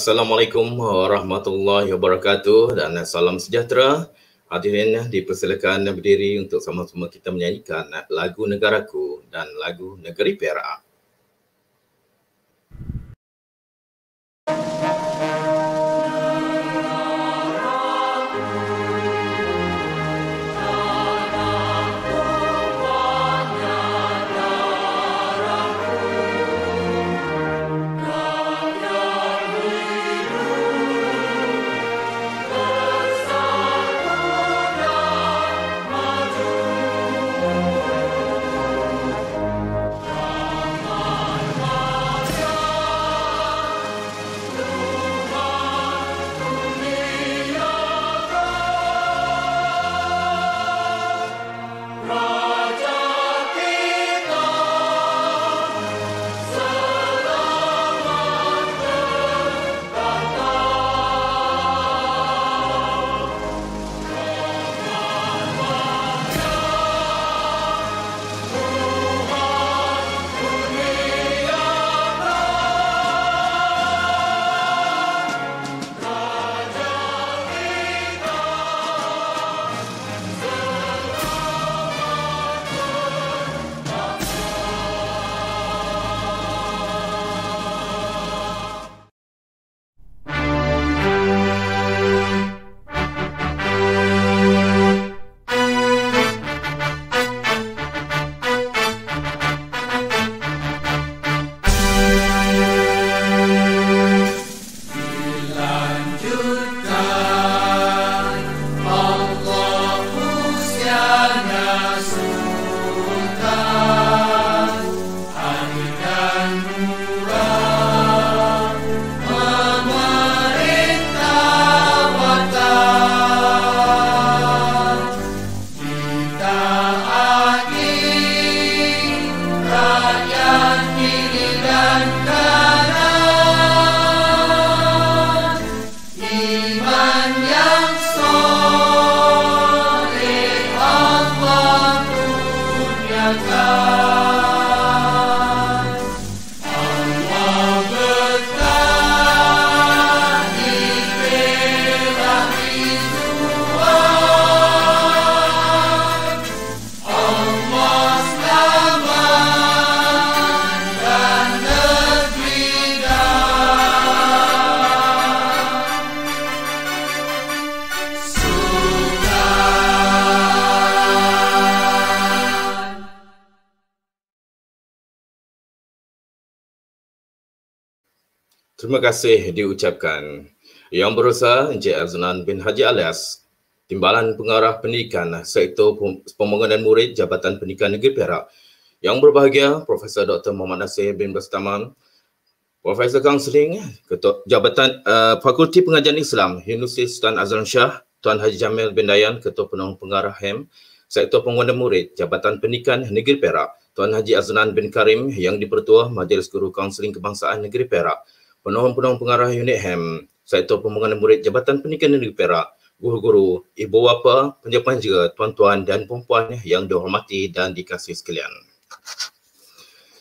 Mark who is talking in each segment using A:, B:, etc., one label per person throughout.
A: Assalamualaikum warahmatullahi wabarakatuh dan salam sejahtera. Hadirin dipersilakan berdiri untuk sama-sama kita menyanyikan lagu negaraku dan lagu negeri Perak.
B: kasih diucapkan Yang
A: Berusaha Encik Azlan bin Haji Alias Timbalan Pengarah Pendidikan Sektor Pembangunan Murid Jabatan Pendidikan Negeri Perak Yang Berbahagia Profesor Dr. Muhammad Nasir bin Bustaman Profesor Kaunseling Ketua Jabatan uh, Fakulti Pengajian Islam Universiti Sultan Azlan Shah Tuan Haji Jamil bin Dayan Ketua Penolong Pengarah HEM Sektor Pembangunan Murid Jabatan Pendidikan Negeri Perak Tuan Haji Azlan bin Karim Yang Dipertua Majlis Guru Kaunseling Kebangsaan Negeri Perak penolong-penolong pengarah unit HEM, Sektor Pembangunan Murid Jabatan Pendidikan Negeri Perak, guru-guru, ibu bapa, penjaga-penjaga, tuan-tuan dan puan-puan yang dihormati dan dikasih sekalian.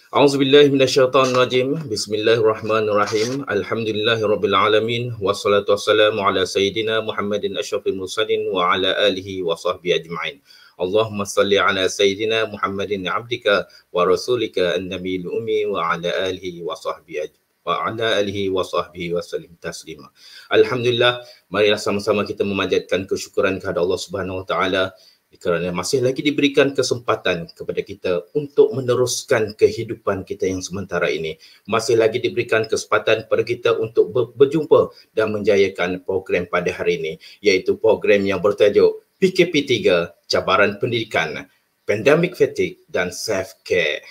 A: A'udzubillahi Bismillahirrahmanirrahim. Alhamdulillahirabbil wassalatu wassalamu ala sayidina Muhammadin asyrafil mursalin wa ala alihi wa sahbihi ajma'in. Allahumma salli ala sayidina Muhammadin abdika wa rasulika an-nabiyil ummi wa ala alihi wa sahbihi ajma'in wa ala alihi wa sahbihi wa salim taslima. Alhamdulillah, marilah sama-sama kita memanjatkan kesyukuran kepada Allah Subhanahu wa taala kerana masih lagi diberikan kesempatan kepada kita untuk meneruskan kehidupan kita yang sementara ini. Masih lagi diberikan kesempatan kepada kita untuk berjumpa dan menjayakan program pada hari ini iaitu program yang bertajuk PKP 3 Cabaran Pendidikan Pandemic Fatigue dan Self Care.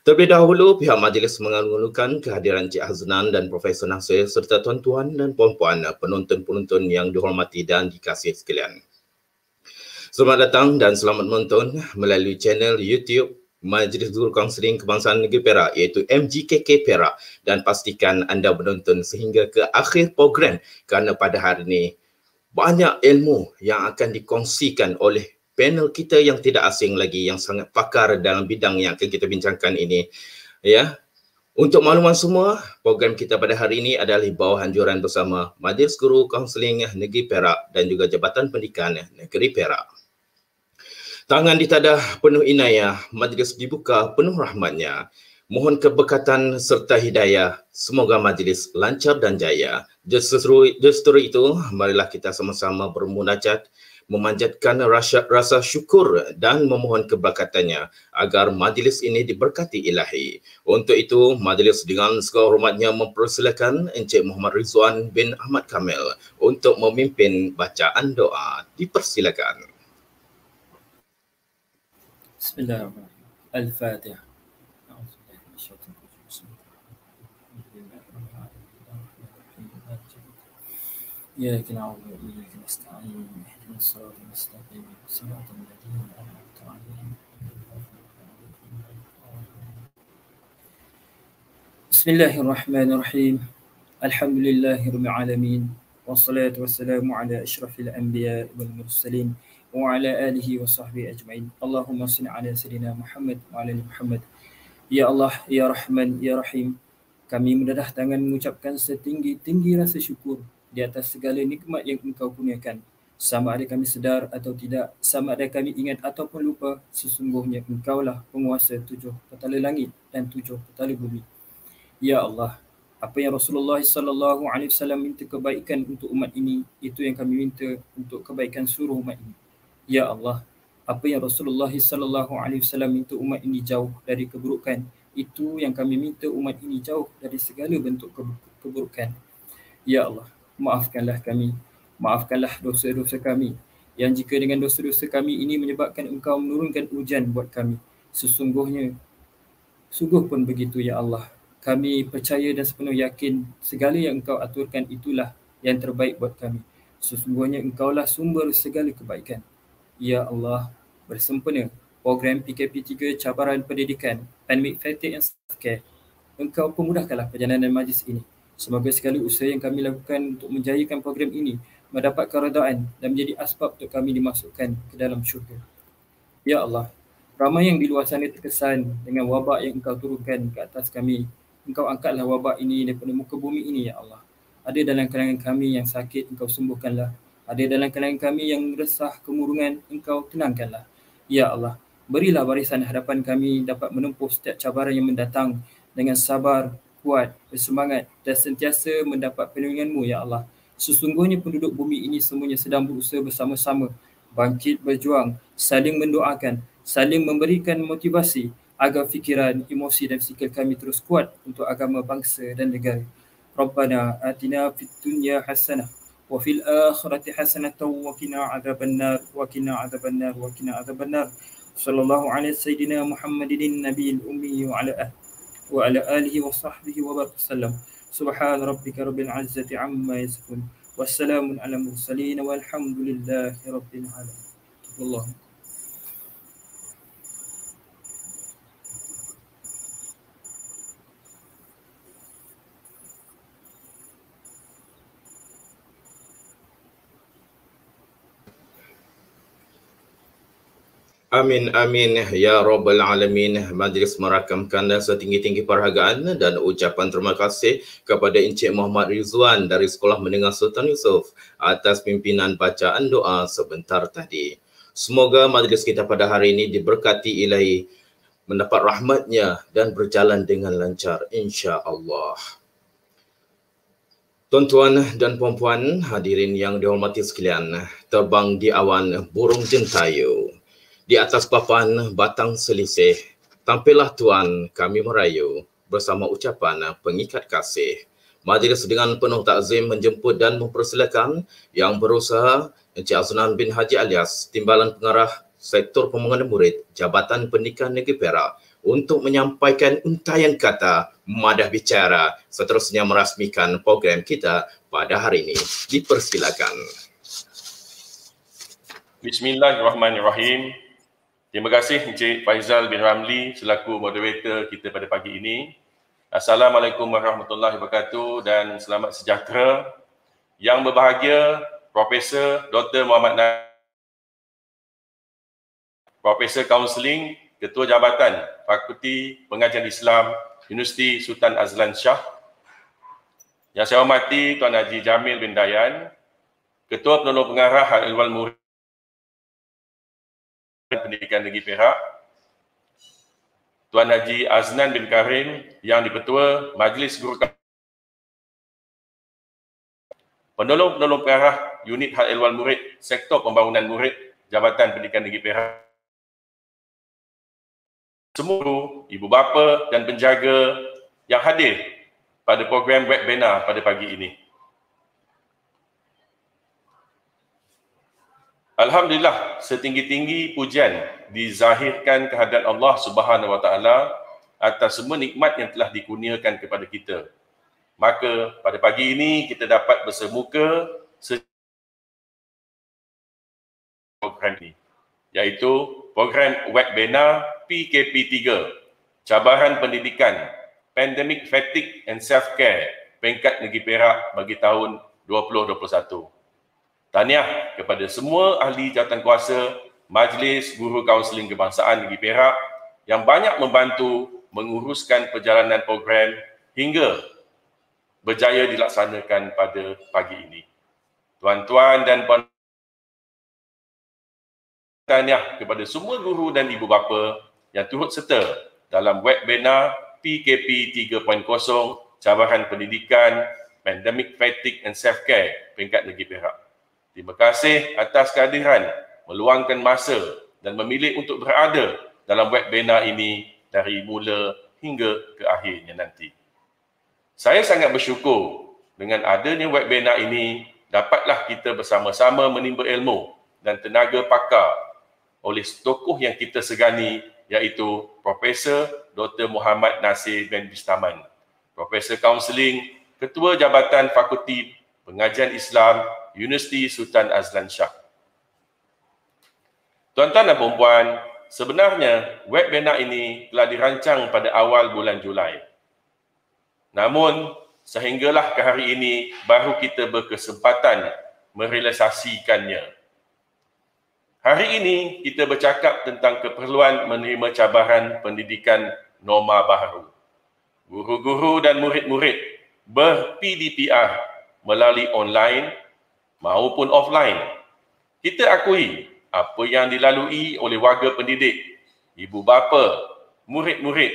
A: Terlebih dahulu, pihak majlis mengalungkan kehadiran Cik Aznan dan Profesor Nasir serta tuan-tuan dan puan-puan penonton-penonton yang dihormati dan dikasih sekalian. Selamat datang dan selamat menonton melalui channel YouTube Majlis Guru Kaunseling Kebangsaan Negeri Perak iaitu MGKK Perak dan pastikan anda menonton sehingga ke akhir program kerana pada hari ini banyak ilmu yang akan dikongsikan oleh panel kita yang tidak asing lagi yang sangat pakar dalam bidang yang akan kita bincangkan ini ya untuk makluman semua program kita pada hari ini adalah bawah anjuran bersama Majlis Guru Kaunseling Negeri Perak dan juga Jabatan Pendidikan Negeri Perak Tangan ditadah penuh inayah, majlis dibuka penuh rahmatnya. Mohon keberkatan serta hidayah. Semoga majlis lancar dan jaya. Justru, justru itu, marilah kita sama-sama bermunajat memanjatkan rasa, rasa syukur dan memohon keberkatannya agar majlis ini diberkati ilahi. Untuk itu, majlis dengan segala hormatnya mempersilakan Encik Muhammad Rizwan bin Ahmad Kamil untuk memimpin bacaan doa. Dipersilakan.
C: Bismillahirrahmanirrahim. Al-Fatihah. إياك نعبد وإياك نستعين الصراط المستقيم صراط الذين أنعمت عليهم بسم الله الرحمن الرحيم الحمد لله رب العالمين والصلاة والسلام على أشرف الأنبياء والمرسلين وعلى آله وصحبه أجمعين اللهم صل على سيدنا محمد وعلى محمد يا الله يا رحمن يا رحيم Kami mendadah tangan mengucapkan setinggi-tinggi rasa syukur di atas segala nikmat yang engkau kurniakan sama ada kami sedar atau tidak, sama ada kami ingat ataupun lupa, sesungguhnya engkaulah penguasa tujuh petala langit dan tujuh petala bumi. Ya Allah, apa yang Rasulullah sallallahu alaihi wasallam minta kebaikan untuk umat ini, itu yang kami minta untuk kebaikan seluruh umat ini. Ya Allah, apa yang Rasulullah sallallahu alaihi wasallam minta umat ini jauh dari keburukan, itu yang kami minta umat ini jauh dari segala bentuk keburukan. Ya Allah, maafkanlah kami maafkanlah dosa-dosa kami yang jika dengan dosa-dosa kami ini menyebabkan engkau menurunkan hujan buat kami sesungguhnya sungguh pun begitu ya Allah kami percaya dan sepenuh yakin segala yang engkau aturkan itulah yang terbaik buat kami sesungguhnya engkau lah sumber segala kebaikan ya Allah bersempena program PKP3 cabaran pendidikan pandemic fatigue and self care engkau pemudahkanlah perjalanan majlis ini semoga segala usaha yang kami lakukan untuk menjayakan program ini Mendapat redaan dan menjadi asbab untuk kami dimasukkan ke dalam syurga. Ya Allah, ramai yang di luar sana terkesan dengan wabak yang engkau turunkan ke atas kami. Engkau angkatlah wabak ini daripada muka bumi ini, Ya Allah. Ada dalam kalangan kami yang sakit, engkau sembuhkanlah. Ada dalam kalangan kami yang resah kemurungan, engkau tenangkanlah. Ya Allah, berilah barisan hadapan kami dapat menempuh setiap cabaran yang mendatang dengan sabar, kuat, bersemangat dan sentiasa mendapat perlindunganmu, Ya Allah. Sesungguhnya penduduk bumi ini semuanya sedang berusaha bersama-sama bangkit berjuang, saling mendoakan, saling memberikan motivasi agar fikiran, emosi dan fikir kami terus kuat untuk agama bangsa dan negara. Rabbana atina fid dunya hasanah wa fil akhirati hasanah wa qina adhaban wa qina adhaban wa qina adhaban Sallallahu alaihi wasallam. Muhammadin nabiyil ummi wa ala ahli wa ala alihi wa sahbihi wa barakallahu سبحان ربك رب العزة عما يصفون والسلام على المرسلين والحمد لله رب العالمين الله
A: Amin amin ya rabbal alamin majlis merakamkan dan setinggi-tinggi perhargaan dan ucapan terima kasih kepada Encik Muhammad Rizwan dari Sekolah Menengah Sultan Yusof atas pimpinan bacaan doa sebentar tadi. Semoga majlis kita pada hari ini diberkati ilahi mendapat rahmatnya dan berjalan dengan lancar insya-Allah. Tuan-tuan dan puan-puan hadirin yang dihormati sekalian, terbang di awan burung jentayu. Di atas papan batang selisih, tampillah Tuan kami merayu bersama ucapan pengikat kasih. Majlis dengan penuh takzim menjemput dan mempersilakan yang berusaha Encik Aznan bin Haji alias Timbalan Pengarah Sektor Pembangunan Murid Jabatan Pendidikan Negeri Perak untuk menyampaikan untayan kata madah bicara seterusnya merasmikan program kita pada hari ini. Dipersilakan.
B: Bismillahirrahmanirrahim. Terima kasih Encik Faizal bin Ramli selaku moderator kita pada pagi ini. Assalamualaikum warahmatullahi wabarakatuh dan selamat sejahtera. Yang berbahagia Profesor Dr. Muhammad Nabi Profesor Kaunseling Ketua Jabatan Fakulti Pengajian Islam Universiti Sultan Azlan Shah Yang saya hormati Tuan Haji Jamil bin Dayan Ketua Penolong Pengarah Al-Ilwal Murid Pendidikan Negeri Perak Tuan Haji Aznan bin Karim yang dipertua Majlis Guru Penolong-penolong pengarah unit hal ehwal murid sektor pembangunan murid Jabatan Pendidikan Negeri Perak Semua guru, ibu bapa dan penjaga yang hadir pada program webinar pada pagi ini. Alhamdulillah setinggi-tinggi pujian dizahirkan kehadiran Allah Subhanahu Wa Taala atas semua nikmat yang telah dikurniakan kepada kita. Maka pada pagi ini kita dapat bersemuka program ini iaitu program webinar PKP3 cabaran pendidikan, pandemic fatigue and self care peringkat negeri Perak bagi tahun 2021. Tahniah kepada semua ahli kuasa Majlis Guru Kaunseling Kebangsaan di Perak yang banyak membantu menguruskan perjalanan program hingga berjaya dilaksanakan pada pagi ini. Tuan-tuan dan puan tahniah kepada semua guru dan ibu bapa yang turut serta dalam webinar PKP 3.0 Cabaran Pendidikan Pandemic Fatigue and Self-Care Peringkat Negeri Perak Terima kasih atas kehadiran meluangkan masa dan memilih untuk berada dalam webinar ini dari mula hingga ke akhirnya nanti. Saya sangat bersyukur dengan adanya webinar ini dapatlah kita bersama-sama menimba ilmu dan tenaga pakar oleh tokoh yang kita segani iaitu Profesor Dr. Muhammad Nasir bin Bistaman, Profesor Kaunseling, Ketua Jabatan Fakulti Pengajian Islam Universiti Sultan Azlan Shah. Tuan-tuan dan puan-puan, sebenarnya webinar ini telah dirancang pada awal bulan Julai. Namun, sehinggalah ke hari ini baru kita berkesempatan merealisasikannya. Hari ini kita bercakap tentang keperluan menerima cabaran pendidikan norma baru. Guru-guru dan murid-murid ber-PDPR melalui online maupun offline. Kita akui apa yang dilalui oleh warga pendidik, ibu bapa, murid-murid,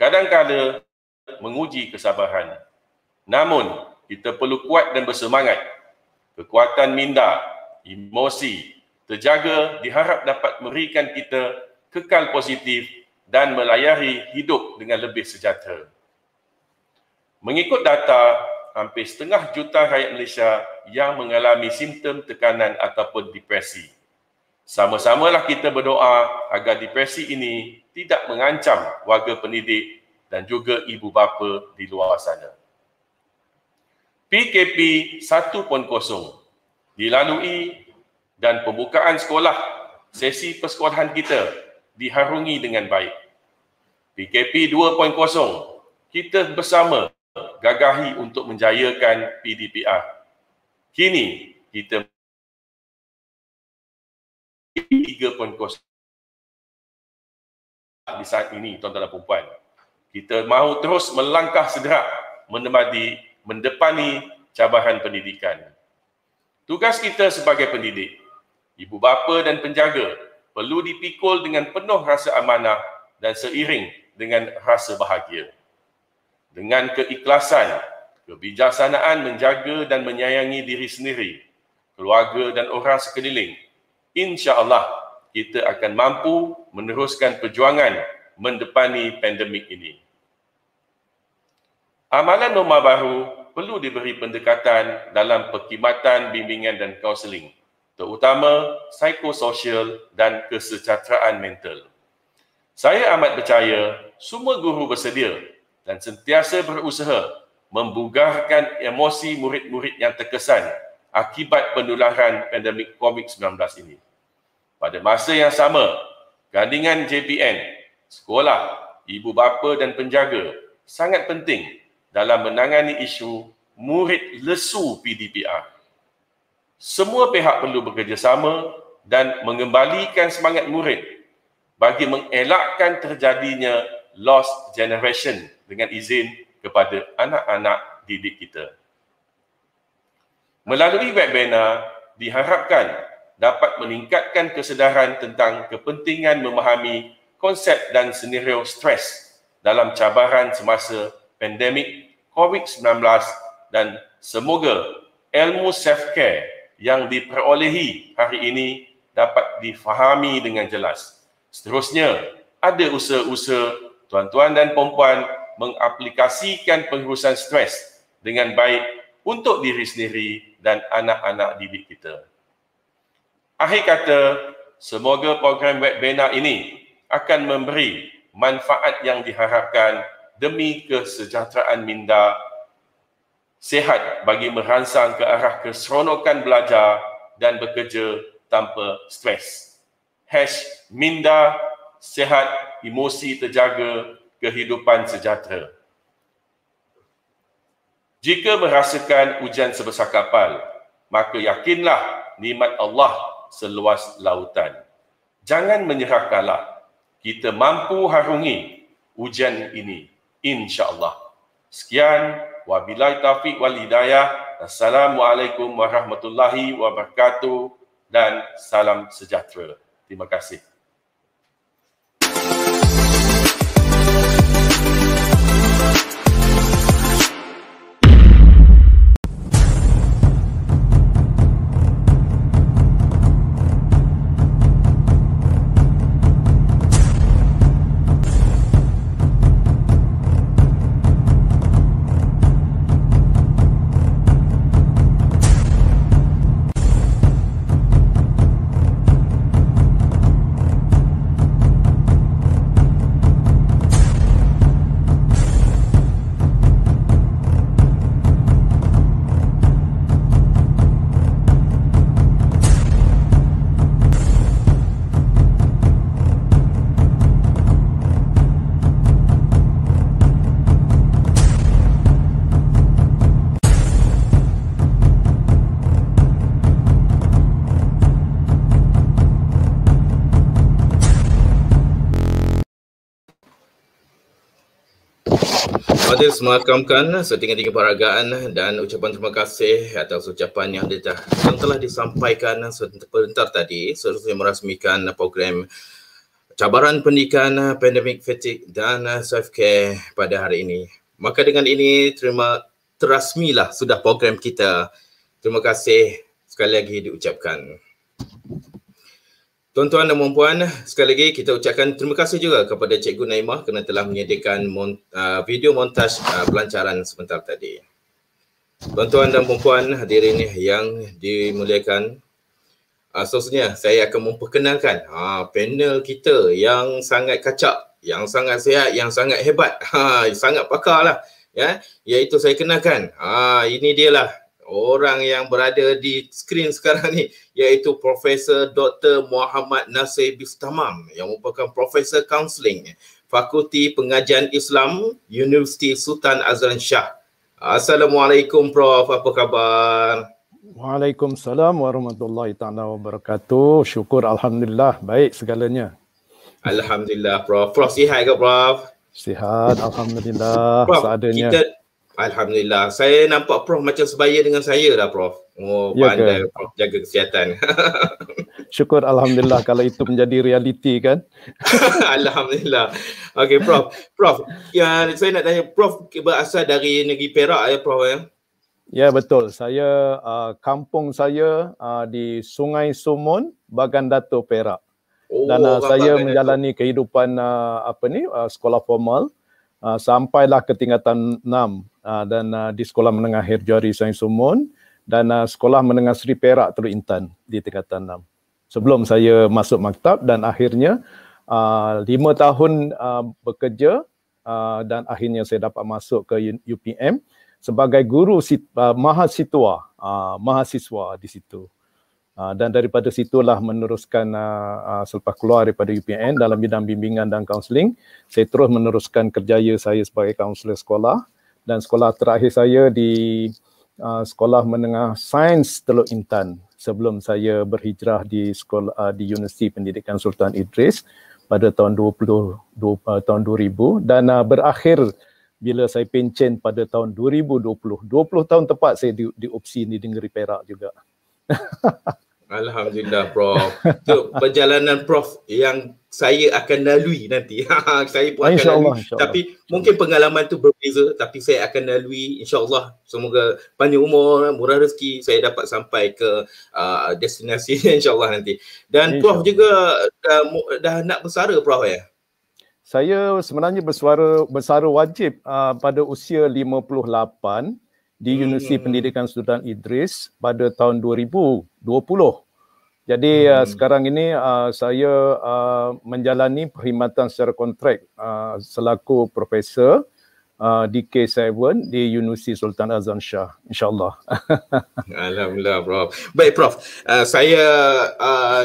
B: kadang-kadang menguji kesabaran. Namun, kita perlu kuat dan bersemangat. Kekuatan minda, emosi, terjaga diharap dapat memberikan kita kekal positif dan melayari hidup dengan lebih sejahtera. Mengikut data hampir setengah juta rakyat Malaysia yang mengalami simptom tekanan ataupun depresi. Sama-samalah kita berdoa agar depresi ini tidak mengancam warga pendidik dan juga ibu bapa di luar sana. PKP 1.0 dilalui dan pembukaan sekolah sesi persekolahan kita diharungi dengan baik. PKP 2.0 kita bersama gagahi untuk menjayakan PDPR. Kini kita 3.0 di saat ini tuan-tuan dan puan-puan. Kita mahu terus melangkah sederak menemadi mendepani cabaran pendidikan. Tugas kita sebagai pendidik, ibu bapa dan penjaga perlu dipikul dengan penuh rasa amanah dan seiring dengan rasa bahagia dengan keikhlasan, kebijaksanaan menjaga dan menyayangi diri sendiri, keluarga dan orang sekeliling. Insya-Allah kita akan mampu meneruskan perjuangan mendepani pandemik ini. Amalan norma baru perlu diberi pendekatan dalam perkhidmatan bimbingan dan kaunseling, terutama psikososial dan kesejahteraan mental. Saya amat percaya semua guru bersedia dan sentiasa berusaha membugarkan emosi murid-murid yang terkesan akibat penularan pandemik COVID-19 ini. Pada masa yang sama, gandingan JPN, sekolah, ibu bapa dan penjaga sangat penting dalam menangani isu murid lesu PDPR. Semua pihak perlu bekerjasama dan mengembalikan semangat murid bagi mengelakkan terjadinya lost generation dengan izin kepada anak-anak didik kita. Melalui webinar, diharapkan dapat meningkatkan kesedaran tentang kepentingan memahami konsep dan senario stres dalam cabaran semasa pandemik COVID-19 dan semoga ilmu self-care yang diperolehi hari ini dapat difahami dengan jelas. Seterusnya, ada usaha-usaha tuan-tuan dan puan-puan mengaplikasikan pengurusan stres dengan baik untuk diri sendiri dan anak-anak didik kita. Akhir kata, semoga program webinar ini akan memberi manfaat yang diharapkan demi kesejahteraan minda sehat bagi merangsang ke arah keseronokan belajar dan bekerja tanpa stres. Hash minda sehat, emosi terjaga, kehidupan sejahtera. Jika merasakan hujan sebesar kapal, maka yakinlah nikmat Allah seluas lautan. Jangan menyerah kalah. Kita mampu harungi hujan ini, insya-Allah. Sekian wabillahi taufiq wal hidayah. Assalamualaikum warahmatullahi wabarakatuh dan salam sejahtera. Terima kasih.
A: Fadil semakamkan setinggi-tinggi peragaan dan ucapan terima kasih atas ucapan yang, dah, yang telah disampaikan sebentar tadi seterusnya merasmikan program cabaran pendidikan pandemik fatigue dan self care pada hari ini. Maka dengan ini terima terasmilah sudah program kita. Terima kasih sekali lagi diucapkan. Tuan-tuan dan puan-puan, sekali lagi kita ucapkan terima kasih juga kepada Cikgu Naimah kerana telah menyediakan mon- uh, video montaj uh, pelancaran sebentar tadi. Tuan-tuan dan puan-puan hadirin yang dimuliakan, uh, seterusnya saya akan memperkenalkan uh, panel kita yang sangat kacak, yang sangat sihat, yang sangat hebat, uh, sangat pakar lah. Ya, iaitu saya kenalkan, uh, ini dia lah orang yang berada di skrin sekarang ni iaitu Profesor Dr. Muhammad Nasir Biftamam yang merupakan Profesor Counseling Fakulti Pengajian Islam Universiti Sultan Azlan Shah. Assalamualaikum Prof, apa khabar?
D: Waalaikumsalam warahmatullahi taala wabarakatuh. Syukur alhamdulillah baik segalanya.
A: Alhamdulillah Prof. Prof sihat ke Prof?
D: Sihat alhamdulillah Prof, seadanya. Kita
A: Alhamdulillah. Saya nampak Prof macam sebaya dengan saya lah Prof. Oh, ya pandai ke? Prof jaga kesihatan.
D: Syukur Alhamdulillah kalau itu menjadi realiti kan.
A: Alhamdulillah. Okey Prof. Prof, ya, saya nak tanya Prof berasal dari negeri Perak ya Prof ya?
D: Ya betul. Saya uh, kampung saya uh, di Sungai Sumun, Bagan Dato Perak. Oh, Dan uh, saya menjalani itu. kehidupan uh, apa ni uh, sekolah formal uh, sampailah ke tingkatan uh, dan uh, di Sekolah Menengah Herjuari Sains Sumun dan uh, Sekolah Menengah Sri Perak Teluk Intan di tingkatan 6. Sebelum saya masuk maktab dan akhirnya uh, 5 tahun uh, bekerja uh, dan akhirnya saya dapat masuk ke UPM sebagai guru sit, uh, mahasiswa uh, mahasiswa di situ. Uh, dan daripada situlah meneruskan uh, uh, selepas keluar daripada UPM dalam bidang bimbingan dan kaunseling, saya terus meneruskan kerjaya saya sebagai kaunselor sekolah dan sekolah terakhir saya di uh, sekolah menengah sains Teluk Intan sebelum saya berhijrah di sekolah uh, di Universiti Pendidikan Sultan Idris pada tahun 2020 uh, tahun 2000 dan uh, berakhir bila saya pencen pada tahun 2020 20 tahun tepat saya di di ini di negeri Perak juga
A: Alhamdulillah Prof. So perjalanan Prof yang saya akan lalui nanti. saya pun akan lalui. tapi mungkin pengalaman tu berbeza tapi saya akan lalui insyaAllah. Semoga panjang umur, murah rezeki saya dapat sampai ke uh, destinasi insyaAllah nanti. Dan insya Prof juga dah, dah nak bersara Prof ya?
D: Saya sebenarnya bersuara bersara wajib uh, pada usia 58 di hmm. Universiti Pendidikan Sultan Idris pada tahun 2020. Jadi hmm. uh, sekarang ini uh, saya uh, menjalani perkhidmatan secara kontrak uh, selaku profesor uh, di K7 di Universiti Sultan Azan Shah insyaallah.
A: Alhamdulillah prof. Baik prof, uh, saya uh,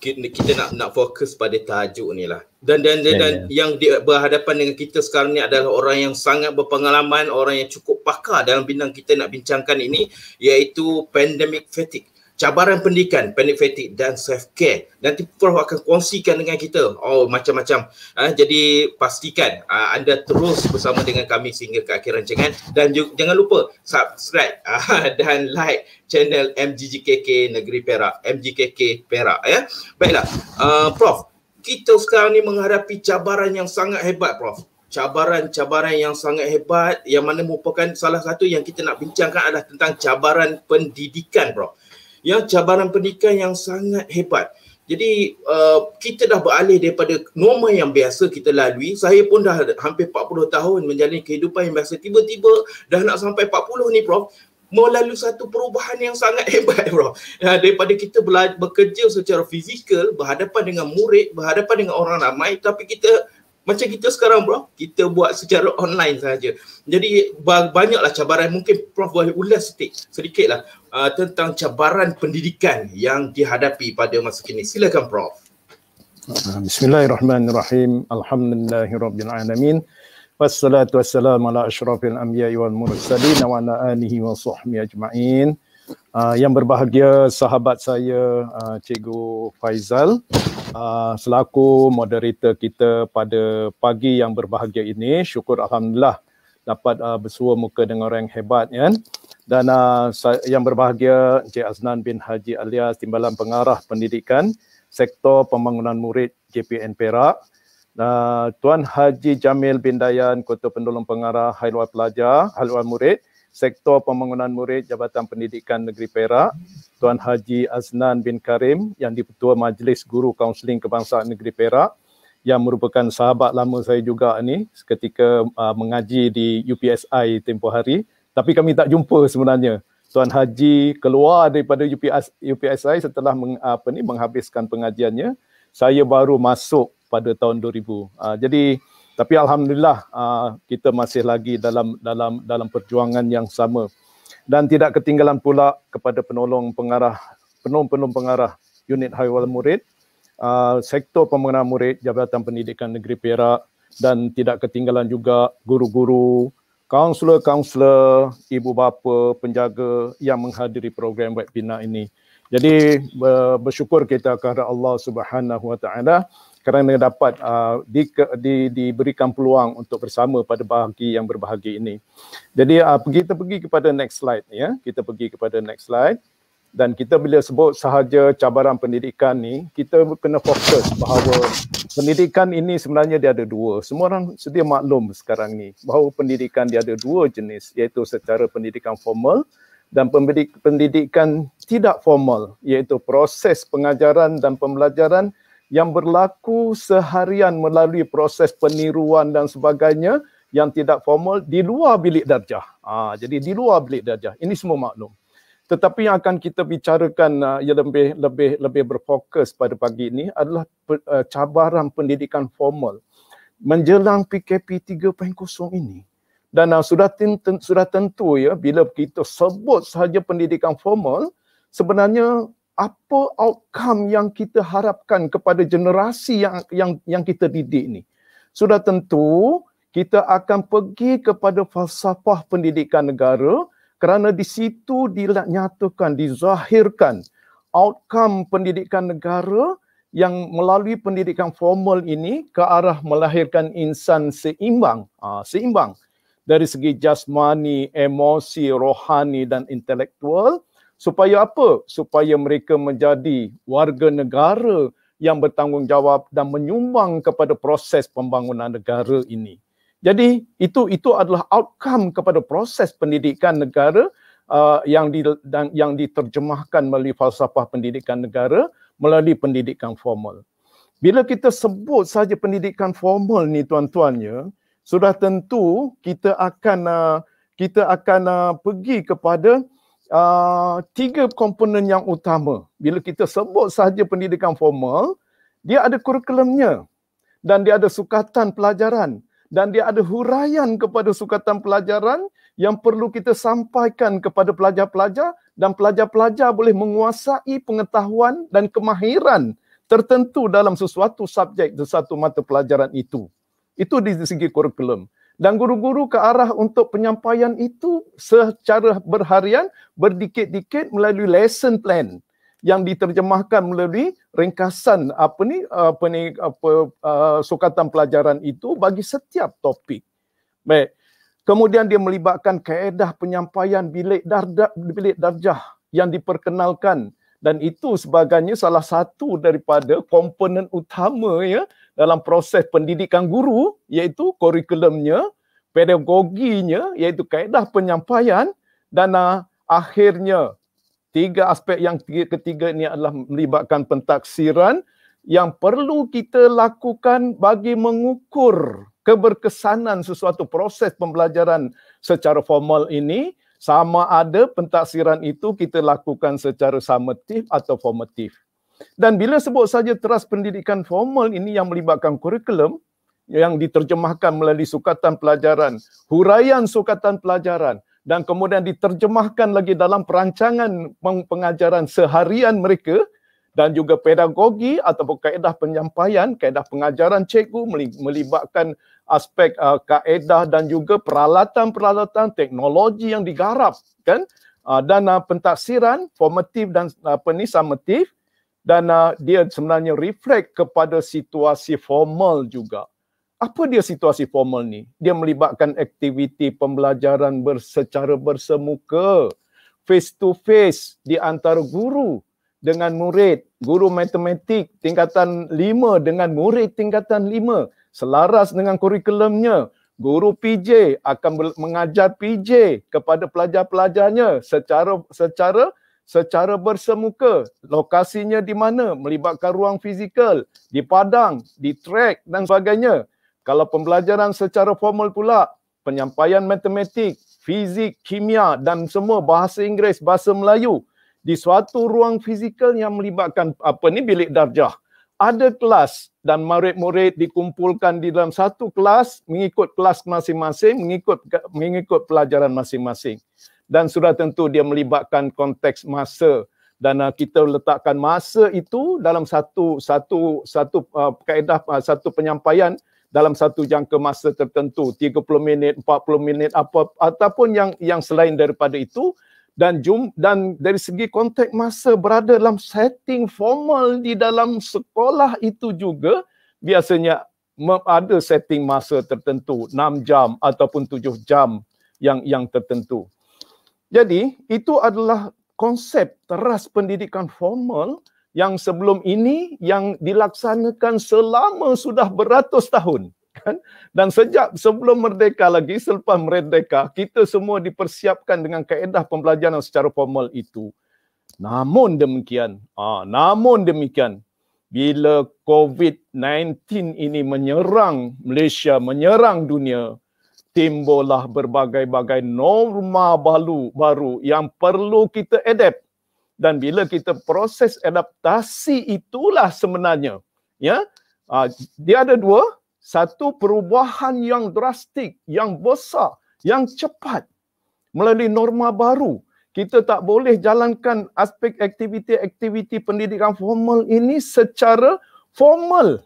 A: kita, kita nak nak fokus pada tajuk ni lah dan dan dan, yeah, dan yeah. Ya. yang di, berhadapan dengan kita sekarang ni adalah orang yang sangat berpengalaman orang yang cukup pakar dalam bidang kita nak bincangkan ini iaitu pandemic fatigue cabaran pendidikan, benefitik dan self care. Nanti Prof akan kongsikan dengan kita oh macam-macam. Ha, jadi pastikan uh, anda terus bersama dengan kami sehingga ke akhir rancangan dan juga, jangan lupa subscribe uh, dan like channel MGGKK Negeri Perak, MGKK Perak ya. Baiklah, uh, Prof, kita sekarang ni menghadapi cabaran yang sangat hebat Prof cabaran-cabaran yang sangat hebat yang mana merupakan salah satu yang kita nak bincangkan adalah tentang cabaran pendidikan Prof ya cabaran pendidikan yang sangat hebat jadi uh, kita dah beralih daripada norma yang biasa kita lalui saya pun dah hampir 40 tahun menjalani kehidupan yang biasa tiba-tiba dah nak sampai 40 ni prof melalui satu perubahan yang sangat hebat bro. Ya, daripada kita bela- bekerja secara fizikal, berhadapan dengan murid, berhadapan dengan orang ramai tapi kita macam kita sekarang bro, kita buat secara online saja. Jadi banyaklah cabaran mungkin Prof boleh ulas sedikit, sedikitlah uh, tentang cabaran pendidikan yang dihadapi pada masa kini. Silakan Prof.
D: Bismillahirrahmanirrahim. Alhamdulillahirrabbilalamin. Wassalatu wassalamu ala ashrafil anbiya wal mursalin wa ala alihi wa sahbihi ajma'in. Uh, yang berbahagia sahabat saya uh, Cikgu Faizal Ah, selaku moderator kita pada pagi yang berbahagia ini. Syukur Alhamdulillah dapat uh, bersua muka dengan orang yang hebat. Ya? Dan uh, yang berbahagia Encik Aznan bin Haji alias Timbalan Pengarah Pendidikan Sektor Pembangunan Murid JPN Perak. Uh, Tuan Haji Jamil bin Dayan, Kota Pendulum Pengarah Haluan Pelajar, Haluan Murid Sektor Pembangunan Murid Jabatan Pendidikan Negeri Perak, Tuan Haji Aznan bin Karim yang dipertua Majlis Guru Kaunseling Kebangsaan Negeri Perak yang merupakan sahabat lama saya juga ni ketika uh, mengaji di UPSI tempoh hari tapi kami tak jumpa sebenarnya. Tuan Haji keluar daripada UPS, UPSI setelah meng, uh, apa ni, menghabiskan pengajiannya. Saya baru masuk pada tahun 2000. Uh, jadi tapi alhamdulillah uh, kita masih lagi dalam dalam dalam perjuangan yang sama dan tidak ketinggalan pula kepada penolong pengarah penolong-penolong pengarah unit haiwal murid uh, sektor pembangunan murid Jabatan Pendidikan Negeri Perak dan tidak ketinggalan juga guru-guru kaunselor-kaunselor ibu bapa penjaga yang menghadiri program webinar ini jadi bersyukur kita kepada Allah Subhanahu Wa Taala kerana dapat uh, di, di, diberikan peluang untuk bersama pada bahagi yang berbahagia ini. Jadi uh, kita pergi kepada next slide ya. Kita pergi kepada next slide dan kita bila sebut sahaja cabaran pendidikan ni kita kena fokus bahawa pendidikan ini sebenarnya dia ada dua. Semua orang sedia maklum sekarang ni bahawa pendidikan dia ada dua jenis iaitu secara pendidikan formal dan pendidikan tidak formal iaitu proses pengajaran dan pembelajaran yang berlaku seharian melalui proses peniruan dan sebagainya yang tidak formal di luar bilik darjah. Ha, jadi di luar bilik darjah. Ini semua maklum. Tetapi yang akan kita bicarakan uh, yang lebih lebih lebih berfokus pada pagi ini adalah uh, cabaran pendidikan formal menjelang PKP 3.0 ini. Dan uh, sudah tentu, sudah tentu ya bila kita sebut sahaja pendidikan formal sebenarnya apa outcome yang kita harapkan kepada generasi yang yang yang kita didik ni sudah tentu kita akan pergi kepada falsafah pendidikan negara kerana di situ dinyatakan dizahirkan outcome pendidikan negara yang melalui pendidikan formal ini ke arah melahirkan insan seimbang ha, seimbang dari segi jasmani emosi rohani dan intelektual supaya apa supaya mereka menjadi warga negara yang bertanggungjawab dan menyumbang kepada proses pembangunan negara ini jadi itu itu adalah outcome kepada proses pendidikan negara uh, yang di dan, yang diterjemahkan melalui falsafah pendidikan negara melalui pendidikan formal bila kita sebut saja pendidikan formal ni tuan-tuannya sudah tentu kita akan uh, kita akan uh, pergi kepada uh, tiga komponen yang utama. Bila kita sebut sahaja pendidikan formal, dia ada kurikulumnya dan dia ada sukatan pelajaran dan dia ada huraian kepada sukatan pelajaran yang perlu kita sampaikan kepada pelajar-pelajar dan pelajar-pelajar boleh menguasai pengetahuan dan kemahiran tertentu dalam sesuatu subjek dan satu mata pelajaran itu. Itu di segi kurikulum dan guru-guru ke arah untuk penyampaian itu secara berharian berdikit-dikit melalui lesson plan yang diterjemahkan melalui ringkasan apa ni eh, apa ni apa uh, eh, sukatan pelajaran itu bagi setiap topik. Baik. Kemudian dia melibatkan kaedah penyampaian bilik darjah bilik darjah yang diperkenalkan dan itu sebagainya salah satu daripada komponen utama ya uh, dalam proses pendidikan guru iaitu kurikulumnya, pedagoginya iaitu kaedah penyampaian dan uh, akhirnya tiga aspek yang ketiga ini adalah melibatkan pentaksiran yang perlu kita lakukan bagi mengukur keberkesanan sesuatu proses pembelajaran secara formal ini sama ada pentaksiran itu kita lakukan secara summative atau formative. Dan bila sebut saja teras pendidikan formal ini yang melibatkan kurikulum yang diterjemahkan melalui sukatan pelajaran, huraian sukatan pelajaran dan kemudian diterjemahkan lagi dalam perancangan pengajaran seharian mereka dan juga pedagogi ataupun kaedah penyampaian, kaedah pengajaran cikgu melibatkan aspek uh, kaedah dan juga peralatan-peralatan teknologi yang digarap kan uh, dan uh, pentaksiran formatif dan uh, apa ni summative dan uh, dia sebenarnya reflect kepada situasi formal juga. Apa dia situasi formal ni? Dia melibatkan aktiviti pembelajaran secara bersemuka, face to face di antara guru dengan murid, guru matematik tingkatan lima dengan murid tingkatan lima, selaras dengan kurikulumnya. Guru PJ akan mengajar PJ kepada pelajar-pelajarnya secara secara secara bersemuka lokasinya di mana melibatkan ruang fizikal di padang di trek dan sebagainya kalau pembelajaran secara formal pula penyampaian matematik fizik kimia dan semua bahasa Inggeris bahasa Melayu di suatu ruang fizikal yang melibatkan apa ni bilik darjah ada kelas dan murid-murid dikumpulkan di dalam satu kelas mengikut kelas masing-masing mengikut mengikut pelajaran masing-masing dan sudah tentu dia melibatkan konteks masa dan uh, kita letakkan masa itu dalam satu satu satu uh, kaedah uh, satu penyampaian dalam satu jangka masa tertentu 30 minit 40 minit apa ataupun yang yang selain daripada itu dan jum, dan dari segi konteks masa berada dalam setting formal di dalam sekolah itu juga biasanya ada setting masa tertentu 6 jam ataupun 7 jam yang yang tertentu jadi, itu adalah konsep teras pendidikan formal yang sebelum ini yang dilaksanakan selama sudah beratus tahun. Kan? Dan sejak sebelum merdeka lagi, selepas merdeka, kita semua dipersiapkan dengan kaedah pembelajaran secara formal itu. Namun demikian, ah, namun demikian, bila COVID-19 ini menyerang Malaysia, menyerang dunia, timbullah berbagai-bagai norma baru baru yang perlu kita adapt dan bila kita proses adaptasi itulah sebenarnya ya uh, dia ada dua satu perubahan yang drastik yang besar yang cepat melalui norma baru kita tak boleh jalankan aspek aktiviti-aktiviti pendidikan formal ini secara formal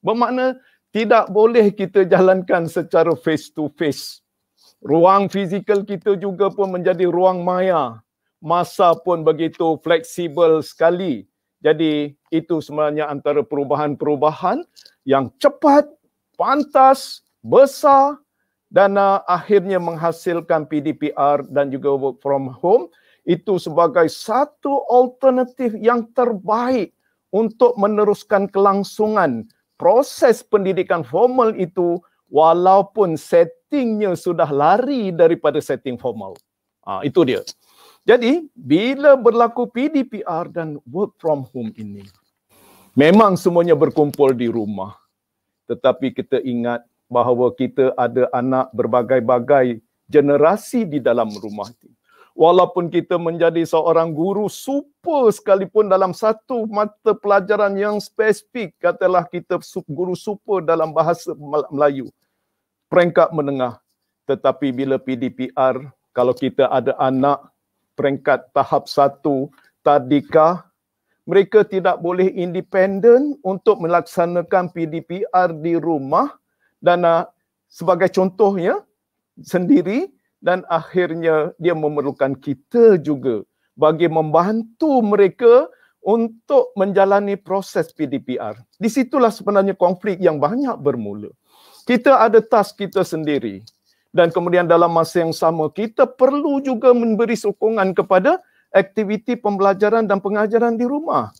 D: bermakna tidak boleh kita jalankan secara face to face. Ruang fizikal kita juga pun menjadi ruang maya. Masa pun begitu fleksibel sekali. Jadi itu sebenarnya antara perubahan-perubahan yang cepat, pantas, besar dan uh, akhirnya menghasilkan PDPR dan juga work from home itu sebagai satu alternatif yang terbaik untuk meneruskan kelangsungan proses pendidikan formal itu walaupun settingnya sudah lari daripada setting formal. Ha, itu dia. Jadi, bila berlaku PDPR dan work from home ini, memang semuanya berkumpul di rumah. Tetapi kita ingat bahawa kita ada anak berbagai-bagai generasi di dalam rumah itu walaupun kita menjadi seorang guru super sekalipun dalam satu mata pelajaran yang spesifik katalah kita guru super dalam bahasa Melayu peringkat menengah tetapi bila PDPR kalau kita ada anak peringkat tahap satu tadika mereka tidak boleh independen untuk melaksanakan PDPR di rumah dan ah, sebagai contohnya sendiri dan akhirnya dia memerlukan kita juga bagi membantu mereka untuk menjalani proses PDPR. Di situlah sebenarnya konflik yang banyak bermula. Kita ada task kita sendiri dan kemudian dalam masa yang sama kita perlu juga memberi sokongan kepada aktiviti pembelajaran dan pengajaran di rumah.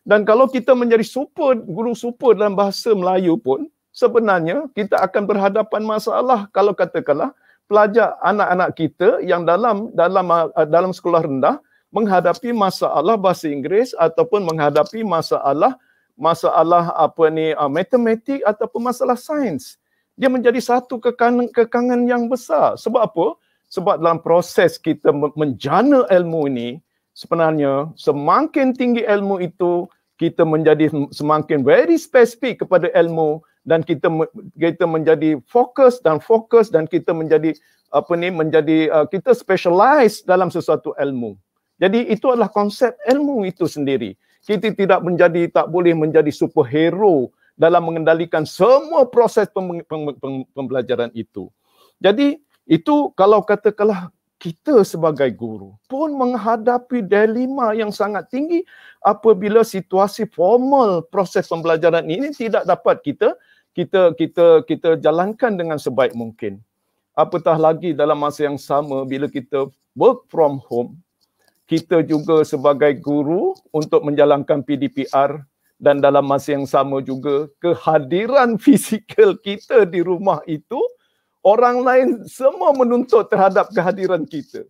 D: Dan kalau kita menjadi super guru super dalam bahasa Melayu pun sebenarnya kita akan berhadapan masalah kalau katakanlah pelajar anak-anak kita yang dalam dalam uh, dalam sekolah rendah menghadapi masalah bahasa Inggeris ataupun menghadapi masalah masalah apa ni uh, matematik ataupun masalah sains. Dia menjadi satu kekangan, kekangan yang besar. Sebab apa? Sebab dalam proses kita menjana ilmu ini, sebenarnya semakin tinggi ilmu itu, kita menjadi semakin very specific kepada ilmu dan kita kita menjadi fokus dan fokus dan kita menjadi apa ni menjadi uh, kita specialize dalam sesuatu ilmu. Jadi itu adalah konsep ilmu itu sendiri. Kita tidak menjadi tak boleh menjadi superhero dalam mengendalikan semua proses pem, pem, pem, pembelajaran itu. Jadi itu kalau katakanlah kita sebagai guru pun menghadapi dilema yang sangat tinggi apabila situasi formal proses pembelajaran ini tidak dapat kita kita kita kita jalankan dengan sebaik mungkin. Apatah lagi dalam masa yang sama bila kita work from home, kita juga sebagai guru untuk menjalankan PDPR dan dalam masa yang sama juga kehadiran fizikal kita di rumah itu orang lain semua menuntut terhadap kehadiran kita.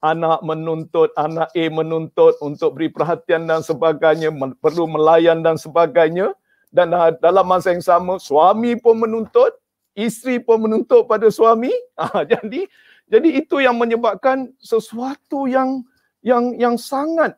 D: Anak menuntut, anak A menuntut untuk beri perhatian dan sebagainya, perlu melayan dan sebagainya dan dalam masa yang sama suami pun menuntut isteri pun menuntut pada suami ah, jadi jadi itu yang menyebabkan sesuatu yang yang yang sangat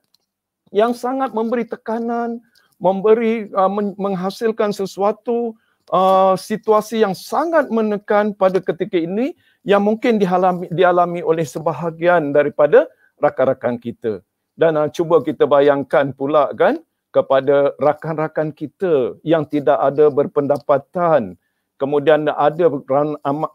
D: yang sangat memberi tekanan memberi uh, menghasilkan sesuatu uh, situasi yang sangat menekan pada ketika ini yang mungkin dialami dialami oleh sebahagian daripada rakan-rakan kita dan uh, cuba kita bayangkan pula kan kepada rakan-rakan kita yang tidak ada berpendapatan kemudian ada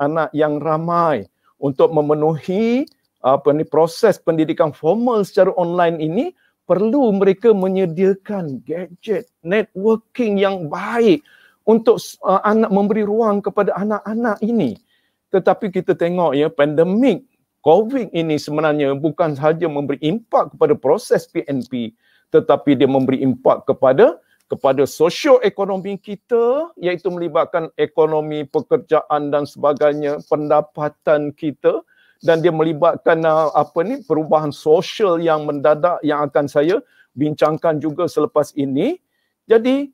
D: anak yang ramai untuk memenuhi apa ni proses pendidikan formal secara online ini perlu mereka menyediakan gadget networking yang baik untuk uh, anak memberi ruang kepada anak-anak ini tetapi kita tengok ya pandemik covid ini sebenarnya bukan sahaja memberi impak kepada proses PNP tetapi dia memberi impak kepada kepada sosioekonomi kita iaitu melibatkan ekonomi pekerjaan dan sebagainya pendapatan kita dan dia melibatkan uh, apa ni perubahan sosial yang mendadak yang akan saya bincangkan juga selepas ini jadi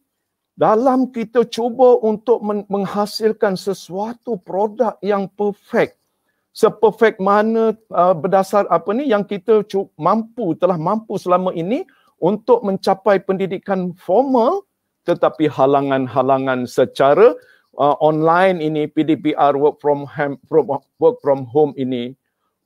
D: dalam kita cuba untuk menghasilkan sesuatu produk yang perfect seperfect mana uh, berdasar apa ni yang kita cu- mampu telah mampu selama ini untuk mencapai pendidikan formal tetapi halangan-halangan secara uh, online ini PDPR work from home work from home ini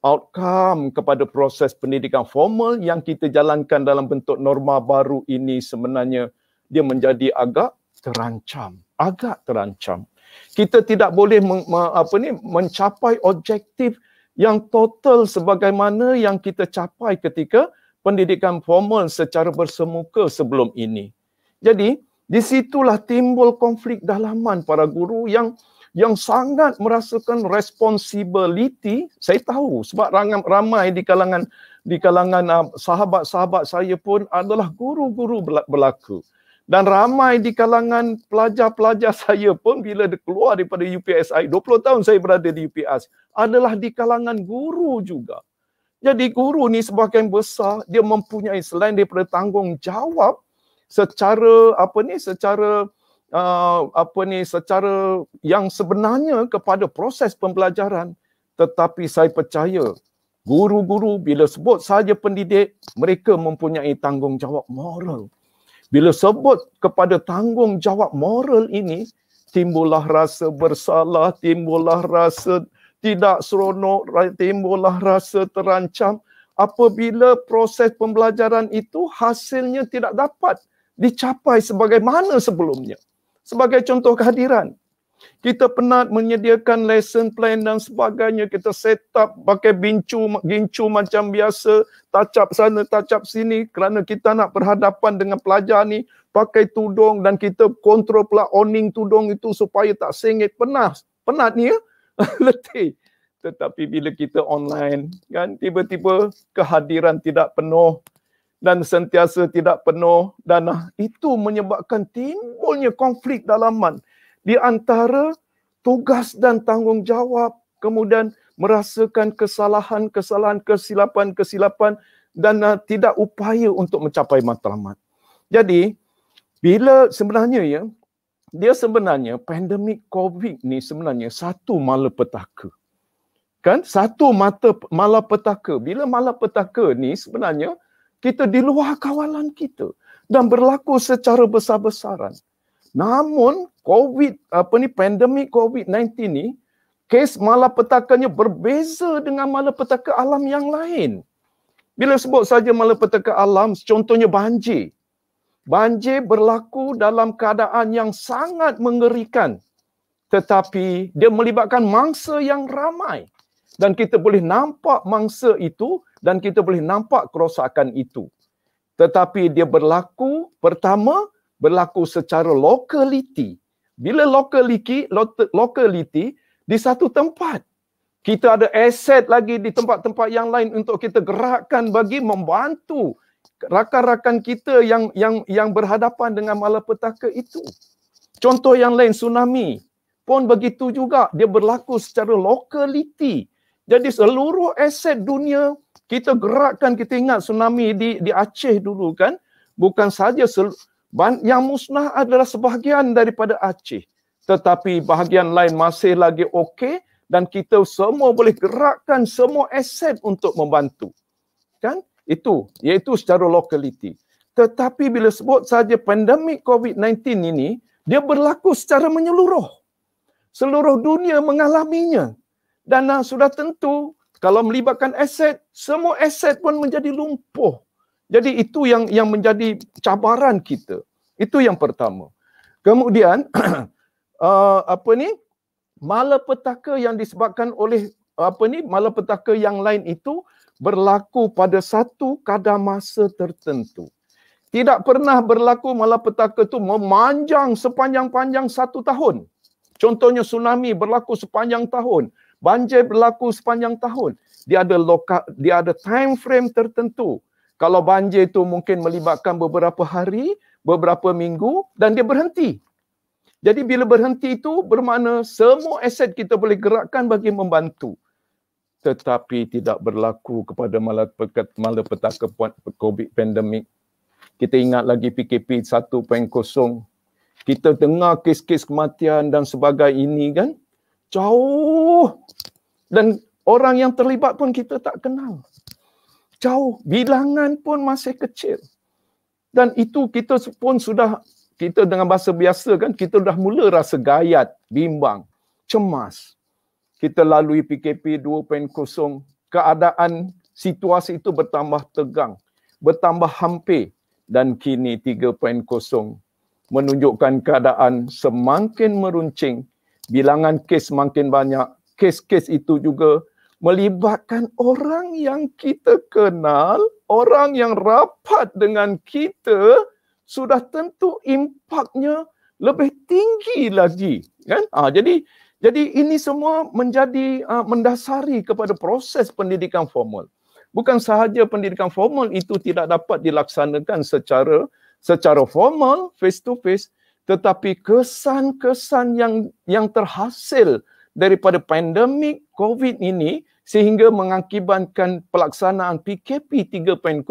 D: outcome kepada proses pendidikan formal yang kita jalankan dalam bentuk norma baru ini sebenarnya dia menjadi agak terancam agak terancam kita tidak boleh meng, apa ni mencapai objektif yang total sebagaimana yang kita capai ketika pendidikan formal secara bersemuka sebelum ini. Jadi, di situlah timbul konflik dalaman para guru yang yang sangat merasakan responsibility. Saya tahu sebab ramai, ramai di kalangan di kalangan uh, sahabat-sahabat saya pun adalah guru-guru berlaku. Dan ramai di kalangan pelajar-pelajar saya pun bila keluar daripada UPSI, 20 tahun saya berada di UPS, adalah di kalangan guru juga. Jadi guru ni sebahagian besar dia mempunyai selain daripada tanggungjawab secara apa ni secara uh, apa ni secara yang sebenarnya kepada proses pembelajaran tetapi saya percaya guru-guru bila sebut saja pendidik mereka mempunyai tanggungjawab moral. Bila sebut kepada tanggungjawab moral ini timbullah rasa bersalah, timbullah rasa tidak seronok, timbullah rasa terancam apabila proses pembelajaran itu hasilnya tidak dapat dicapai sebagaimana sebelumnya. Sebagai contoh kehadiran, kita penat menyediakan lesson plan dan sebagainya, kita set up pakai bincu, gincu macam biasa, tacap sana, tacap sini kerana kita nak berhadapan dengan pelajar ni, pakai tudung dan kita kontrol pula owning tudung itu supaya tak sengit, penat, penat ni ya. letih tetapi bila kita online kan tiba-tiba kehadiran tidak penuh dan sentiasa tidak penuh dan ah, itu menyebabkan timbulnya konflik dalaman di antara tugas dan tanggungjawab kemudian merasakan kesalahan-kesalahan kesilapan-kesilapan dan uh, tidak upaya untuk mencapai matlamat. Jadi bila sebenarnya ya dia sebenarnya pandemik COVID ni sebenarnya satu malapetaka. Kan? Satu mata malapetaka. Bila malapetaka ni sebenarnya kita di luar kawalan kita dan berlaku secara besar-besaran. Namun COVID apa ni pandemik COVID-19 ni kes malapetakanya berbeza dengan malapetaka alam yang lain. Bila sebut saja malapetaka alam, contohnya banjir. Banjir berlaku dalam keadaan yang sangat mengerikan. Tetapi dia melibatkan mangsa yang ramai. Dan kita boleh nampak mangsa itu dan kita boleh nampak kerosakan itu. Tetapi dia berlaku pertama, berlaku secara lokaliti. Bila lokaliti, lokaliti di satu tempat. Kita ada aset lagi di tempat-tempat yang lain untuk kita gerakkan bagi membantu rakan-rakan kita yang yang yang berhadapan dengan malapetaka itu. Contoh yang lain tsunami pun begitu juga dia berlaku secara lokaliti. Jadi seluruh aset dunia kita gerakkan kita ingat tsunami di di Aceh dulu kan bukan saja sel, yang musnah adalah sebahagian daripada Aceh tetapi bahagian lain masih lagi okey dan kita semua boleh gerakkan semua aset untuk membantu. Kan? Itu iaitu secara lokaliti. Tetapi bila sebut saja pandemik COVID-19 ini, dia berlaku secara menyeluruh. Seluruh dunia mengalaminya. Dan sudah tentu kalau melibatkan aset, semua aset pun menjadi lumpuh. Jadi itu yang yang menjadi cabaran kita. Itu yang pertama. Kemudian uh, apa ni? Malapetaka yang disebabkan oleh apa ni? Malapetaka yang lain itu berlaku pada satu kadar masa tertentu. Tidak pernah berlaku malapetaka itu memanjang sepanjang-panjang satu tahun. Contohnya tsunami berlaku sepanjang tahun. Banjir berlaku sepanjang tahun. Dia ada loka, dia ada time frame tertentu. Kalau banjir itu mungkin melibatkan beberapa hari, beberapa minggu dan dia berhenti. Jadi bila berhenti itu bermakna semua aset kita boleh gerakkan bagi membantu tetapi tidak berlaku kepada malapetaka COVID pandemik. Kita ingat lagi PKP 1.0. Kita dengar kes-kes kematian dan sebagai ini kan. Jauh. Dan orang yang terlibat pun kita tak kenal. Jauh. Bilangan pun masih kecil. Dan itu kita pun sudah, kita dengan bahasa biasa kan, kita dah mula rasa gayat, bimbang, cemas kita lalui PKP 2.0 keadaan situasi itu bertambah tegang bertambah hampir dan kini 3.0 menunjukkan keadaan semakin meruncing bilangan kes semakin banyak kes-kes itu juga melibatkan orang yang kita kenal orang yang rapat dengan kita sudah tentu impaknya lebih tinggi lagi kan ha, jadi jadi ini semua menjadi uh, mendasari kepada proses pendidikan formal. Bukan sahaja pendidikan formal itu tidak dapat dilaksanakan secara secara formal face to face tetapi kesan-kesan yang yang terhasil daripada pandemik COVID ini sehingga mengakibatkan pelaksanaan PKP 3.0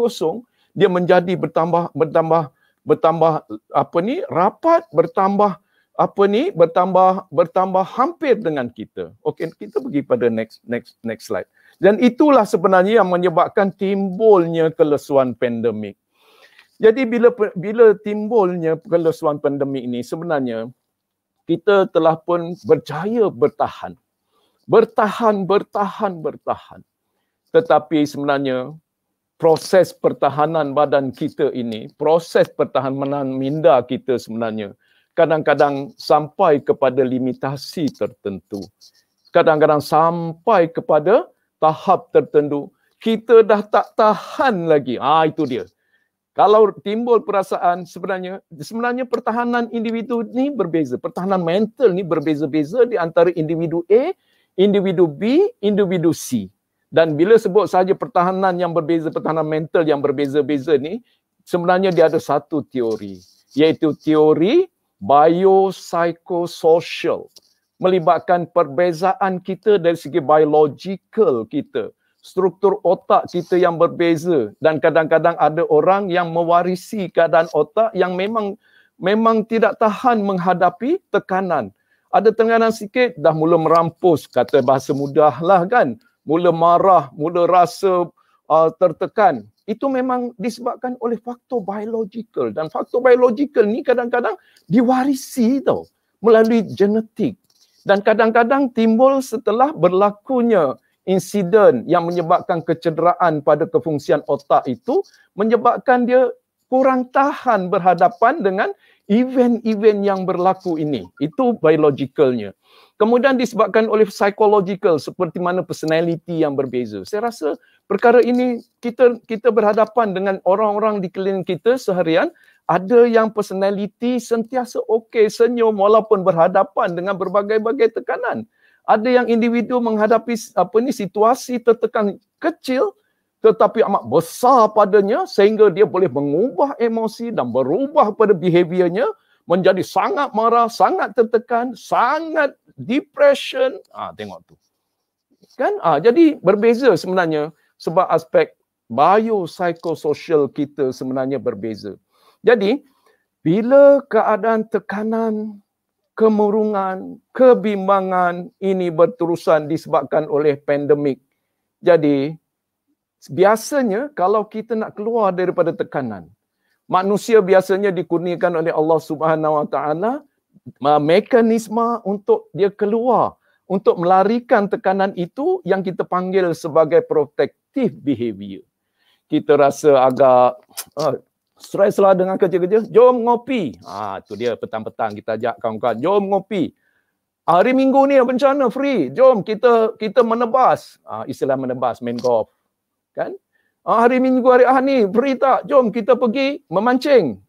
D: dia menjadi bertambah bertambah bertambah apa ni rapat bertambah apa ni bertambah bertambah hampir dengan kita. Okey, kita pergi pada next next next slide. Dan itulah sebenarnya yang menyebabkan timbulnya kelesuan pandemik. Jadi bila bila timbulnya kelesuan pandemik ini sebenarnya kita telah pun berjaya bertahan. Bertahan, bertahan, bertahan. Tetapi sebenarnya proses pertahanan badan kita ini, proses pertahanan minda kita sebenarnya kadang-kadang sampai kepada limitasi tertentu kadang-kadang sampai kepada tahap tertentu kita dah tak tahan lagi ah ha, itu dia kalau timbul perasaan sebenarnya sebenarnya pertahanan individu ni berbeza pertahanan mental ni berbeza-beza di antara individu A individu B individu C dan bila sebut saja pertahanan yang berbeza pertahanan mental yang berbeza-beza ni sebenarnya dia ada satu teori iaitu teori biopsychosocial melibatkan perbezaan kita dari segi biological kita struktur otak kita yang berbeza dan kadang-kadang ada orang yang mewarisi keadaan otak yang memang memang tidak tahan menghadapi tekanan ada tekanan sikit dah mula merampus kata bahasa mudahlah kan mula marah mula rasa uh, tertekan itu memang disebabkan oleh faktor biological dan faktor biological ni kadang-kadang diwarisi tu melalui genetik dan kadang-kadang timbul setelah berlakunya insiden yang menyebabkan kecederaan pada kefungsian otak itu menyebabkan dia kurang tahan berhadapan dengan event-event yang berlaku ini. Itu biologicalnya. Kemudian disebabkan oleh psychological seperti mana personality yang berbeza. Saya rasa perkara ini kita kita berhadapan dengan orang-orang di keliling kita seharian ada yang personality sentiasa okey senyum walaupun berhadapan dengan berbagai-bagai tekanan. Ada yang individu menghadapi apa ni situasi tertekan kecil tetapi amat besar padanya sehingga dia boleh mengubah emosi dan berubah pada behaviornya menjadi sangat marah, sangat tertekan, sangat depression. Ah ha, tengok tu. Kan? Ah ha, jadi berbeza sebenarnya sebab aspek biopsikososial kita sebenarnya berbeza. Jadi bila keadaan tekanan, kemurungan, kebimbangan ini berterusan disebabkan oleh pandemik. Jadi biasanya kalau kita nak keluar daripada tekanan manusia biasanya dikurniakan oleh Allah Subhanahu Wa Taala mekanisme untuk dia keluar untuk melarikan tekanan itu yang kita panggil sebagai protective behavior kita rasa agak uh, ah, stresslah dengan kerja-kerja jom ngopi ah tu dia petang-petang kita ajak kawan-kawan jom ngopi hari minggu ni bencana free jom kita kita menebas ah istilah menebas main golf kan ah, hari minggu hari ah ni beri tak jom kita pergi memancing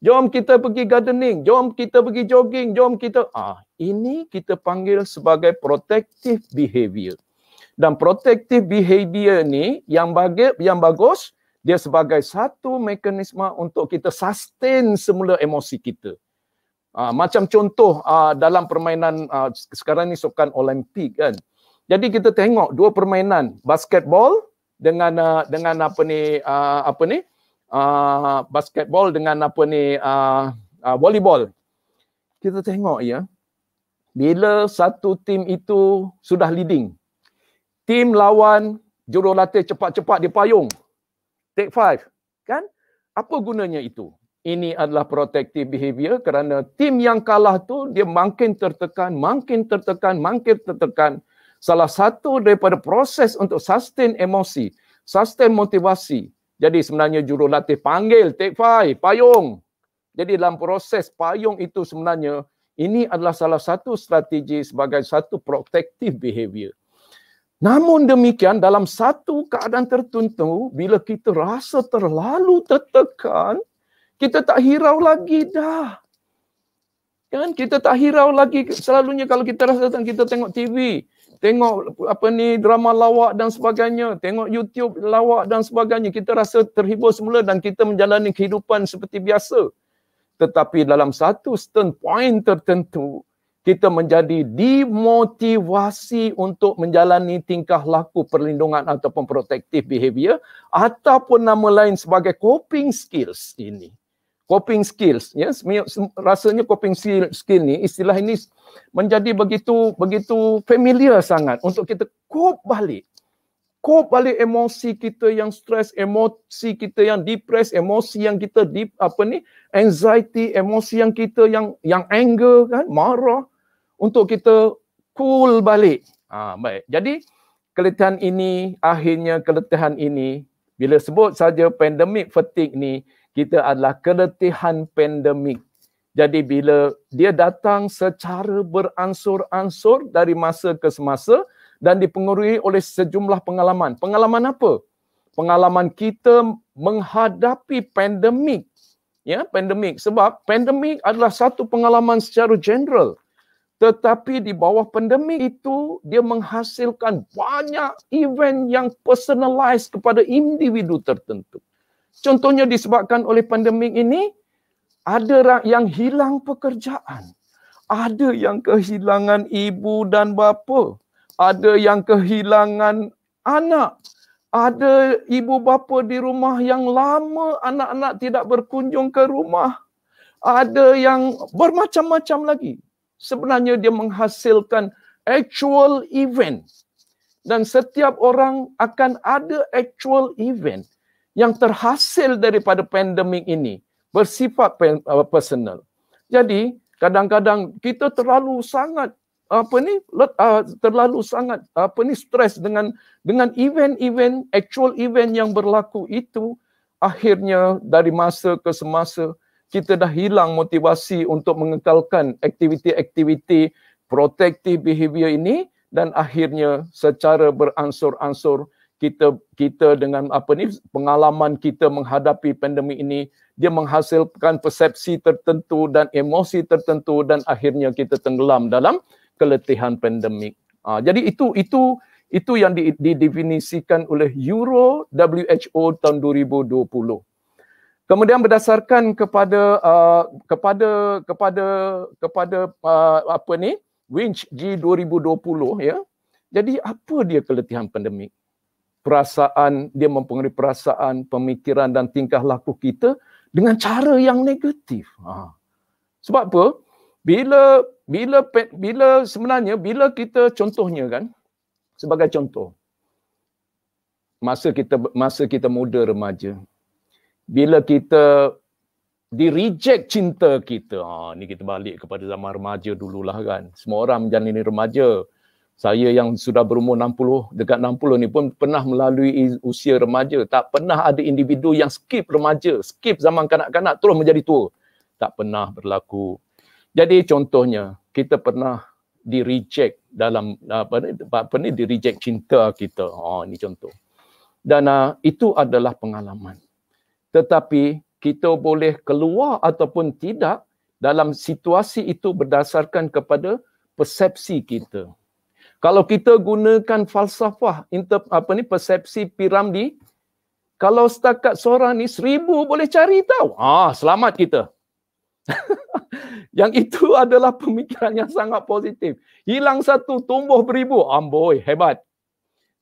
D: jom kita pergi gardening jom kita pergi jogging jom kita ah ini kita panggil sebagai protective behavior dan protective behavior ni yang bagi yang bagus dia sebagai satu mekanisme untuk kita sustain semula emosi kita Uh, macam contoh uh, dalam permainan uh, sekarang ni sokan Olimpik kan. Jadi kita tengok dua permainan basketball dengan uh, dengan apa ni uh, apa ni uh, basketball dengan apa ni uh, uh, volleyball kita tengok ya bila satu tim itu sudah leading tim lawan jurulatih cepat-cepat di payung take five kan apa gunanya itu ini adalah protective behavior kerana tim yang kalah tu dia makin tertekan makin tertekan makin tertekan salah satu daripada proses untuk sustain emosi, sustain motivasi. Jadi sebenarnya jurulatih panggil, take five, payung. Jadi dalam proses payung itu sebenarnya, ini adalah salah satu strategi sebagai satu protective behavior. Namun demikian, dalam satu keadaan tertentu, bila kita rasa terlalu tertekan, kita tak hirau lagi dah. Kan? Kita tak hirau lagi. Selalunya kalau kita rasa kita tengok TV tengok apa ni drama lawak dan sebagainya, tengok YouTube lawak dan sebagainya, kita rasa terhibur semula dan kita menjalani kehidupan seperti biasa. Tetapi dalam satu stand point tertentu, kita menjadi dimotivasi untuk menjalani tingkah laku perlindungan ataupun protective behavior ataupun nama lain sebagai coping skills ini coping skills ya yes? rasanya coping skill, skill ni istilah ini menjadi begitu begitu familiar sangat untuk kita cope balik cope balik emosi kita yang stres emosi kita yang depressed emosi yang kita deep, apa ni anxiety emosi yang kita yang yang anger kan marah untuk kita cool balik ha, baik jadi keletihan ini akhirnya keletihan ini bila sebut saja pandemic fatigue ni kita adalah keletihan pandemik. Jadi bila dia datang secara beransur-ansur dari masa ke semasa dan dipengaruhi oleh sejumlah pengalaman. Pengalaman apa? Pengalaman kita menghadapi pandemik. Ya, pandemik. Sebab pandemik adalah satu pengalaman secara general. Tetapi di bawah pandemik itu, dia menghasilkan banyak event yang personalized kepada individu tertentu. Contohnya disebabkan oleh pandemik ini, ada yang hilang pekerjaan. Ada yang kehilangan ibu dan bapa. Ada yang kehilangan anak. Ada ibu bapa di rumah yang lama anak-anak tidak berkunjung ke rumah. Ada yang bermacam-macam lagi. Sebenarnya dia menghasilkan actual event. Dan setiap orang akan ada actual event yang terhasil daripada pandemik ini bersifat personal. Jadi kadang-kadang kita terlalu sangat apa ni uh, terlalu sangat apa ni stres dengan dengan event-event actual event yang berlaku itu akhirnya dari masa ke semasa kita dah hilang motivasi untuk mengekalkan aktiviti-aktiviti protective behavior ini dan akhirnya secara beransur-ansur kita kita dengan apa ni pengalaman kita menghadapi pandemi ini dia menghasilkan persepsi tertentu dan emosi tertentu dan akhirnya kita tenggelam dalam keletihan pandemik. Ha, jadi itu itu itu yang didefinisikan oleh Euro WHO tahun 2020. Kemudian berdasarkan kepada uh, kepada kepada kepada uh, apa ni Winch G 2020 ya. Jadi apa dia keletihan pandemik? perasaan, dia mempengaruhi perasaan, pemikiran dan tingkah laku kita dengan cara yang negatif. Ha. Sebab apa? Bila bila bila sebenarnya bila kita contohnya kan sebagai contoh masa kita masa kita muda remaja bila kita di reject cinta kita ha, ni kita balik kepada zaman remaja dululah kan semua orang menjalani remaja saya yang sudah berumur 60 dekat 60 ni pun pernah melalui usia remaja tak pernah ada individu yang skip remaja skip zaman kanak-kanak terus menjadi tua tak pernah berlaku jadi contohnya kita pernah di reject dalam apa ni apa ni di reject cinta kita oh ini contoh dan uh, itu adalah pengalaman tetapi kita boleh keluar ataupun tidak dalam situasi itu berdasarkan kepada persepsi kita kalau kita gunakan falsafah inter, apa ni persepsi piramdi, kalau setakat seorang ni seribu boleh cari tahu. Ah, selamat kita. yang itu adalah pemikiran yang sangat positif. Hilang satu, tumbuh beribu. Amboi, hebat.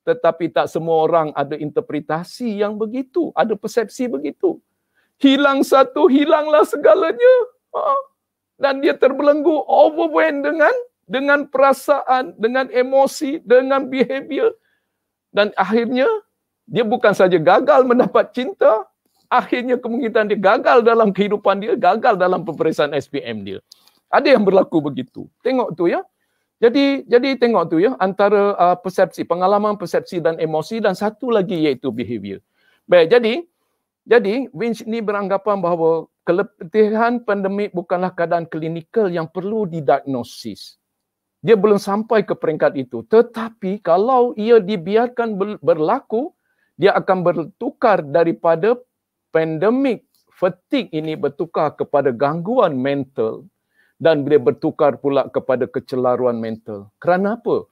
D: Tetapi tak semua orang ada interpretasi yang begitu. Ada persepsi begitu. Hilang satu, hilanglah segalanya. Ha. Dan dia terbelenggu, overwhelmed dengan dengan perasaan, dengan emosi, dengan behavior dan akhirnya dia bukan saja gagal mendapat cinta, akhirnya kemungkinan dia gagal dalam kehidupan dia, gagal dalam peperiksaan SPM dia. Ada yang berlaku begitu. Tengok tu ya. Jadi jadi tengok tu ya antara uh, persepsi, pengalaman, persepsi dan emosi dan satu lagi iaitu behavior. Baik, jadi jadi Winch ni beranggapan bahawa keletihan pandemik bukanlah keadaan klinikal yang perlu didiagnosis dia belum sampai ke peringkat itu tetapi kalau ia dibiarkan berlaku dia akan bertukar daripada pandemik fatigue ini bertukar kepada gangguan mental dan dia bertukar pula kepada kecelaruan mental kerana apa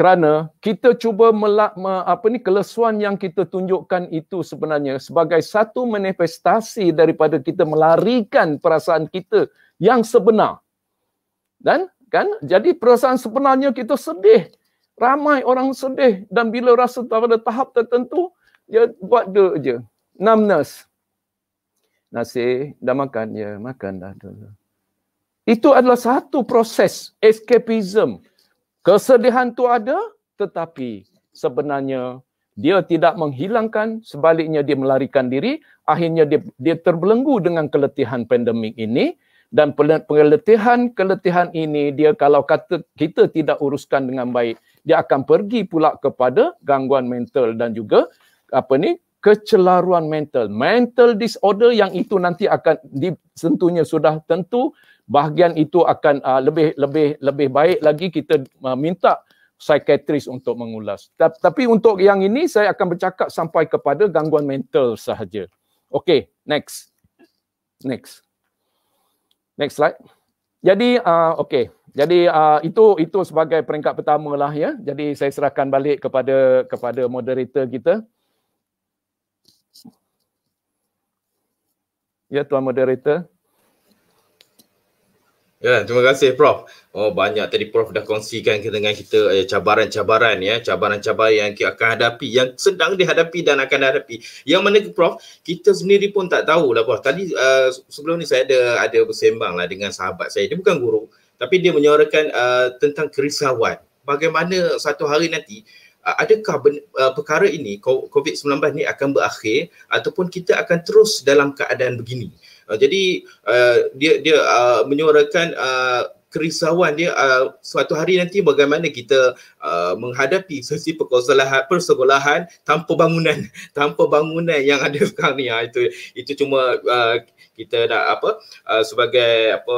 D: kerana kita cuba melak, apa ni kelesuan yang kita tunjukkan itu sebenarnya sebagai satu manifestasi daripada kita melarikan perasaan kita yang sebenar dan kan jadi perasaan sebenarnya kita sedih ramai orang sedih dan bila rasa pada tahap tertentu dia buat dia je numbness nasi dah makan ya makan dah dulu itu adalah satu proses escapism kesedihan tu ada tetapi sebenarnya dia tidak menghilangkan sebaliknya dia melarikan diri akhirnya dia, dia terbelenggu dengan keletihan pandemik ini dan keletihan-keletihan ini dia kalau kata kita tidak uruskan dengan baik dia akan pergi pula kepada gangguan mental dan juga apa ni kecelaruan mental mental disorder yang itu nanti akan tentunya sudah tentu bahagian itu akan uh, lebih lebih lebih baik lagi kita uh, minta psikiatris untuk mengulas tapi untuk yang ini saya akan bercakap sampai kepada gangguan mental sahaja okey next next Next slide. Jadi uh, okey. Jadi uh, itu itu sebagai peringkat pertama lah ya. Jadi saya serahkan balik kepada kepada moderator kita. Ya tuan moderator.
A: Ya, terima kasih Prof. Oh banyak tadi Prof dah kongsikan dengan kita eh, cabaran-cabaran ya, cabaran-cabaran yang kita akan hadapi, yang sedang dihadapi dan akan hadapi. Yang mana Prof, kita sendiri pun tak tahu lah Prof. Tadi uh, sebelum ni saya ada ada bersembang lah dengan sahabat saya. Dia bukan guru, tapi dia menyuarakan uh, tentang kerisauan. Bagaimana satu hari nanti adakah ben, uh, perkara ini COVID-19 ni akan berakhir ataupun kita akan terus dalam keadaan begini. Uh, jadi uh, dia dia uh, menyuarakan uh, kerisauan dia uh, suatu hari nanti bagaimana kita uh, menghadapi sesi perkosalahan persekolahan tanpa bangunan tanpa bangunan yang ada sekarang ni ha, itu itu cuma uh, kita nak apa uh, sebagai apa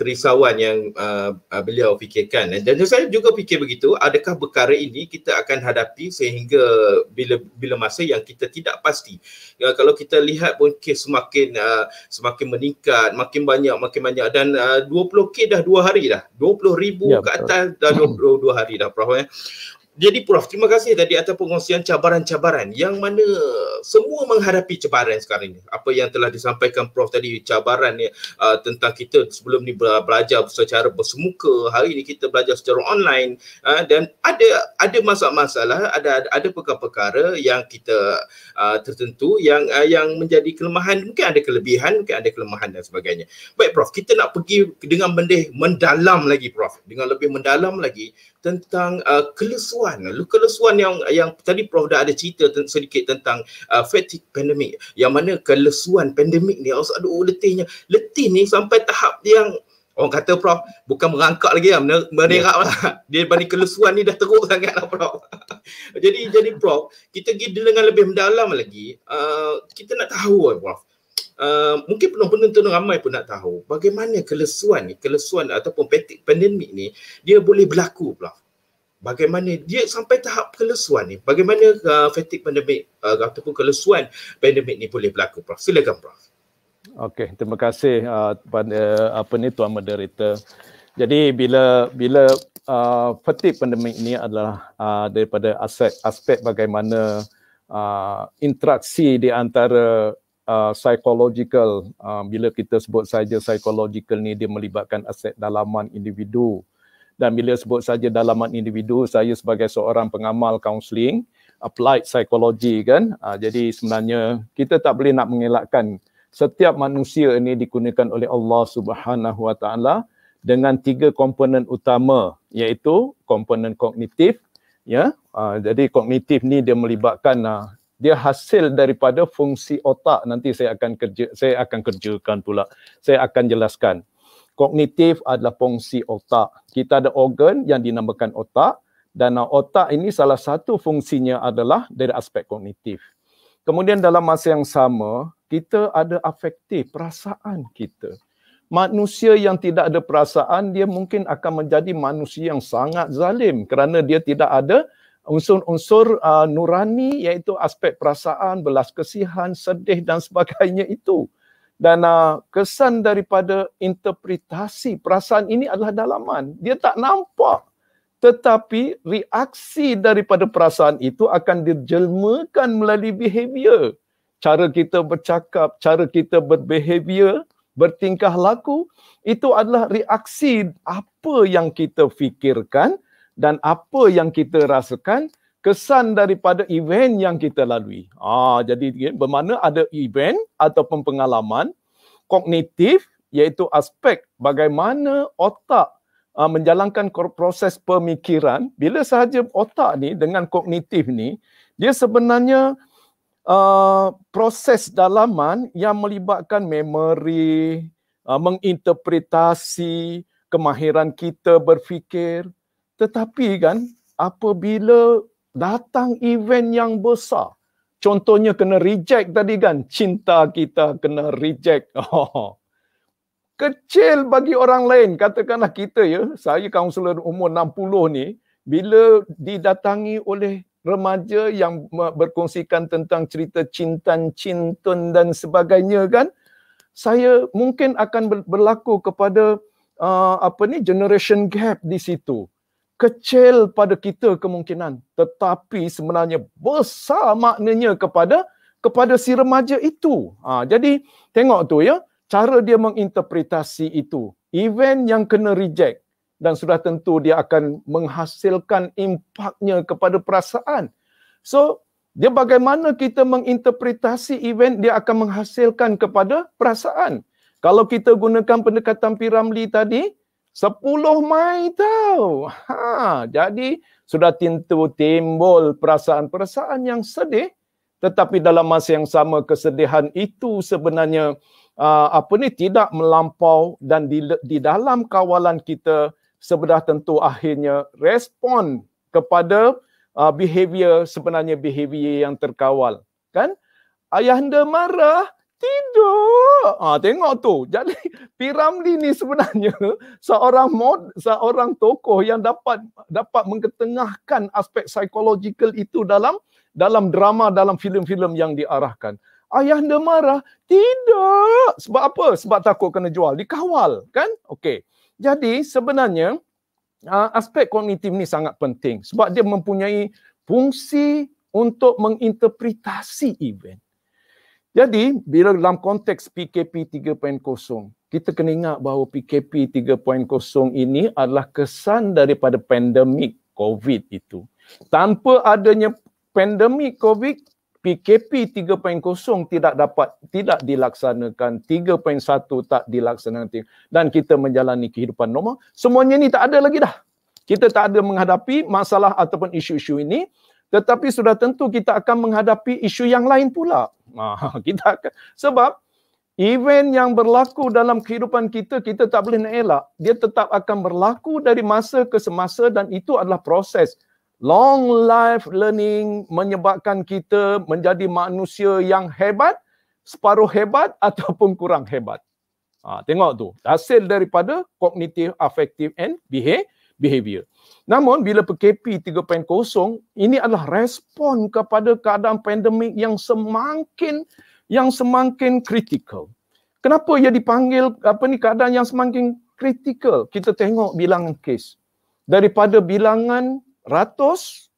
A: kerisauan yang uh, uh beliau fikirkan eh. dan saya juga fikir begitu adakah perkara ini kita akan hadapi sehingga bila bila masa yang kita tidak pasti ya, kalau kita lihat pun kes semakin uh, semakin meningkat makin banyak makin banyak dan uh, 20k dah dua hari dah 20 ribu ya, ke atas dah 22 hari dah Prof ya. Jadi Prof, terima kasih tadi atas pengongsian cabaran-cabaran yang mana semua menghadapi cabaran sekarang ini. Apa yang telah disampaikan Prof tadi, cabaran ni, uh, tentang kita sebelum ni belajar secara bersemuka, hari ini kita belajar secara online uh, dan ada ada masalah-masalah, ada ada perkara-perkara yang kita uh, tertentu yang uh, yang menjadi kelemahan, mungkin ada kelebihan, mungkin ada kelemahan dan sebagainya. Baik Prof, kita nak pergi dengan benda mendalam lagi Prof, dengan lebih mendalam lagi tentang uh, kelesuan kelesuan kelesuan yang yang tadi prof dah ada cerita ten- sedikit tentang uh, fatigue pandemic yang mana kelesuan pandemik ni harus ada letihnya letih ni sampai tahap yang orang kata prof bukan merangkak lagi lah menerak lah dia bani kelesuan ni dah teruk sangat lah prof jadi jadi prof kita pergi dengan lebih mendalam lagi uh, kita nak tahu lah prof Uh, mungkin penonton-penonton ramai pun nak tahu bagaimana kelesuan ni, kelesuan ataupun pandemik ni dia boleh berlaku pula bagaimana dia sampai tahap kelesuan ni bagaimana uh, fatigue pandemik uh, ataupun kelesuan pandemik ni boleh berlaku prof silakan prof
D: okey terima kasih uh, pada apa ni tuan moderator jadi bila bila uh, fatigue pandemik ni adalah uh, daripada aspek aspek bagaimana uh, interaksi di antara Uh, psychological uh, bila kita sebut saja psychological ni dia melibatkan aset dalaman individu uh, dan bila sebut saja dalaman individu saya sebagai seorang pengamal kaunseling applied psychology kan uh, jadi sebenarnya kita tak boleh nak mengelakkan setiap manusia ini digunakan oleh Allah Subhanahu Wa Taala dengan tiga komponen utama iaitu komponen kognitif ya uh, jadi kognitif ni dia melibatkan uh, dia hasil daripada fungsi otak nanti saya akan kerja saya akan kerjakan pula saya akan jelaskan kognitif adalah fungsi otak. Kita ada organ yang dinamakan otak dan otak ini salah satu fungsinya adalah dari aspek kognitif. Kemudian dalam masa yang sama, kita ada afektif, perasaan kita. Manusia yang tidak ada perasaan, dia mungkin akan menjadi manusia yang sangat zalim kerana dia tidak ada unsur-unsur uh, nurani iaitu aspek perasaan, belas kasihan, sedih dan sebagainya itu dan uh, kesan daripada interpretasi perasaan ini adalah dalaman dia tak nampak tetapi reaksi daripada perasaan itu akan dijelmakan melalui behavior cara kita bercakap cara kita berbehavior bertingkah laku itu adalah reaksi apa yang kita fikirkan dan apa yang kita rasakan kesan daripada event yang kita lalui. Ah, jadi bermakna ada event ataupun pengalaman kognitif iaitu aspek bagaimana otak uh, menjalankan proses pemikiran bila sahaja otak ni dengan kognitif ni dia sebenarnya uh, proses dalaman yang melibatkan memori uh, menginterpretasi kemahiran kita berfikir tetapi kan apabila datang event yang besar. Contohnya kena reject tadi kan, cinta kita kena reject. Oh. Kecil bagi orang lain, katakanlah kita ya, saya kaunselor umur 60 ni, bila didatangi oleh remaja yang berkongsikan tentang cerita cinta cintun dan sebagainya kan, saya mungkin akan berlaku kepada uh, apa ni generation gap di situ kecil pada kita kemungkinan tetapi sebenarnya besar maknanya kepada kepada si remaja itu. Ha, jadi tengok tu ya cara dia menginterpretasi itu. Event yang kena reject dan sudah tentu dia akan menghasilkan impaknya kepada perasaan. So dia bagaimana kita menginterpretasi event dia akan menghasilkan kepada perasaan. Kalau kita gunakan pendekatan Piramli tadi, 10 Mei tau. Ha, jadi sudah tentu timbul perasaan-perasaan yang sedih tetapi dalam masa yang sama kesedihan itu sebenarnya uh, apa ni tidak melampau dan di, di dalam kawalan kita sebenarnya tentu akhirnya respon kepada uh, behavior sebenarnya behavior yang terkawal kan ayah anda marah tidak. Ha, tengok tu. Jadi Piramli ni sebenarnya seorang mod, seorang tokoh yang dapat dapat mengketengahkan aspek psikologikal itu dalam dalam drama dalam filem-filem yang diarahkan. Ayah dia marah. Tidak. Sebab apa? Sebab takut kena jual. Dikawal. Kan? Okey. Jadi sebenarnya ah, aspek kognitif ni sangat penting. Sebab dia mempunyai fungsi untuk menginterpretasi event. Jadi bila dalam konteks PKP 3.0, kita kena ingat bahawa PKP 3.0 ini adalah kesan daripada pandemik COVID itu. Tanpa adanya pandemik COVID, PKP 3.0 tidak dapat tidak dilaksanakan, 3.1 tak dilaksanakan dan kita menjalani kehidupan normal, semuanya ini tak ada lagi dah. Kita tak ada menghadapi masalah ataupun isu-isu ini tetapi sudah tentu kita akan menghadapi isu yang lain pula. Ha, kita akan, sebab event yang berlaku dalam kehidupan kita kita tak boleh nak elak. Dia tetap akan berlaku dari masa ke semasa dan itu adalah proses long life learning menyebabkan kita menjadi manusia yang hebat, separuh hebat ataupun kurang hebat. Ha, tengok tu. Hasil daripada cognitive, affective and behavior behavior. Namun bila PKP 3.0 ini adalah respon kepada keadaan pandemik yang semakin yang semakin kritikal. Kenapa ia dipanggil apa ni keadaan yang semakin kritikal? Kita tengok bilangan kes daripada bilangan ratus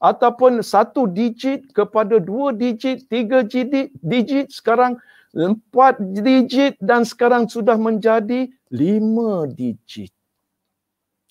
D: ataupun satu digit kepada dua digit, tiga digit, digit sekarang empat digit dan sekarang sudah menjadi lima digit.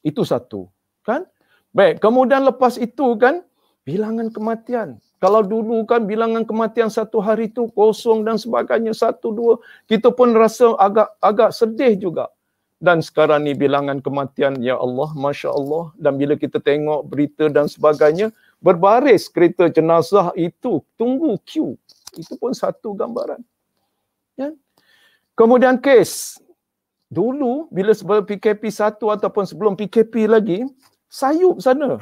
D: Itu satu, kan? Baik, kemudian lepas itu kan bilangan kematian. Kalau dulu kan bilangan kematian satu hari itu kosong dan sebagainya satu dua, kita pun rasa agak agak sedih juga. Dan sekarang ni bilangan kematian ya Allah, masya Allah. Dan bila kita tengok berita dan sebagainya berbaris kereta jenazah itu tunggu queue. Itu pun satu gambaran. Ya? Kemudian kes dulu bila sebelum PKP satu ataupun sebelum PKP lagi sayup sana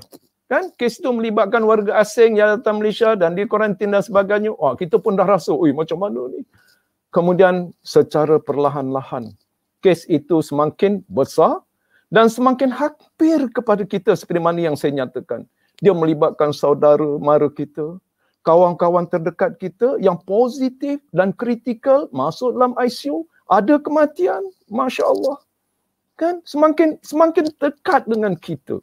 D: kan kes itu melibatkan warga asing yang datang Malaysia dan di kuarantin dan sebagainya Oh kita pun dah rasa ui macam mana ni kemudian secara perlahan-lahan kes itu semakin besar dan semakin hampir kepada kita seperti mana yang saya nyatakan dia melibatkan saudara mara kita kawan-kawan terdekat kita yang positif dan kritikal masuk dalam ICU ada kematian masya Allah kan semakin semakin dekat dengan kita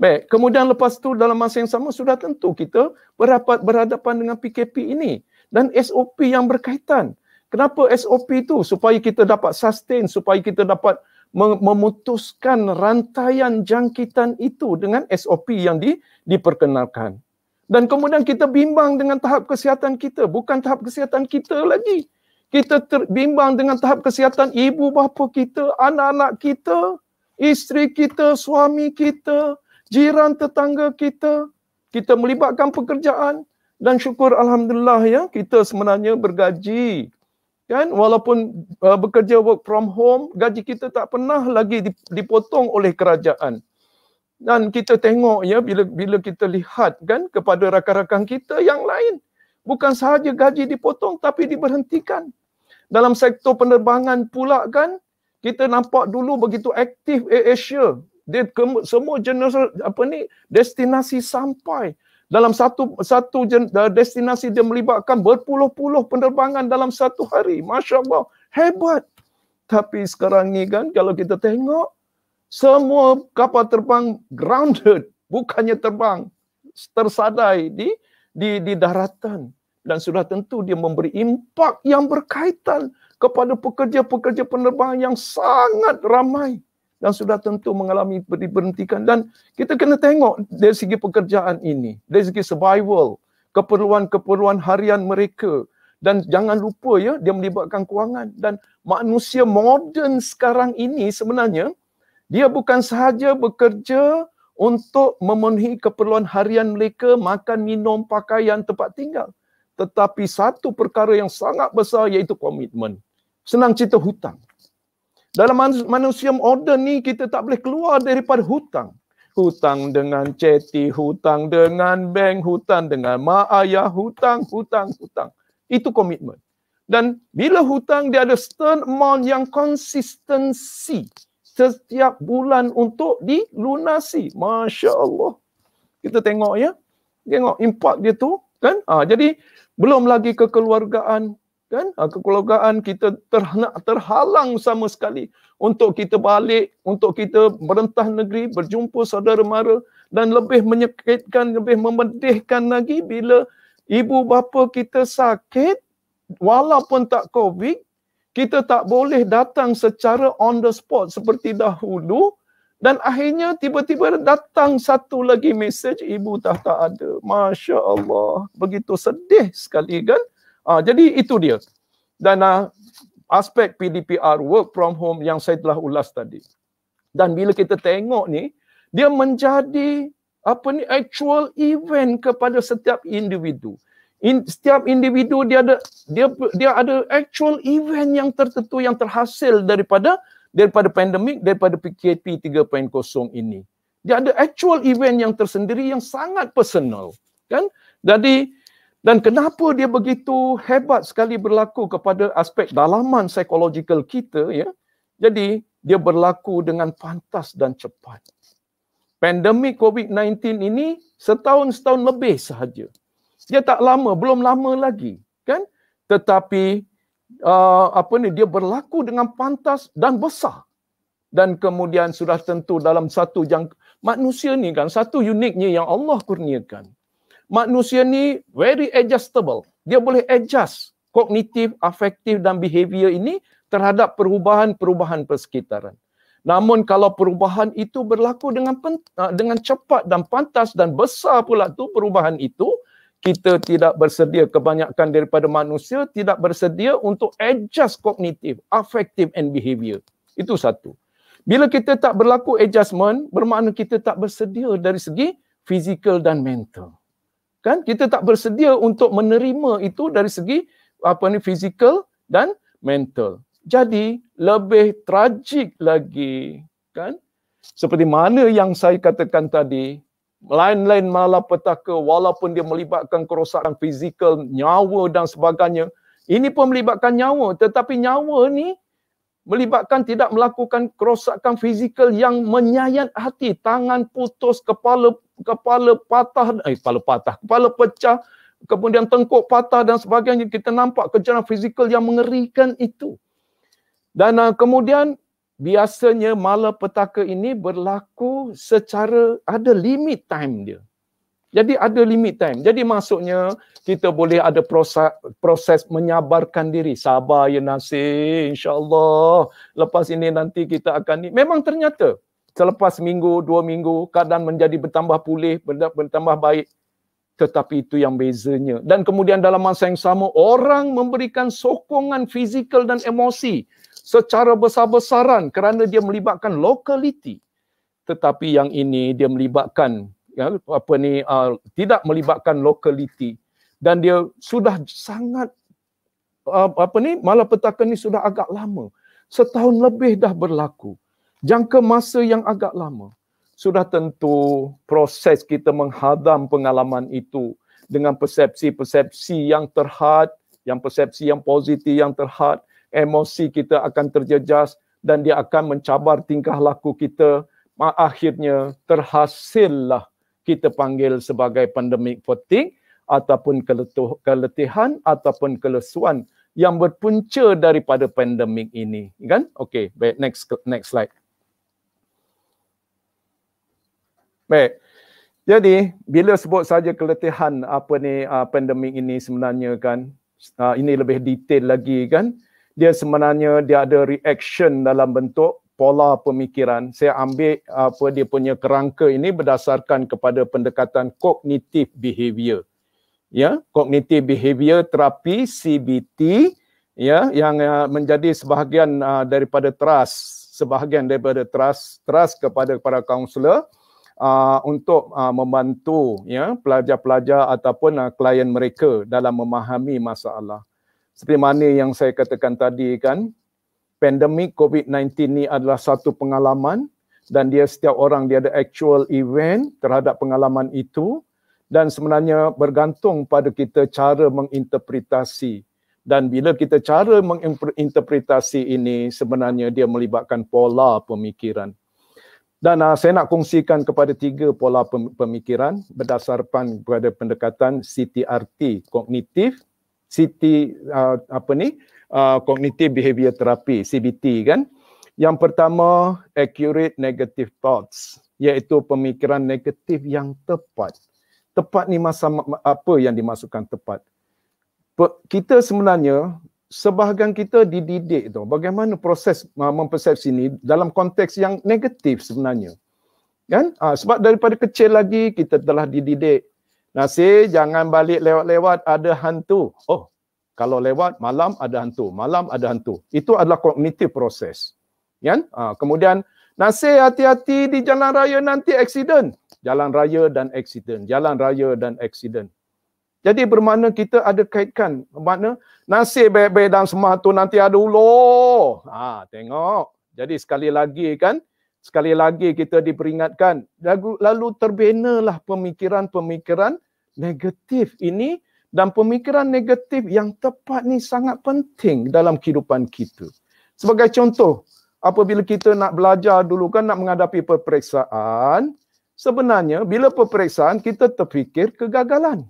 D: baik kemudian lepas tu dalam masa yang sama sudah tentu kita berhadapan, berhadapan dengan PKP ini dan SOP yang berkaitan kenapa SOP itu supaya kita dapat sustain supaya kita dapat memutuskan rantaian jangkitan itu dengan SOP yang di, diperkenalkan. Dan kemudian kita bimbang dengan tahap kesihatan kita, bukan tahap kesihatan kita lagi kita terbimbang dengan tahap kesihatan ibu bapa kita, anak-anak kita, isteri kita, suami kita, jiran tetangga kita. Kita melibatkan pekerjaan dan syukur alhamdulillah ya, kita sebenarnya bergaji. Kan walaupun uh, bekerja work from home, gaji kita tak pernah lagi dipotong oleh kerajaan. Dan kita tengok ya bila bila kita lihat kan kepada rakan-rakan kita yang lain bukan sahaja gaji dipotong tapi diberhentikan dalam sektor penerbangan pula kan kita nampak dulu begitu aktif Air Asia dia ke, semua jenis apa ni destinasi sampai dalam satu satu destinasi dia melibatkan berpuluh-puluh penerbangan dalam satu hari masya Allah hebat tapi sekarang ni kan kalau kita tengok semua kapal terbang grounded bukannya terbang tersadai di di di daratan dan sudah tentu dia memberi impak yang berkaitan kepada pekerja-pekerja penerbangan yang sangat ramai dan sudah tentu mengalami diberhentikan dan kita kena tengok dari segi pekerjaan ini dari segi survival keperluan-keperluan harian mereka dan jangan lupa ya dia melibatkan kewangan dan manusia moden sekarang ini sebenarnya dia bukan sahaja bekerja untuk memenuhi keperluan harian mereka makan minum pakaian tempat tinggal tetapi satu perkara yang sangat besar iaitu komitmen. Senang cerita hutang. Dalam manusia order ni kita tak boleh keluar daripada hutang. Hutang dengan ceti, hutang dengan bank, hutang dengan mak ayah, hutang, hutang, hutang. Itu komitmen. Dan bila hutang dia ada stern amount yang konsistensi setiap bulan untuk dilunasi. Masya Allah. Kita tengok ya. Tengok impak dia tu. Kan? Ha, jadi belum lagi kekeluargaan kan ah, kekeluargaan kita terhalang, terhalang sama sekali untuk kita balik untuk kita merentah negeri berjumpa saudara mara dan lebih menyakitkan lebih memedihkan lagi bila ibu bapa kita sakit walaupun tak covid kita tak boleh datang secara on the spot seperti dahulu dan akhirnya tiba-tiba datang satu lagi mesej, ibu dah tak ada. Masya Allah, begitu sedih sekali kan. Uh, jadi itu dia. Dan uh, aspek PDPR, work from home yang saya telah ulas tadi. Dan bila kita tengok ni, dia menjadi apa ni actual event kepada setiap individu. In, setiap individu dia ada dia dia ada actual event yang tertentu yang terhasil daripada daripada pandemik daripada PKP 3.0 ini. Dia ada actual event yang tersendiri yang sangat personal, kan? Jadi dan kenapa dia begitu hebat sekali berlaku kepada aspek dalaman psychological kita ya. Jadi dia berlaku dengan pantas dan cepat. Pandemik COVID-19 ini setahun-setahun lebih sahaja. Dia tak lama, belum lama lagi, kan? Tetapi uh, apa ni dia berlaku dengan pantas dan besar dan kemudian sudah tentu dalam satu yang manusia ni kan satu uniknya yang Allah kurniakan manusia ni very adjustable dia boleh adjust kognitif afektif dan behavior ini terhadap perubahan-perubahan persekitaran namun kalau perubahan itu berlaku dengan ah, dengan cepat dan pantas dan besar pula tu perubahan itu kita tidak bersedia kebanyakan daripada manusia tidak bersedia untuk adjust kognitif affective and behavior itu satu bila kita tak berlaku adjustment bermakna kita tak bersedia dari segi physical dan mental kan kita tak bersedia untuk menerima itu dari segi apa ni physical dan mental jadi lebih tragik lagi kan seperti mana yang saya katakan tadi lain-lain malapetaka walaupun dia melibatkan kerosakan fizikal, nyawa dan sebagainya. Ini pun melibatkan nyawa tetapi nyawa ni melibatkan tidak melakukan kerosakan fizikal yang menyayat hati, tangan putus, kepala kepala patah, eh kepala patah, kepala pecah, kemudian tengkuk patah dan sebagainya kita nampak kejadian fizikal yang mengerikan itu. Dan uh, kemudian biasanya malapetaka ini berlaku secara ada limit time dia. Jadi ada limit time. Jadi maksudnya kita boleh ada proses, proses menyabarkan diri. Sabar ya nasir, insyaAllah. Lepas ini nanti kita akan ni. Memang ternyata selepas minggu, dua minggu, keadaan menjadi bertambah pulih, bertambah baik. Tetapi itu yang bezanya. Dan kemudian dalam masa yang sama, orang memberikan sokongan fizikal dan emosi secara besar-besaran kerana dia melibatkan lokaliti tetapi yang ini dia melibatkan ya, apa ni uh, tidak melibatkan lokaliti dan dia sudah sangat uh, apa ni malah malapetaka ni sudah agak lama setahun lebih dah berlaku jangka masa yang agak lama sudah tentu proses kita menghadam pengalaman itu dengan persepsi-persepsi yang terhad yang persepsi yang positif yang terhad emosi kita akan terjejas dan dia akan mencabar tingkah laku kita. Akhirnya terhasillah kita panggil sebagai pandemik fatigue ataupun keletuh, keletihan ataupun kelesuan yang berpunca daripada pandemik ini. Kan? Okey, baik. Next, next slide. Baik. Jadi bila sebut saja keletihan apa ni uh, pandemik ini sebenarnya kan uh, ini lebih detail lagi kan dia sebenarnya dia ada reaction dalam bentuk pola pemikiran. Saya ambil apa dia punya kerangka ini berdasarkan kepada pendekatan kognitif behavior. Ya, kognitif behavior terapi CBT ya yang uh, menjadi sebahagian uh, daripada trust, sebahagian daripada trust trust kepada para kaunselor uh, untuk uh, membantu ya pelajar-pelajar ataupun uh, klien mereka dalam memahami masalah seperti mana yang saya katakan tadi kan pandemik COVID-19 ni adalah satu pengalaman dan dia setiap orang dia ada actual event terhadap pengalaman itu dan sebenarnya bergantung pada kita cara menginterpretasi dan bila kita cara menginterpretasi ini sebenarnya dia melibatkan pola pemikiran dan uh, saya nak kongsikan kepada tiga pola pemikiran berdasarkan kepada pendekatan CTRT kognitif CT uh, apa ni? Uh, cognitive behavior therapy CBT kan. Yang pertama accurate negative thoughts iaitu pemikiran negatif yang tepat. Tepat ni masa apa yang dimasukkan tepat? Kita sebenarnya sebahagian kita dididik tu bagaimana proses uh, mempersepsi ini dalam konteks yang negatif sebenarnya. Kan? Ha, sebab daripada kecil lagi kita telah dididik Nasi jangan balik lewat-lewat ada hantu. Oh, kalau lewat malam ada hantu, malam ada hantu. Itu adalah kognitif proses. Ya? Ha, kemudian nasi hati-hati di jalan raya nanti accident. Jalan raya dan accident. Jalan raya dan accident. Jadi bermakna kita ada kaitkan. Bermakna Nasi baik-baik dan semua tu nanti ada ulo. Ha, tengok. Jadi sekali lagi kan, sekali lagi kita diperingatkan lalu, lalu pemikiran-pemikiran negatif ini dan pemikiran negatif yang tepat ni sangat penting dalam kehidupan kita. Sebagai contoh, apabila kita nak belajar dulu kan nak menghadapi peperiksaan, sebenarnya bila peperiksaan kita terfikir kegagalan.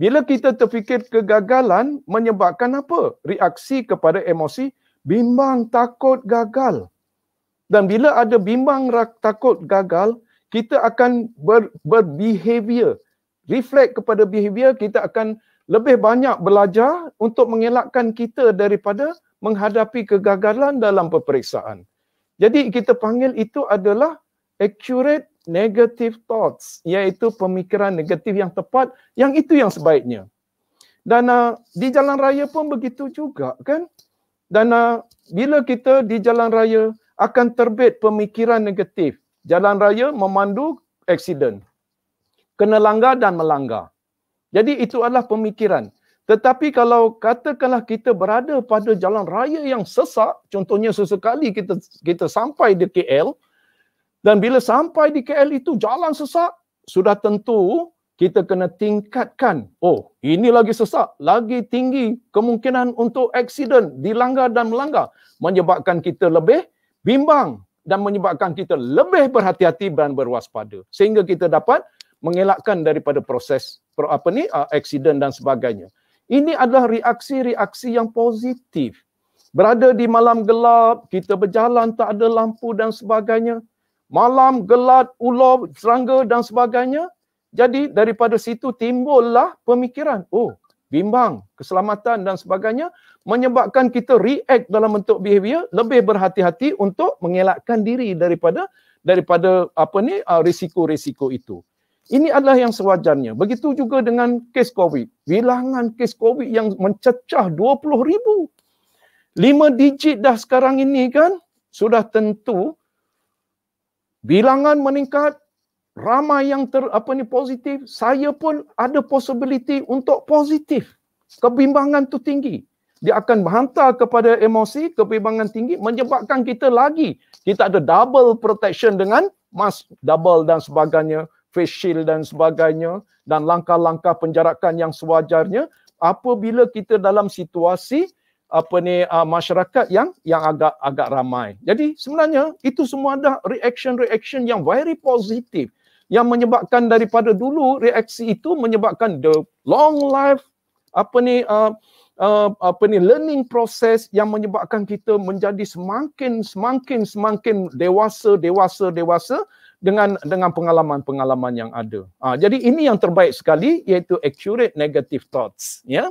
D: Bila kita terfikir kegagalan menyebabkan apa? Reaksi kepada emosi bimbang, takut, gagal. Dan bila ada bimbang takut gagal, kita akan ber, berbehavior. Reflect kepada behavior, kita akan lebih banyak belajar untuk mengelakkan kita daripada menghadapi kegagalan dalam peperiksaan. Jadi kita panggil itu adalah accurate negative thoughts, iaitu pemikiran negatif yang tepat, yang itu yang sebaiknya. Dan uh, di jalan raya pun begitu juga kan? Dan uh, bila kita di jalan raya, akan terbit pemikiran negatif. Jalan raya memandu aksiden. Kena langgar dan melanggar. Jadi itu adalah pemikiran. Tetapi kalau katakanlah kita berada pada jalan raya yang sesak, contohnya sesekali kita kita sampai di KL dan bila sampai di KL itu jalan sesak, sudah tentu kita kena tingkatkan. Oh, ini lagi sesak, lagi tinggi kemungkinan untuk aksiden, dilanggar dan melanggar menyebabkan kita lebih bimbang dan menyebabkan kita lebih berhati-hati dan berwaspada sehingga kita dapat mengelakkan daripada proses apa ni uh, accident dan sebagainya. Ini adalah reaksi-reaksi yang positif. Berada di malam gelap, kita berjalan tak ada lampu dan sebagainya. Malam gelap, ular, serangga dan sebagainya. Jadi daripada situ timbullah pemikiran, oh bimbang, keselamatan dan sebagainya menyebabkan kita react dalam bentuk behavior lebih berhati-hati untuk mengelakkan diri daripada daripada apa ni uh, risiko-risiko itu. Ini adalah yang sewajarnya. Begitu juga dengan kes COVID. Bilangan kes COVID yang mencecah 20 ribu. Lima digit dah sekarang ini kan sudah tentu bilangan meningkat, ramai yang ter, apa ni positif, saya pun ada possibility untuk positif. Kebimbangan tu tinggi. Dia akan menghantar kepada emosi, kebimbangan tinggi menyebabkan kita lagi. Kita ada double protection dengan mask double dan sebagainya, face shield dan sebagainya dan langkah-langkah penjarakan yang sewajarnya apabila kita dalam situasi apa ni uh, masyarakat yang yang agak agak ramai. Jadi sebenarnya itu semua dah reaction reaction yang very positive yang menyebabkan daripada dulu reaksi itu menyebabkan the long life apa ni uh, uh, apa ni learning process yang menyebabkan kita menjadi semakin semakin semakin dewasa dewasa dewasa dengan dengan pengalaman-pengalaman yang ada. Ha, jadi ini yang terbaik sekali iaitu accurate negative thoughts ya.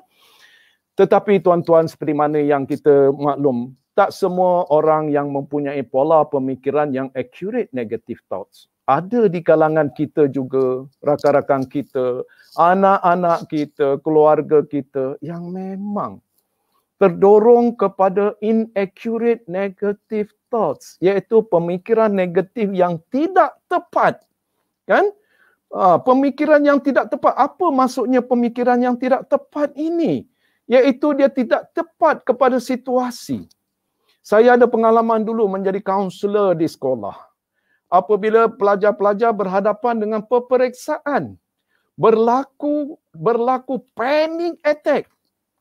D: Tetapi tuan-tuan seperti mana yang kita maklum tak semua orang yang mempunyai pola pemikiran yang accurate negative thoughts ada di kalangan kita juga, rakan-rakan kita, anak-anak kita, keluarga kita yang memang terdorong kepada inaccurate negative thoughts iaitu pemikiran negatif yang tidak tepat. Kan? Ah, pemikiran yang tidak tepat. Apa maksudnya pemikiran yang tidak tepat ini? Iaitu dia tidak tepat kepada situasi. Saya ada pengalaman dulu menjadi kaunselor di sekolah apabila pelajar-pelajar berhadapan dengan peperiksaan berlaku berlaku panic attack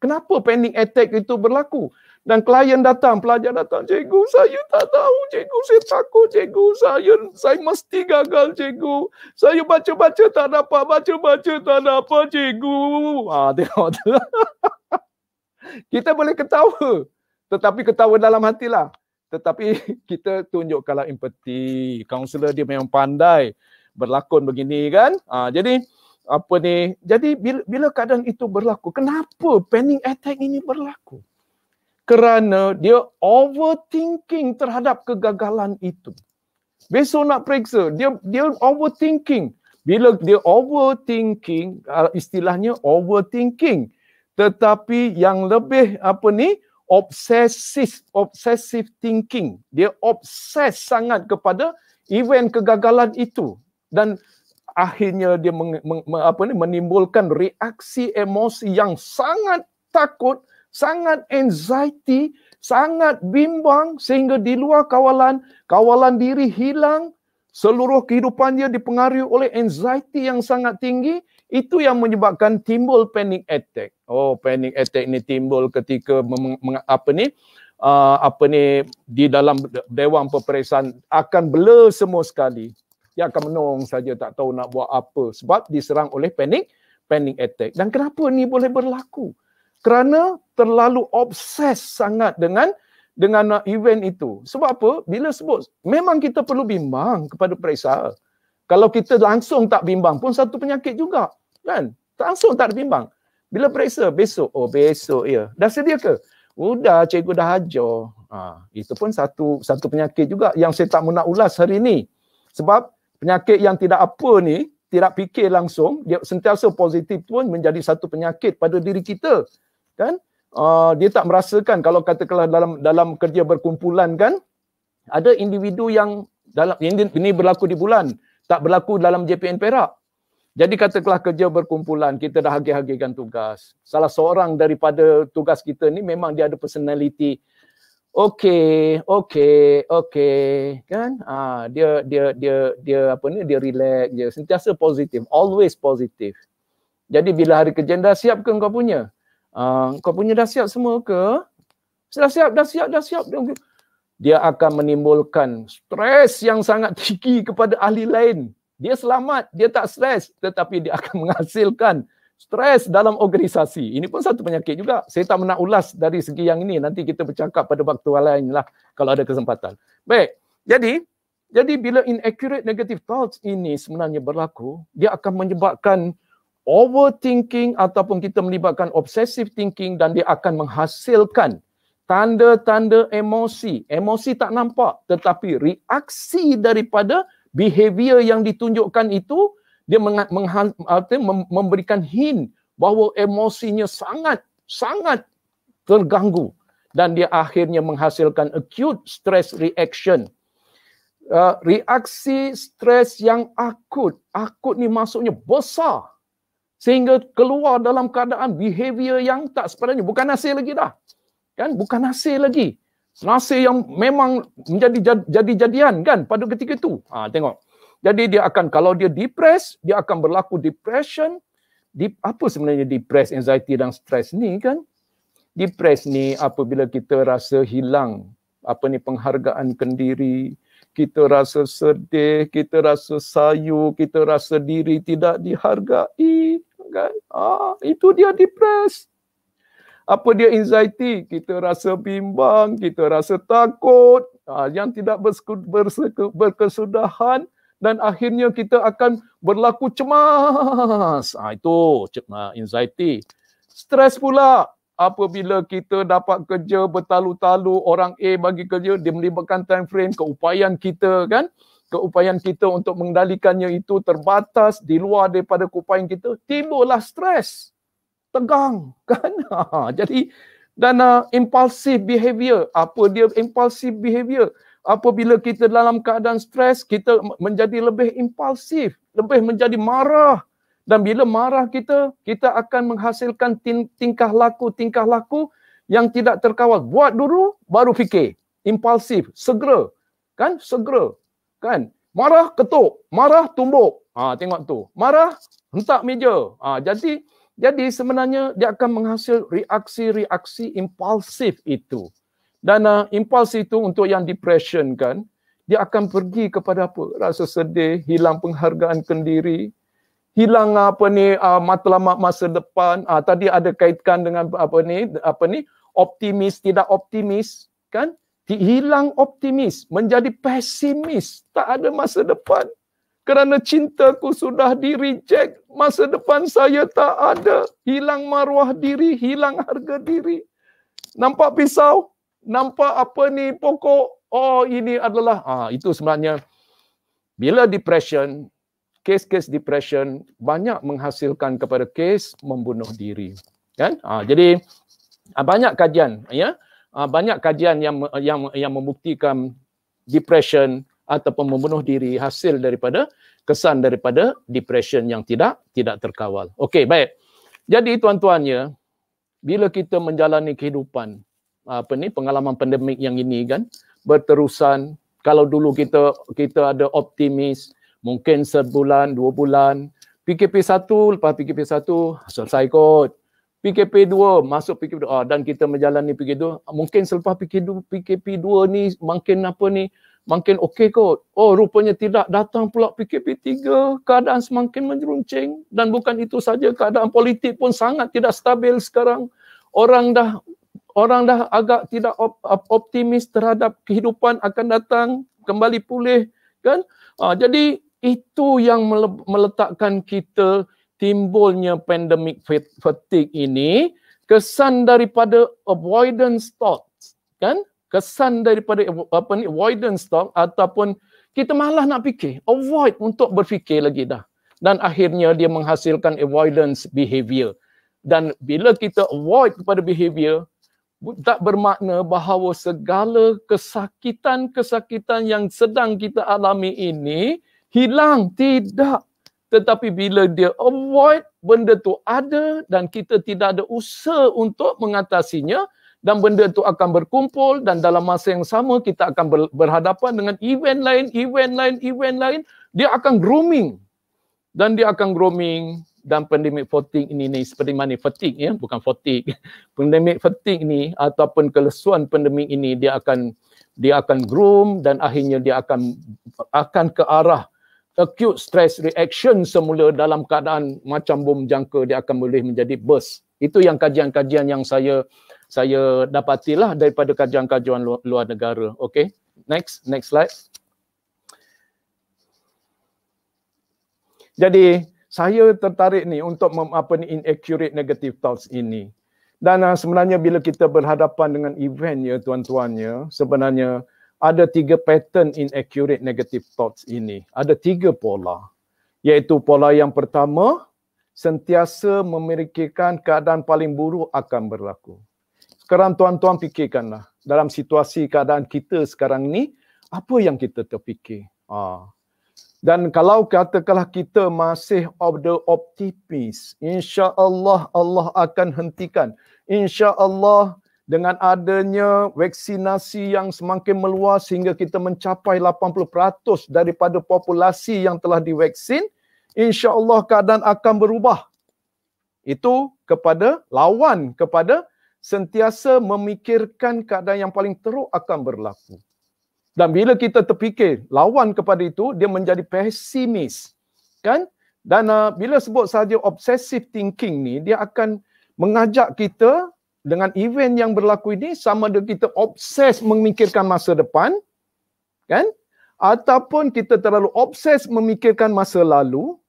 D: kenapa panic attack itu berlaku dan klien datang pelajar datang cikgu saya tak tahu cikgu saya takut cikgu saya saya mesti gagal cikgu saya baca-baca tak dapat baca-baca tak dapat cikgu ha tengok tu kita boleh ketawa tetapi ketawa dalam hatilah tetapi kita tunjukkanlah empathy. Kaunselor dia memang pandai berlakon begini kan. Ha, jadi apa ni? Jadi bila, bila keadaan itu berlaku, kenapa panic attack ini berlaku? Kerana dia overthinking terhadap kegagalan itu. Besok nak periksa, dia dia overthinking. Bila dia overthinking, uh, istilahnya overthinking. Tetapi yang lebih apa ni? obsessive obsessive thinking dia obses sangat kepada event kegagalan itu dan akhirnya dia meng, meng, meng, apa ni menimbulkan reaksi emosi yang sangat takut sangat anxiety sangat bimbang sehingga di luar kawalan kawalan diri hilang seluruh kehidupannya dipengaruhi oleh anxiety yang sangat tinggi itu yang menyebabkan timbul panic attack. Oh, panic attack ni timbul ketika apa ni? Uh, apa ni di dalam dewan peperiksaan akan blur semua sekali. Dia akan menung saja tak tahu nak buat apa sebab diserang oleh panic panic attack. Dan kenapa ni boleh berlaku? Kerana terlalu obses sangat dengan dengan event itu. Sebab apa? Bila sebut memang kita perlu bimbang kepada peperiksaan. Kalau kita langsung tak bimbang pun satu penyakit juga. Kan? Tak langsung tak bimbang. Bila periksa? Besok. Oh, besok ya. Dah sedia ke? Udah, cikgu dah ajar. Ha, itu pun satu satu penyakit juga yang saya tak mau nak ulas hari ini. Sebab penyakit yang tidak apa ni, tidak fikir langsung, dia sentiasa positif pun menjadi satu penyakit pada diri kita. Kan? Uh, dia tak merasakan kalau katakanlah dalam dalam kerja berkumpulan kan, ada individu yang dalam ini berlaku di bulan tak berlaku dalam JPN Perak. Jadi kata kelas kerja berkumpulan, kita dah hagi-hagikan tugas. Salah seorang daripada tugas kita ni memang dia ada personality. Okey, okey, okey, kan? Ah, ha, dia dia dia dia apa ni? Dia relax dia sentiasa positif, always positif. Jadi bila hari kerja dah siap ke kau punya? Ah, uh, kau punya dah siap semua ke? Sudah siap, dah siap, dah siap. Dah siap dia akan menimbulkan stres yang sangat tinggi kepada ahli lain. Dia selamat, dia tak stres tetapi dia akan menghasilkan stres dalam organisasi. Ini pun satu penyakit juga. Saya tak nak ulas dari segi yang ini. Nanti kita bercakap pada waktu lain lah kalau ada kesempatan. Baik, jadi jadi bila inaccurate negative thoughts ini sebenarnya berlaku, dia akan menyebabkan overthinking ataupun kita melibatkan obsessive thinking dan dia akan menghasilkan tanda-tanda emosi. Emosi tak nampak tetapi reaksi daripada behavior yang ditunjukkan itu dia meng- meng- memberikan hint bahawa emosinya sangat sangat terganggu dan dia akhirnya menghasilkan acute stress reaction. Uh, reaksi stres yang akut. Akut ni maksudnya besar. Sehingga keluar dalam keadaan behavior yang tak sepadanya. Bukan hasil lagi dah kan bukan nasi lagi nasi yang memang menjadi jadi jadian kan pada ketika itu ha tengok jadi dia akan kalau dia depres, dia akan berlaku depression di apa sebenarnya depress anxiety dan stress ni kan depress ni apabila kita rasa hilang apa ni penghargaan kendiri kita rasa sedih kita rasa sayu kita rasa diri tidak dihargai kan ah itu dia depres apa dia anxiety kita rasa bimbang kita rasa takut ha, yang tidak berkesudahan dan akhirnya kita akan berlaku cemas ah itu ha, anxiety stres pula apabila kita dapat kerja bertalu-talu orang A bagi kerja dia melibatkan time frame keupayaan kita kan keupayaan kita untuk mengendalikannya itu terbatas di luar daripada keupayaan kita timbullah stres tegang kan ha, jadi dan uh, impulsive behavior apa dia impulsive behavior apabila kita dalam keadaan stres kita menjadi lebih impulsif lebih menjadi marah dan bila marah kita kita akan menghasilkan tingkah laku tingkah laku yang tidak terkawal buat dulu baru fikir impulsif segera kan segera kan marah ketuk marah tumbuk ha tengok tu marah hentak meja ha jadi jadi sebenarnya dia akan menghasil reaksi-reaksi impulsif itu. Dan uh, impuls itu untuk yang depression kan, dia akan pergi kepada apa? Rasa sedih, hilang penghargaan kendiri, hilang apa ni uh, matlamat masa depan. Uh, tadi ada kaitkan dengan apa ni? Apa ni? Optimis tidak optimis kan? Hilang optimis, menjadi pesimis, tak ada masa depan. Kerana cintaku sudah direject, masa depan saya tak ada, hilang maruah diri, hilang harga diri. Nampak pisau? Nampak apa ni pokok? Oh, ini adalah ah ha, itu sebenarnya bila depression, kes-kes depression banyak menghasilkan kepada kes membunuh diri. Kan? Ha, jadi ah, banyak kajian ya. Ah, banyak kajian yang yang yang membuktikan depression ataupun membunuh diri hasil daripada kesan daripada depression yang tidak tidak terkawal. Okey, baik. Jadi tuan-tuan bila kita menjalani kehidupan apa ni pengalaman pandemik yang ini kan berterusan kalau dulu kita kita ada optimis mungkin sebulan dua bulan PKP 1 lepas PKP 1 selesai kot PKP 2 masuk PKP 2 ah, dan kita menjalani PKP 2 mungkin selepas PKP 2 ni makin apa ni makin okey kot. Oh rupanya tidak datang pula PKP 3, keadaan semakin menjeruncing dan bukan itu saja keadaan politik pun sangat tidak stabil sekarang. Orang dah orang dah agak tidak op, optimis terhadap kehidupan akan datang kembali pulih kan? Ha, jadi itu yang meletakkan kita timbulnya pandemic fatigue ini kesan daripada avoidance thoughts kan kesan daripada apa ni avoidance talk ataupun kita malah nak fikir avoid untuk berfikir lagi dah dan akhirnya dia menghasilkan avoidance behavior dan bila kita avoid kepada behavior tak bermakna bahawa segala kesakitan-kesakitan yang sedang kita alami ini hilang tidak tetapi bila dia avoid benda tu ada dan kita tidak ada usaha untuk mengatasinya dan benda itu akan berkumpul dan dalam masa yang sama kita akan ber, berhadapan dengan event lain, event lain, event lain. Dia akan grooming dan dia akan grooming dan pandemik fatigue ini ni seperti mana fatigue ya bukan fatigue pandemik fatigue ini ataupun kelesuan pandemik ini dia akan dia akan groom dan akhirnya dia akan akan ke arah acute stress reaction semula dalam keadaan macam bom jangka dia akan boleh menjadi burst itu yang kajian-kajian yang saya uh, saya dapatilah daripada kajian-kajian luar, luar negara. Okay, next, next slide. Jadi saya tertarik ni untuk apa ni inaccurate negative thoughts ini. Dan uh, sebenarnya bila kita berhadapan dengan event ya tuan-tuannya, sebenarnya ada tiga pattern inaccurate negative thoughts ini. Ada tiga pola. Iaitu pola yang pertama, sentiasa memikirkan keadaan paling buruk akan berlaku sekarang tuan-tuan fikirkanlah dalam situasi keadaan kita sekarang ni apa yang kita terfikir ha. dan kalau katakanlah kita masih of the optimis insya-Allah Allah akan hentikan insya-Allah dengan adanya vaksinasi yang semakin meluas sehingga kita mencapai 80% daripada populasi yang telah divaksin insya-Allah keadaan akan berubah itu kepada lawan kepada sentiasa memikirkan keadaan yang paling teruk akan berlaku. Dan bila kita terfikir lawan kepada itu, dia menjadi pesimis. Kan? Dan uh, bila sebut saja obsessive thinking ni, dia akan mengajak kita dengan event yang berlaku ini sama ada kita obses memikirkan masa depan, kan? Ataupun kita terlalu obses memikirkan masa lalu,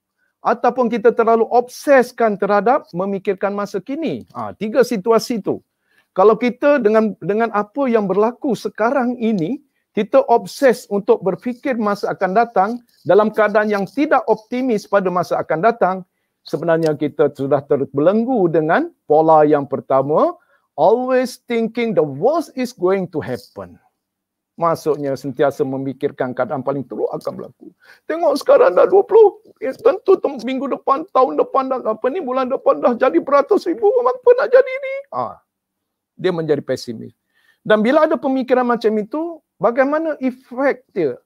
D: ataupun kita terlalu obseskan terhadap memikirkan masa kini. Ha, tiga situasi itu. Kalau kita dengan dengan apa yang berlaku sekarang ini, kita obses untuk berfikir masa akan datang dalam keadaan yang tidak optimis pada masa akan datang, sebenarnya kita sudah terbelenggu dengan pola yang pertama, always thinking the worst is going to happen. Maksudnya sentiasa memikirkan keadaan paling teruk akan berlaku. Tengok sekarang dah 20, eh, tentu tem, minggu depan, tahun depan dah apa ni, bulan depan dah jadi beratus ribu, apa nak jadi ni? Ha. Dia menjadi pesimis. Dan bila ada pemikiran macam itu, bagaimana efek dia?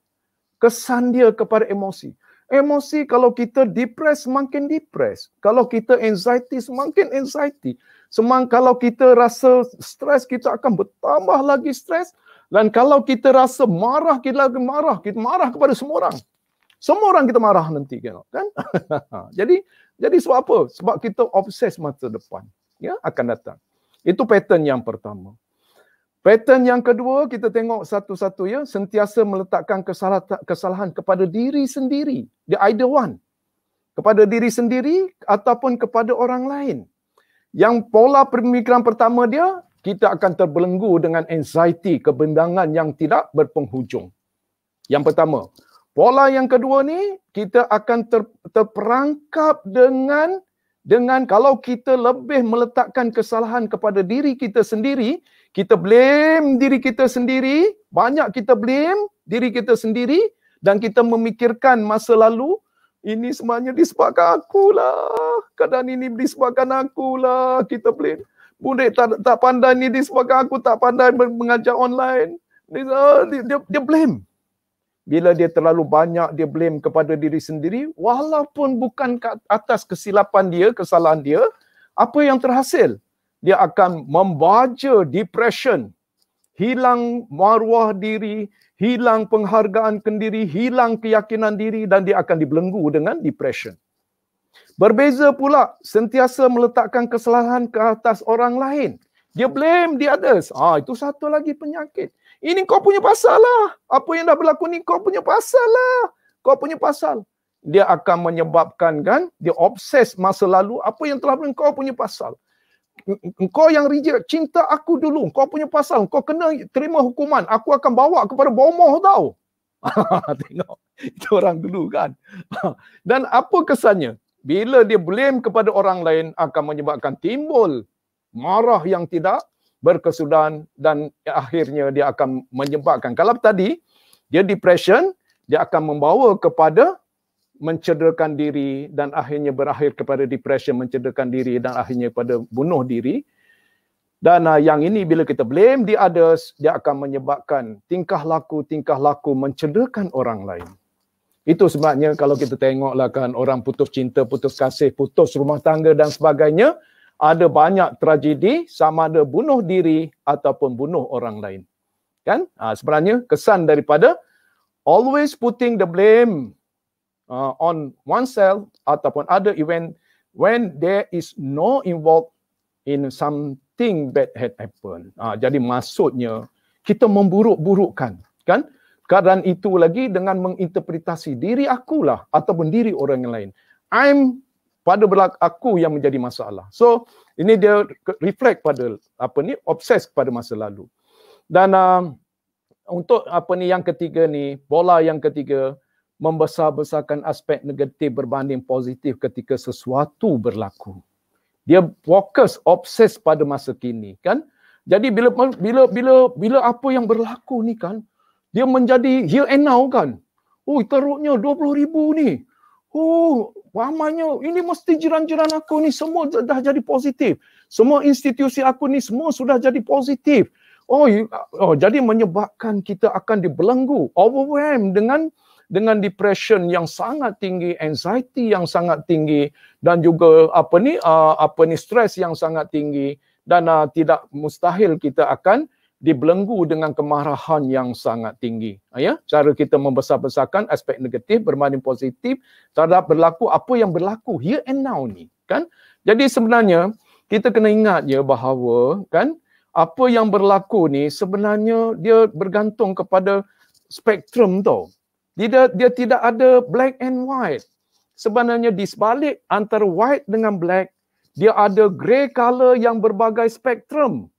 D: Kesan dia kepada emosi. Emosi kalau kita depres, makin depres. Kalau kita anxiety, semakin anxiety. Semang kalau kita rasa stres, kita akan bertambah lagi stres. Dan kalau kita rasa marah, kita lagi marah. Kita marah kepada semua orang. Semua orang kita marah nanti. Kan? jadi, jadi sebab apa? Sebab kita obses masa depan. Ya, akan datang. Itu pattern yang pertama. Pattern yang kedua, kita tengok satu-satu ya. Sentiasa meletakkan kesalahan, kesalahan kepada diri sendiri. The either one. Kepada diri sendiri ataupun kepada orang lain. Yang pola pemikiran pertama dia, kita akan terbelenggu dengan anxiety, kebendangan yang tidak berpenghujung. Yang pertama. Pola yang kedua ni, kita akan ter, terperangkap dengan dengan kalau kita lebih meletakkan kesalahan kepada diri kita sendiri, kita blame diri kita sendiri, banyak kita blame diri kita sendiri dan kita memikirkan masa lalu, ini semuanya disebabkan akulah, keadaan ini disebabkan akulah, kita blame. Bunda tak, tak pandai ni disebabkan aku tak pandai mengajar online. Ah, dia, dia, dia blame. Bila dia terlalu banyak dia blame kepada diri sendiri walaupun bukan atas kesilapan dia, kesalahan dia, apa yang terhasil? Dia akan membaca depression, hilang maruah diri, hilang penghargaan kendiri, hilang keyakinan diri dan dia akan dibelenggu dengan depression. Berbeza pula sentiasa meletakkan kesalahan ke atas orang lain. Dia hmm. blame the others. Ah, itu satu lagi penyakit. Ini kau punya pasal lah. Apa yang dah berlaku ni kau punya pasal lah. Kau punya pasal. Dia akan menyebabkan kan, dia obses masa lalu apa yang telah berlaku kau punya pasal. Kau yang reject cinta aku dulu. Kau punya pasal. Kau kena terima hukuman. Aku akan bawa kepada bomoh tau. Tengok. Itu orang dulu kan. Dan apa kesannya? bila dia blame kepada orang lain akan menyebabkan timbul marah yang tidak berkesudahan dan akhirnya dia akan menyebabkan kalau tadi dia depression dia akan membawa kepada mencederakan diri dan akhirnya berakhir kepada depression mencederakan diri dan akhirnya kepada bunuh diri dan uh, yang ini bila kita blame the others dia akan menyebabkan tingkah laku tingkah laku mencederakan orang lain itu sebabnya kalau kita tengoklah kan orang putus cinta, putus kasih, putus rumah tangga dan sebagainya, ada banyak tragedi sama ada bunuh diri ataupun bunuh orang lain. Kan? Ha, sebenarnya kesan daripada always putting the blame uh, on oneself ataupun other event when there is no involved in something bad had happened. Ha, jadi maksudnya kita memburuk-burukkan. Kan? Keadaan itu lagi dengan menginterpretasi diri akulah ataupun diri orang yang lain. I'm pada belak aku yang menjadi masalah. So ini dia reflect pada apa ni obses kepada masa lalu. Dan uh, untuk apa ni yang ketiga ni bola yang ketiga membesar-besarkan aspek negatif berbanding positif ketika sesuatu berlaku. Dia fokus obses pada masa kini kan. Jadi bila bila bila bila apa yang berlaku ni kan dia menjadi here and now kan. Oh, teruknya 20 ribu ni. Oh, ramainya. Ini mesti jiran-jiran aku ni semua dah jadi positif. Semua institusi aku ni semua sudah jadi positif. Oh, you, oh jadi menyebabkan kita akan dibelenggu, overwhelm dengan dengan depression yang sangat tinggi, anxiety yang sangat tinggi dan juga apa ni uh, apa ni stress yang sangat tinggi dan uh, tidak mustahil kita akan dibelenggu dengan kemarahan yang sangat tinggi. Ah, ya, cara kita membesar-besarkan aspek negatif berbanding positif terhadap berlaku apa yang berlaku here and now ni, kan? Jadi sebenarnya kita kena ingat ya bahawa kan apa yang berlaku ni sebenarnya dia bergantung kepada spektrum tu. Dia dia tidak ada black and white. Sebenarnya di sebalik antara white dengan black dia ada grey colour yang berbagai spektrum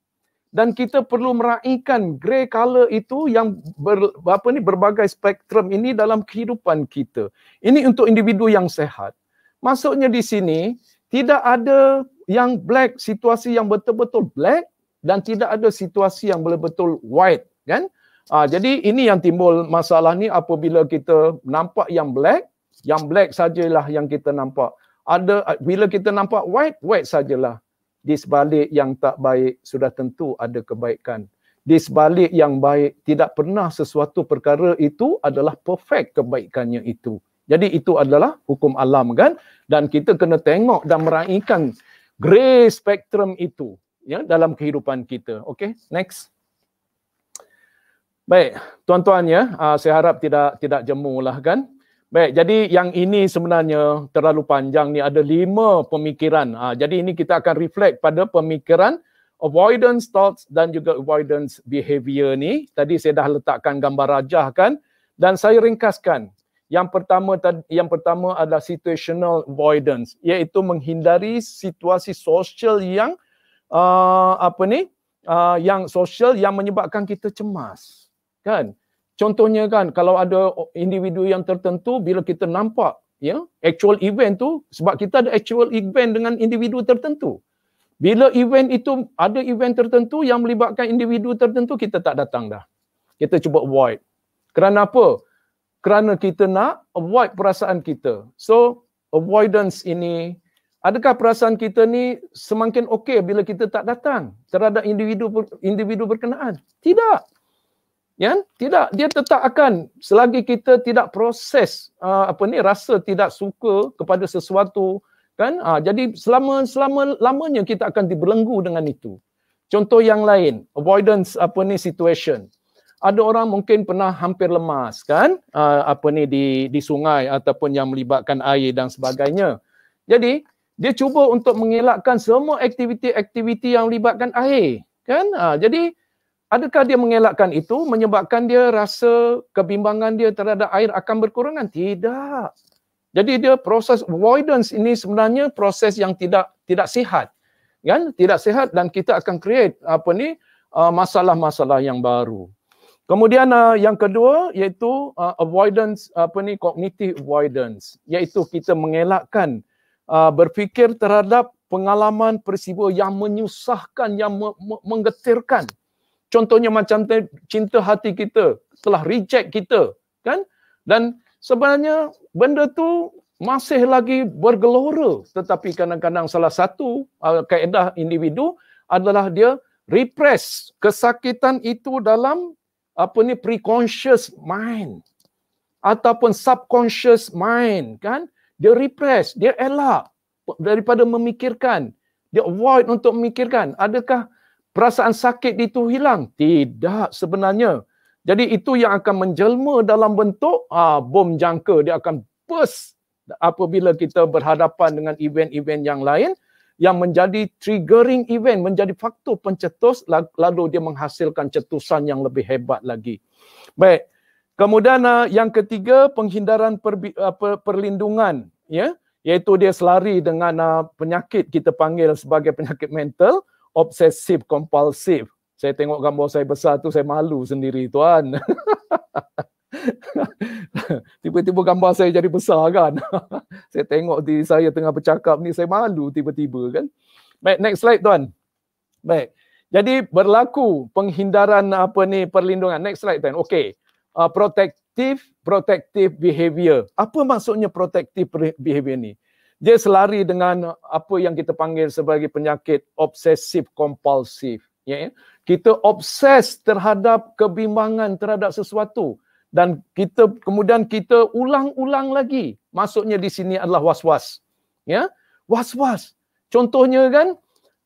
D: dan kita perlu meraihkan grey color itu yang ber, apa ni berbagai spektrum ini dalam kehidupan kita. Ini untuk individu yang sehat. Maksudnya di sini tidak ada yang black situasi yang betul-betul black dan tidak ada situasi yang betul-betul white, kan? Ha, jadi ini yang timbul masalah ni apabila kita nampak yang black, yang black sajalah yang kita nampak. Ada bila kita nampak white, white sajalah di sebalik yang tak baik sudah tentu ada kebaikan. Di sebalik yang baik tidak pernah sesuatu perkara itu adalah perfect kebaikannya itu. Jadi itu adalah hukum alam kan dan kita kena tengok dan meraihkan grey spectrum itu ya dalam kehidupan kita. Okay, next. Baik, tuan-tuan ya, uh, saya harap tidak tidak jemulah kan. Baik, jadi yang ini sebenarnya terlalu panjang ni ada lima pemikiran. Ha, jadi ini kita akan reflect pada pemikiran avoidance thoughts dan juga avoidance behavior ni. Tadi saya dah letakkan gambar rajah kan dan saya ringkaskan. Yang pertama yang pertama adalah situational avoidance iaitu menghindari situasi sosial yang uh, apa ni? Uh, yang sosial yang menyebabkan kita cemas. Kan? Contohnya kan kalau ada individu yang tertentu bila kita nampak ya actual event tu sebab kita ada actual event dengan individu tertentu. Bila event itu ada event tertentu yang melibatkan individu tertentu kita tak datang dah. Kita cuba avoid. Kerana apa? Kerana kita nak avoid perasaan kita. So avoidance ini adakah perasaan kita ni semakin okey bila kita tak datang terhadap individu individu berkenaan? Tidak ya kan? tidak dia tetap akan selagi kita tidak proses uh, apa ni rasa tidak suka kepada sesuatu kan uh, jadi selama selama lamanya kita akan dibelenggu dengan itu contoh yang lain avoidance apa ni situation ada orang mungkin pernah hampir lemas kan uh, apa ni di di sungai ataupun yang melibatkan air dan sebagainya jadi dia cuba untuk mengelakkan semua aktiviti-aktiviti yang melibatkan air kan uh, jadi Adakah dia mengelakkan itu menyebabkan dia rasa kebimbangan dia terhadap air akan berkurangan? Tidak. Jadi dia proses avoidance ini sebenarnya proses yang tidak tidak sihat. Kan? Tidak sihat dan kita akan create apa ni uh, masalah-masalah yang baru. Kemudian uh, yang kedua iaitu uh, avoidance apa ni cognitive avoidance iaitu kita mengelakkan berfikir terhadap pengalaman peristiwa yang menyusahkan yang menggetirkan contohnya macam cinta hati kita telah reject kita kan dan sebenarnya benda tu masih lagi bergelora tetapi kadang-kadang salah satu uh, kaedah individu adalah dia repress kesakitan itu dalam apa ni preconscious mind ataupun subconscious mind kan dia repress dia elak daripada memikirkan dia avoid untuk memikirkan adakah perasaan sakit itu hilang? Tidak sebenarnya. Jadi itu yang akan menjelma dalam bentuk ah, bom jangka. Dia akan burst apabila kita berhadapan dengan event-event yang lain yang menjadi triggering event, menjadi faktor pencetus lalu dia menghasilkan cetusan yang lebih hebat lagi. Baik, kemudian uh, yang ketiga penghindaran perbi- uh, perlindungan ya, yeah? iaitu dia selari dengan uh, penyakit kita panggil sebagai penyakit mental obsesif kompulsif. Saya tengok gambar saya besar tu saya malu sendiri tuan. tiba-tiba gambar saya jadi besar kan. saya tengok di saya tengah bercakap ni saya malu tiba-tiba kan. Baik next slide tuan. Baik. Jadi berlaku penghindaran apa ni perlindungan. Next slide tuan. Okey. Uh, protective protective behavior. Apa maksudnya protective behavior ni? dia selari dengan apa yang kita panggil sebagai penyakit obsesif kompulsif ya, ya kita obses terhadap kebimbangan terhadap sesuatu dan kita kemudian kita ulang-ulang lagi maksudnya di sini adalah was-was ya was-was contohnya kan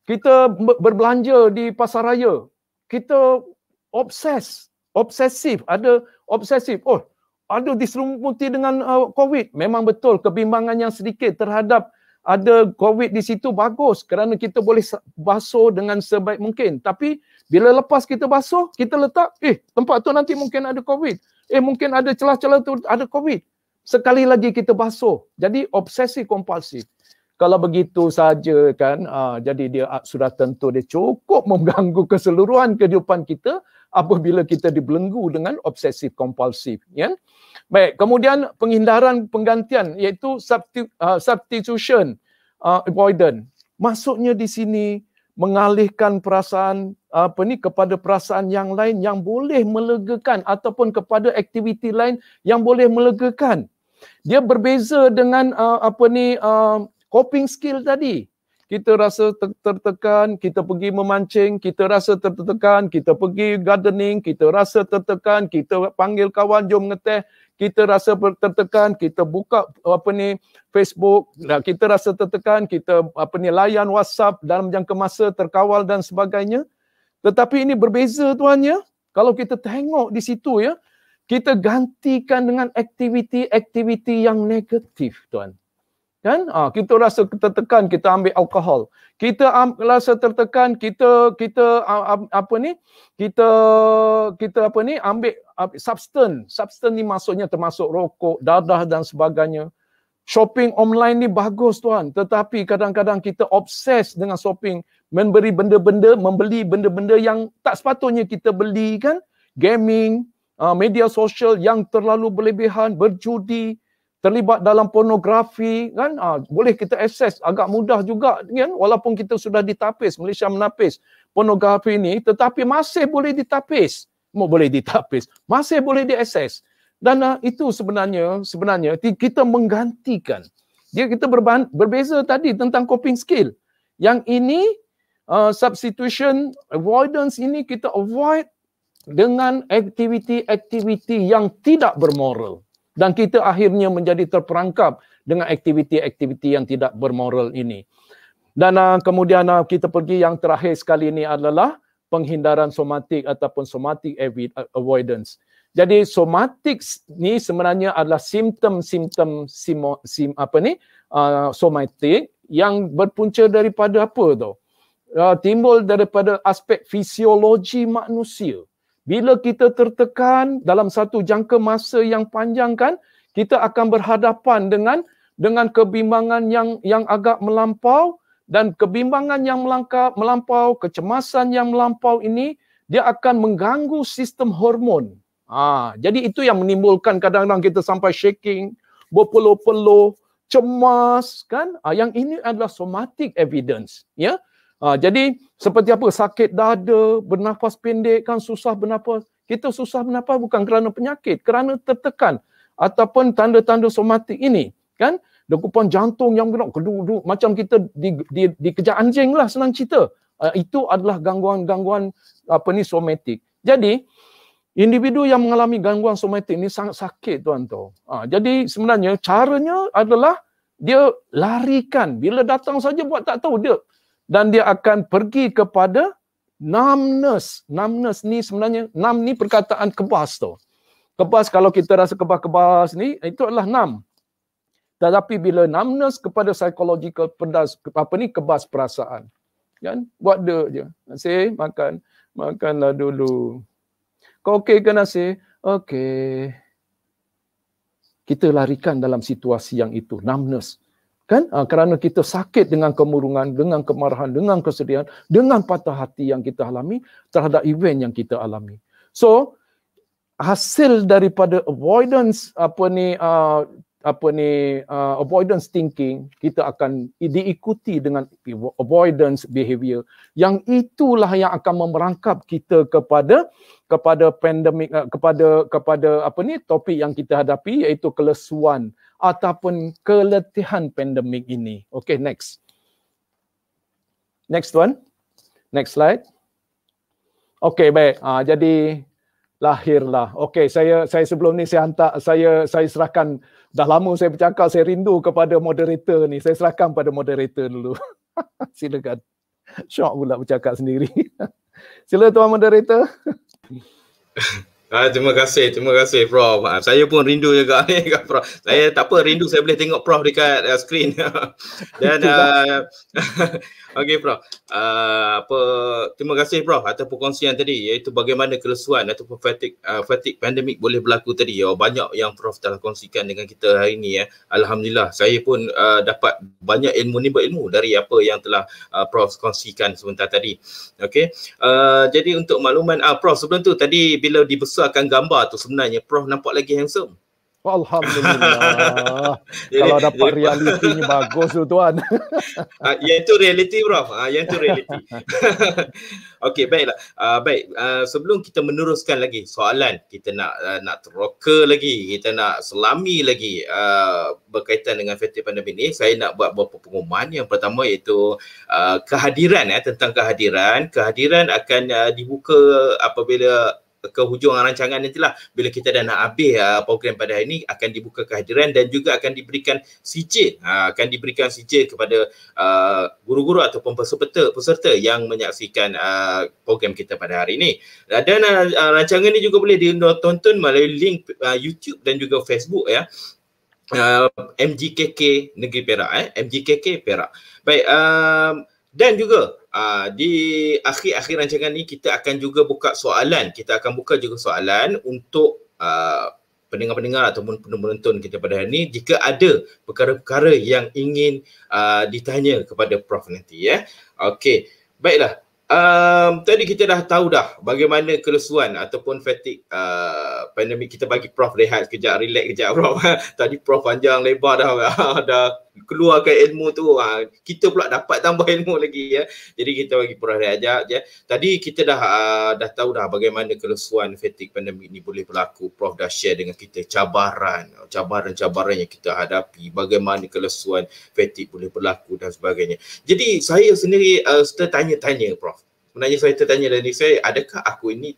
D: kita berbelanja di pasar raya kita obses obsesif ada obsesif oh ada diserumputi dengan uh, COVID. Memang betul kebimbangan yang sedikit terhadap ada COVID di situ bagus kerana kita boleh basuh dengan sebaik mungkin. Tapi bila lepas kita basuh, kita letak, eh tempat tu nanti mungkin ada COVID. Eh mungkin ada celah-celah tu ada COVID. Sekali lagi kita basuh. Jadi obsesi kompulsif kalau begitu saja kan uh, jadi dia ah, sudah tentu dia cukup mengganggu keseluruhan kehidupan kita apabila kita dibelenggu dengan obsesif kompulsif ya baik kemudian penghindaran penggantian iaitu substitu, uh, ah, substitution uh, avoidance maksudnya di sini mengalihkan perasaan apa ni kepada perasaan yang lain yang boleh melegakan ataupun kepada aktiviti lain yang boleh melegakan dia berbeza dengan uh, apa ni uh, coping skill tadi. Kita rasa tertekan, kita pergi memancing, kita rasa tertekan, kita pergi gardening, kita rasa tertekan, kita panggil kawan jom ngeteh, kita rasa tertekan, kita buka apa ni Facebook, kita rasa tertekan, kita apa ni layan WhatsApp dalam jangka masa terkawal dan sebagainya. Tetapi ini berbeza tuan ya. Kalau kita tengok di situ ya, kita gantikan dengan aktiviti-aktiviti yang negatif tuan kan ha, kita rasa tertekan kita ambil alkohol kita um, rasa tertekan kita kita uh, uh, apa ni kita kita apa ni ambil uh, substance substance ni maksudnya termasuk rokok dadah dan sebagainya shopping online ni bagus tuan tetapi kadang-kadang kita obses dengan shopping memberi benda-benda membeli benda-benda yang tak sepatutnya kita beli kan gaming ah, media sosial yang terlalu berlebihan berjudi terlibat dalam pornografi kan ha, boleh kita akses agak mudah juga kan walaupun kita sudah ditapis Malaysia menapis pornografi ini tetapi masih boleh ditapis mau boleh ditapis masih boleh diakses dan uh, itu sebenarnya sebenarnya kita menggantikan dia kita berban, berbeza tadi tentang coping skill yang ini uh, substitution avoidance ini kita avoid dengan aktiviti-aktiviti yang tidak bermoral dan kita akhirnya menjadi terperangkap dengan aktiviti-aktiviti yang tidak bermoral ini. Dan uh, kemudian uh, kita pergi yang terakhir sekali ini adalah penghindaran somatik ataupun somatic ah, avoidance. Jadi somatik ni sebenarnya adalah simptom-simptom sim, apa ni uh, somatik yang berpunca daripada apa tu? Uh, timbul daripada aspek fisiologi manusia. Bila kita tertekan dalam satu jangka masa yang panjang kan, kita akan berhadapan dengan dengan kebimbangan yang yang agak melampau dan kebimbangan yang melangka melampau, kecemasan yang melampau ini dia akan mengganggu sistem hormon. Ha, jadi itu yang menimbulkan kadang-kadang kita sampai shaking, berpeluh-peluh, cemas kan? Ha, yang ini adalah somatic evidence, ya. Yeah? Ha, jadi seperti apa sakit dada, bernafas pendek kan susah bernafas. Kita susah bernafas bukan kerana penyakit, kerana tertekan ataupun tanda-tanda somatik ini kan dekupan jantung yang berat keduduk macam kita di, di, di dikejar anjing lah senang cerita uh, itu adalah gangguan-gangguan apa ni somatik jadi individu yang mengalami gangguan somatik ini sangat sakit tuan tu uh, jadi sebenarnya caranya adalah dia larikan bila datang saja buat tak tahu dia dan dia akan pergi kepada numbness. Numbness ni sebenarnya, numb ni perkataan kebas tu. Kebas kalau kita rasa kebas-kebas ni, itu adalah numb. Tetapi bila numbness kepada psychological pedas, apa ni, kebas perasaan. Kan? Buat dia je. Nasi, makan. Makanlah dulu. Kau okey ke nasi? Okey. Kita larikan dalam situasi yang itu, numbness kan ha, kerana kita sakit dengan kemurungan dengan kemarahan dengan kesedihan dengan patah hati yang kita alami terhadap event yang kita alami so hasil daripada avoidance apa ni uh, apa ni uh, avoidance thinking kita akan diikuti dengan avoidance behavior yang itulah yang akan memerangkap kita kepada kepada pandemik uh, kepada kepada apa ni topik yang kita hadapi iaitu kelesuan ataupun keletihan pandemik ini okey next next one next slide okey baik uh, jadi lahirlah okey saya saya sebelum ni saya hantar saya saya serahkan dah lama saya bercakap saya rindu kepada moderator ni saya serahkan pada moderator dulu silakan syok pula bercakap sendiri sila tuan moderator
A: Ah, terima kasih, terima kasih Prof. Ah, saya pun rindu juga ni dengan Prof. Saya tak apa, rindu saya boleh tengok Prof dekat uh, screen. Dan uh, Okey Prof. Uh, apa terima kasih Prof. atas perkongsian tadi iaitu bagaimana kelesuan atau ah, fatigue uh, pandemik boleh berlaku tadi. Oh banyak yang prof telah kongsikan dengan kita hari ini ya. Alhamdulillah saya pun uh, dapat banyak ilmu ni ilmu dari apa yang telah uh, prof kongsikan sebentar tadi. Okey. Uh, jadi untuk makluman uh, prof sebelum tu tadi bila dibesarkan gambar tu sebenarnya prof nampak lagi handsome.
D: Alhamdulillah. Kalau dapat ni bagus tu tuan.
A: uh, yang tu realiti bro. ah yang tu realiti. Ah, Okey baiklah. Uh, baik uh, sebelum kita meneruskan lagi soalan kita nak uh, nak teroka lagi kita nak selami lagi uh, berkaitan dengan festival pandemik ni saya nak buat beberapa pengumuman yang pertama iaitu uh, kehadiran ya tentang kehadiran kehadiran akan uh, dibuka apabila ke hujung rancangan nantilah bila kita dah nak habis uh, program pada hari ini akan dibuka kehadiran dan juga akan diberikan sijil uh, akan diberikan sijil kepada uh, guru-guru ataupun peserta peserta yang menyaksikan uh, program kita pada hari ini uh, dan uh, rancangan ini juga boleh ditonton melalui link uh, YouTube dan juga Facebook ya uh, MGKK Negeri Perak eh MGKK Perak baik uh, dan juga uh, di akhir-akhir rancangan ni kita akan juga buka soalan. Kita akan buka juga soalan untuk uh, pendengar-pendengar ataupun penonton kita pada hari ini jika ada perkara-perkara yang ingin uh, ditanya kepada Prof nanti ya. Yeah. Okey, baiklah. Um, tadi kita dah tahu dah bagaimana kelesuan ataupun fatigue uh, pandemik kita bagi Prof rehat kejap, relax kejap Prof. tadi Prof panjang lebar dah, dah keluarkan ilmu tu ha, kita pula dapat tambah ilmu lagi ya jadi kita bagi perhatian aja ya tadi kita dah uh, dah tahu dah bagaimana kelesuan fatigue pandemik ni boleh berlaku prof dah share dengan kita cabaran cabaran-cabaran yang kita hadapi bagaimana kelesuan fatigue boleh berlaku dan sebagainya jadi saya sendiri uh, eh, tanya tanya prof menanya saya tertanya dan saya adakah aku ini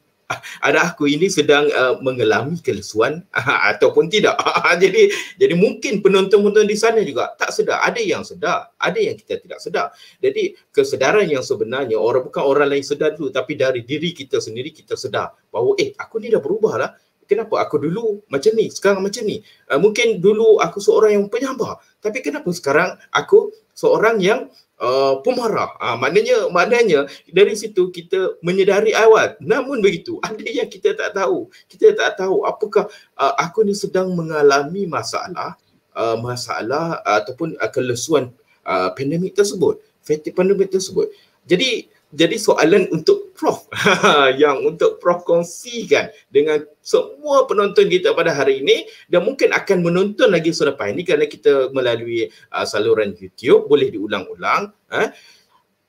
A: anak aku ini sedang uh, mengalami kelesuan ataupun tidak. jadi jadi mungkin penonton-penonton di sana juga tak sedar. Ada yang sedar, ada yang kita tidak sedar. Jadi kesedaran yang sebenarnya orang bukan orang lain sedar dulu tapi dari diri kita sendiri kita sedar bahawa eh aku ni dah berubah lah. Kenapa aku dulu macam ni, sekarang macam ni? Uh, mungkin dulu aku seorang yang penyabar. Tapi kenapa sekarang aku seorang yang uh, pemarah. Uh, maknanya maknanya dari situ kita menyedari awal. Namun begitu, ada yang kita tak tahu. Kita tak tahu apakah uh, aku ni sedang mengalami masalah uh, masalah uh, ataupun uh, kelesuan uh, pandemik tersebut, fatigue pandemik tersebut. Jadi jadi soalan untuk Prof yang untuk Prof kongsikan dengan semua penonton kita pada hari ini dan mungkin akan menonton lagi selepas ini kerana kita melalui uh, saluran YouTube boleh diulang-ulang. Eh.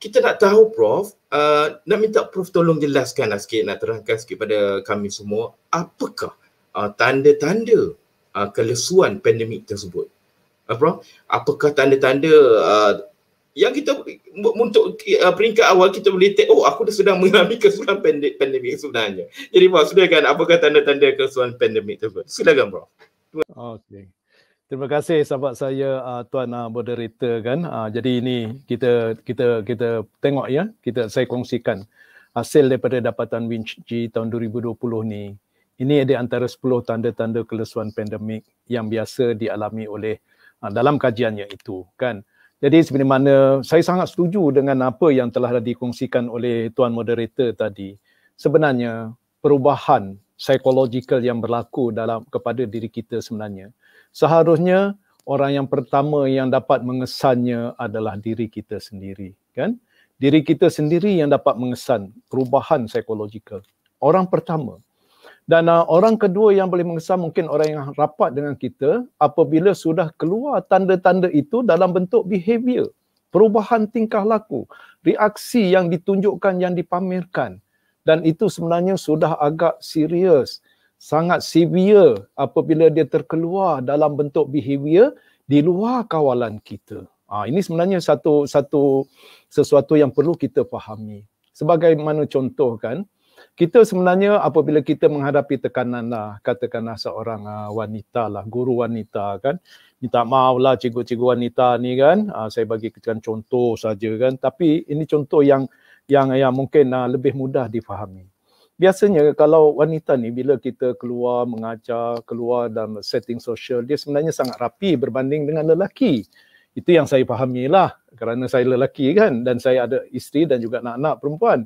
A: Kita nak tahu Prof, uh, nak minta Prof tolong jelaskan lah sikit, nak terangkan sikit pada kami semua apakah uh, tanda-tanda uh, kelesuan pandemik tersebut. Uh, Prof, apakah tanda-tanda uh, yang kita untuk uh, peringkat awal kita boleh take, oh aku dah sedang mengalami kesulitan pandemik, pandemik sebenarnya. Jadi bro, sudah kan apakah tanda-tanda kesulitan pandemik tersebut?
B: Sudah kan bro? Okay.
D: Terima kasih sahabat saya uh, tuan uh, moderator kan. Uh, jadi ini kita kita kita tengok ya. Kita saya kongsikan hasil daripada dapatan Winch G tahun 2020 ni. Ini ada antara 10 tanda-tanda kelesuan pandemik yang biasa dialami oleh uh, dalam kajiannya itu kan. Jadi sebenarnya saya sangat setuju dengan apa yang telah dikongsikan oleh tuan moderator tadi. Sebenarnya perubahan psikologikal yang berlaku dalam kepada diri kita sebenarnya seharusnya orang yang pertama yang dapat mengesannya adalah diri kita sendiri, kan? Diri kita sendiri yang dapat mengesan perubahan psikologikal. Orang pertama, dan uh, orang kedua yang boleh mengesan mungkin orang yang rapat dengan kita apabila sudah keluar tanda-tanda itu dalam bentuk behavior perubahan tingkah laku reaksi yang ditunjukkan yang dipamerkan dan itu sebenarnya sudah agak serius sangat severe apabila dia terkeluar dalam bentuk behavior di luar kawalan kita ha, ini sebenarnya satu satu sesuatu yang perlu kita fahami sebagaimana contoh kan kita sebenarnya apabila kita menghadapi tekanan lah, katakanlah seorang uh, wanita lah, guru wanita kan, minta maaf lah cikgu-cikgu wanita ni kan, uh, saya bagi kan contoh saja kan, tapi ini contoh yang yang yang mungkin uh, lebih mudah difahami. Biasanya kalau wanita ni bila kita keluar mengajar, keluar dalam setting sosial, dia sebenarnya sangat rapi berbanding dengan lelaki. Itu yang saya fahamilah kerana saya lelaki kan dan saya ada isteri dan juga anak-anak perempuan.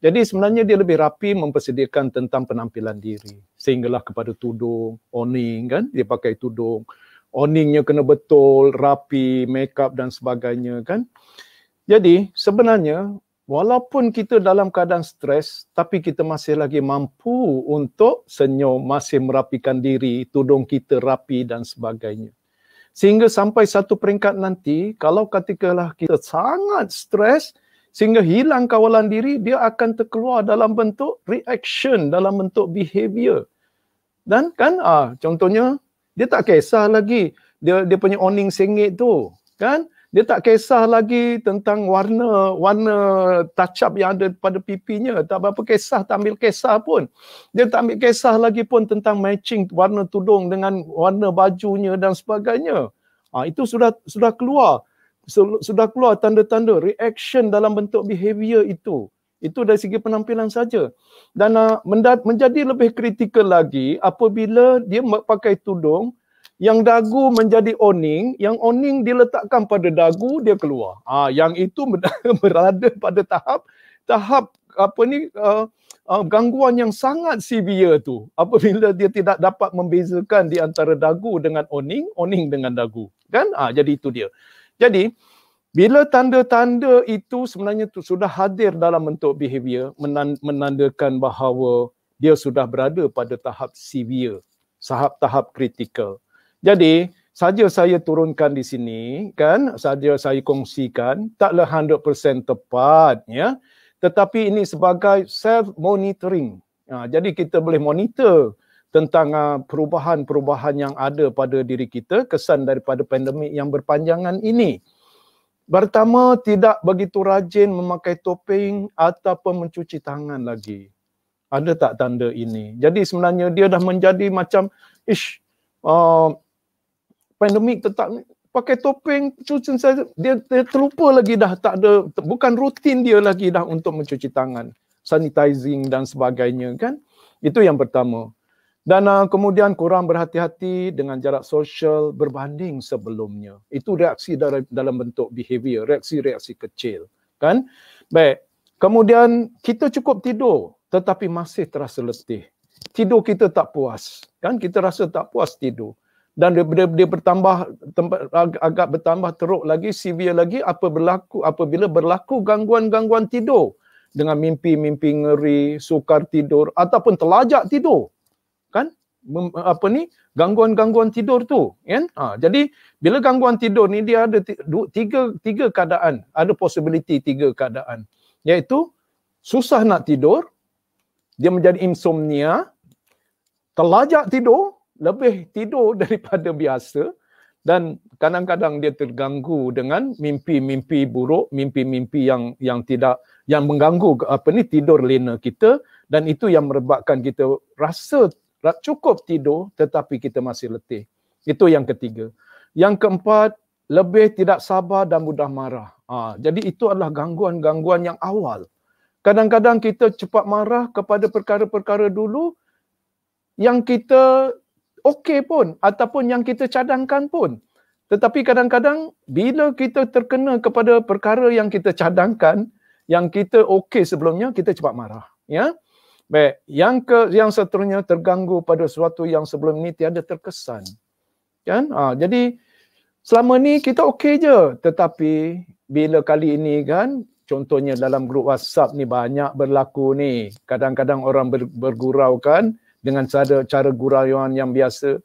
D: Jadi sebenarnya dia lebih rapi mempersediakan tentang penampilan diri. Sehinggalah kepada tudung, awning kan. Dia pakai tudung. Awningnya kena betul, rapi, make up dan sebagainya kan. Jadi sebenarnya walaupun kita dalam keadaan stres tapi kita masih lagi mampu untuk senyum, masih merapikan diri, tudung kita rapi dan sebagainya. Sehingga sampai satu peringkat nanti, kalau katakanlah kita sangat stres, sehingga hilang kawalan diri dia akan terkeluar dalam bentuk reaction dalam bentuk behavior dan kan ah contohnya dia tak kisah lagi dia dia punya owning sengit tu kan dia tak kisah lagi tentang warna warna touch up yang ada pada pipinya tak berapa kisah tak ambil kisah pun dia tak ambil kisah lagi pun tentang matching warna tudung dengan warna bajunya dan sebagainya ah itu sudah sudah keluar sudah keluar tanda-tanda reaction dalam bentuk behavior itu. Itu dari segi penampilan saja. Dan uh, menjadi lebih kritikal lagi apabila dia pakai tudung yang dagu menjadi oning, yang oning diletakkan pada dagu dia keluar. Ah ha, yang itu berada pada tahap tahap apa ni uh, uh, gangguan yang sangat severe tu. Apabila dia tidak dapat membezakan di antara dagu dengan oning, oning dengan dagu. Kan? Ah ha, jadi itu dia. Jadi, bila tanda-tanda itu sebenarnya itu sudah hadir dalam bentuk behavior menandakan bahawa dia sudah berada pada tahap severe, tahap-tahap kritikal. Jadi, saja saya turunkan di sini kan, saja saya kongsikan taklah 100% tepat ya. Tetapi ini sebagai self monitoring. Ha, jadi kita boleh monitor tentang ah, perubahan-perubahan yang ada pada diri kita kesan daripada pandemik yang berpanjangan ini. Pertama, tidak begitu rajin memakai topeng ataupun mencuci tangan lagi. Ada tak tanda ini? Jadi sebenarnya dia dah menjadi macam ish uh, pandemik tetap pakai topeng cuci saya dia, dia terlupa lagi dah tak ada bukan rutin dia lagi dah untuk mencuci tangan sanitizing dan sebagainya kan itu yang pertama dan uh, kemudian kurang berhati-hati dengan jarak sosial berbanding sebelumnya. Itu reaksi dari, dalam bentuk behavior, reaksi-reaksi kecil, kan? Baik. Kemudian kita cukup tidur tetapi masih terasa letih. Tidur kita tak puas, kan? Kita rasa tak puas tidur. Dan dia, dia, dia bertambah tempat, ag- agak bertambah teruk lagi, severe lagi apa berlaku apabila berlaku gangguan-gangguan tidur dengan mimpi-mimpi ngeri, sukar tidur ataupun telajak tidur kan Mem, apa ni gangguan-gangguan tidur tu kan ha, jadi bila gangguan tidur ni dia ada tiga tiga keadaan ada possibility tiga keadaan iaitu susah nak tidur dia menjadi insomnia terlajak tidur lebih tidur daripada biasa dan kadang-kadang dia terganggu dengan mimpi-mimpi buruk mimpi-mimpi yang yang tidak yang mengganggu apa ni tidur lena kita dan itu yang merebakkan kita rasa lah, cukup tidur tetapi kita masih letih. Itu yang ketiga. Yang keempat, lebih tidak sabar dan mudah marah. Ha, jadi itu adalah gangguan-gangguan yang awal. Kadang-kadang kita cepat marah kepada perkara-perkara dulu yang kita okey pun ataupun yang kita cadangkan pun. Tetapi kadang-kadang bila kita terkena kepada perkara yang kita cadangkan, yang kita okey sebelumnya, kita cepat marah. Ya? Baik, yang ke yang seterusnya terganggu pada sesuatu yang sebelum ini tiada terkesan. Kan? Ha, jadi selama ni kita okey je tetapi bila kali ini kan contohnya dalam grup WhatsApp ni banyak berlaku ni. Kadang-kadang orang ber, bergurau kan dengan cara cara gurauan yang, yang biasa.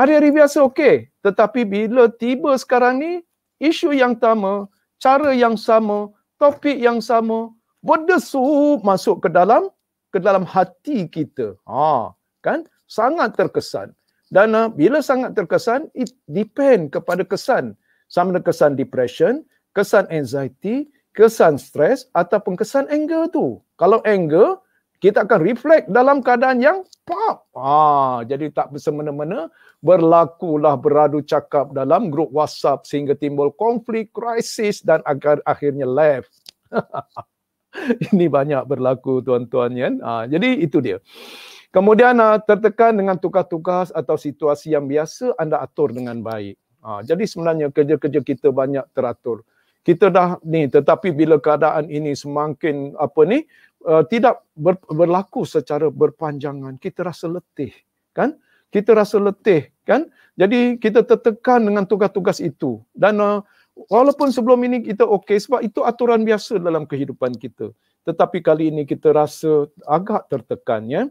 D: Hari-hari biasa okey, tetapi bila tiba sekarang ni isu yang sama, cara yang sama, topik yang sama, berdesu masuk ke dalam ke dalam hati kita. Ha, kan? Sangat terkesan. Dan uh, bila sangat terkesan, it depend kepada kesan. Sama ada kesan depression, kesan anxiety, kesan stress ataupun kesan anger tu. Kalau anger, kita akan reflect dalam keadaan yang pop. ha, jadi tak semena-mena berlakulah beradu cakap dalam grup WhatsApp sehingga timbul konflik, krisis dan akhirnya left. ini banyak berlaku tuan-tuan ya. Ha, jadi itu dia. Kemudian uh, tertekan dengan tugas-tugas atau situasi yang biasa anda atur dengan baik. Ha, jadi sebenarnya kerja-kerja kita banyak teratur. Kita dah ni tetapi bila keadaan ini semakin apa ni uh, tidak ber, berlaku secara berpanjangan kita rasa letih kan? Kita rasa letih kan? Jadi kita tertekan dengan tugas-tugas itu dan uh, walaupun sebelum ini kita okey sebab itu aturan biasa dalam kehidupan kita tetapi kali ini kita rasa agak tertekan ya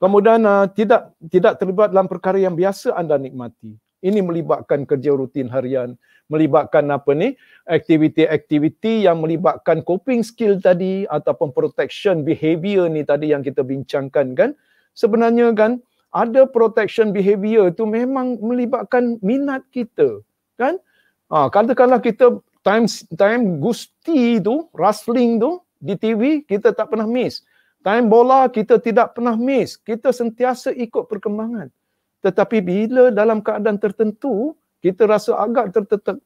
D: kemudian uh, tidak tidak terlibat dalam perkara yang biasa anda nikmati ini melibatkan kerja rutin harian melibatkan apa ni aktiviti-aktiviti yang melibatkan coping skill tadi ataupun protection behavior ni tadi yang kita bincangkan kan sebenarnya kan ada protection behavior tu memang melibatkan minat kita kan Ha, katakanlah kita time time gusti tu, wrestling tu di TV kita tak pernah miss. Time bola kita tidak pernah miss. Kita sentiasa ikut perkembangan. Tetapi bila dalam keadaan tertentu, kita rasa agak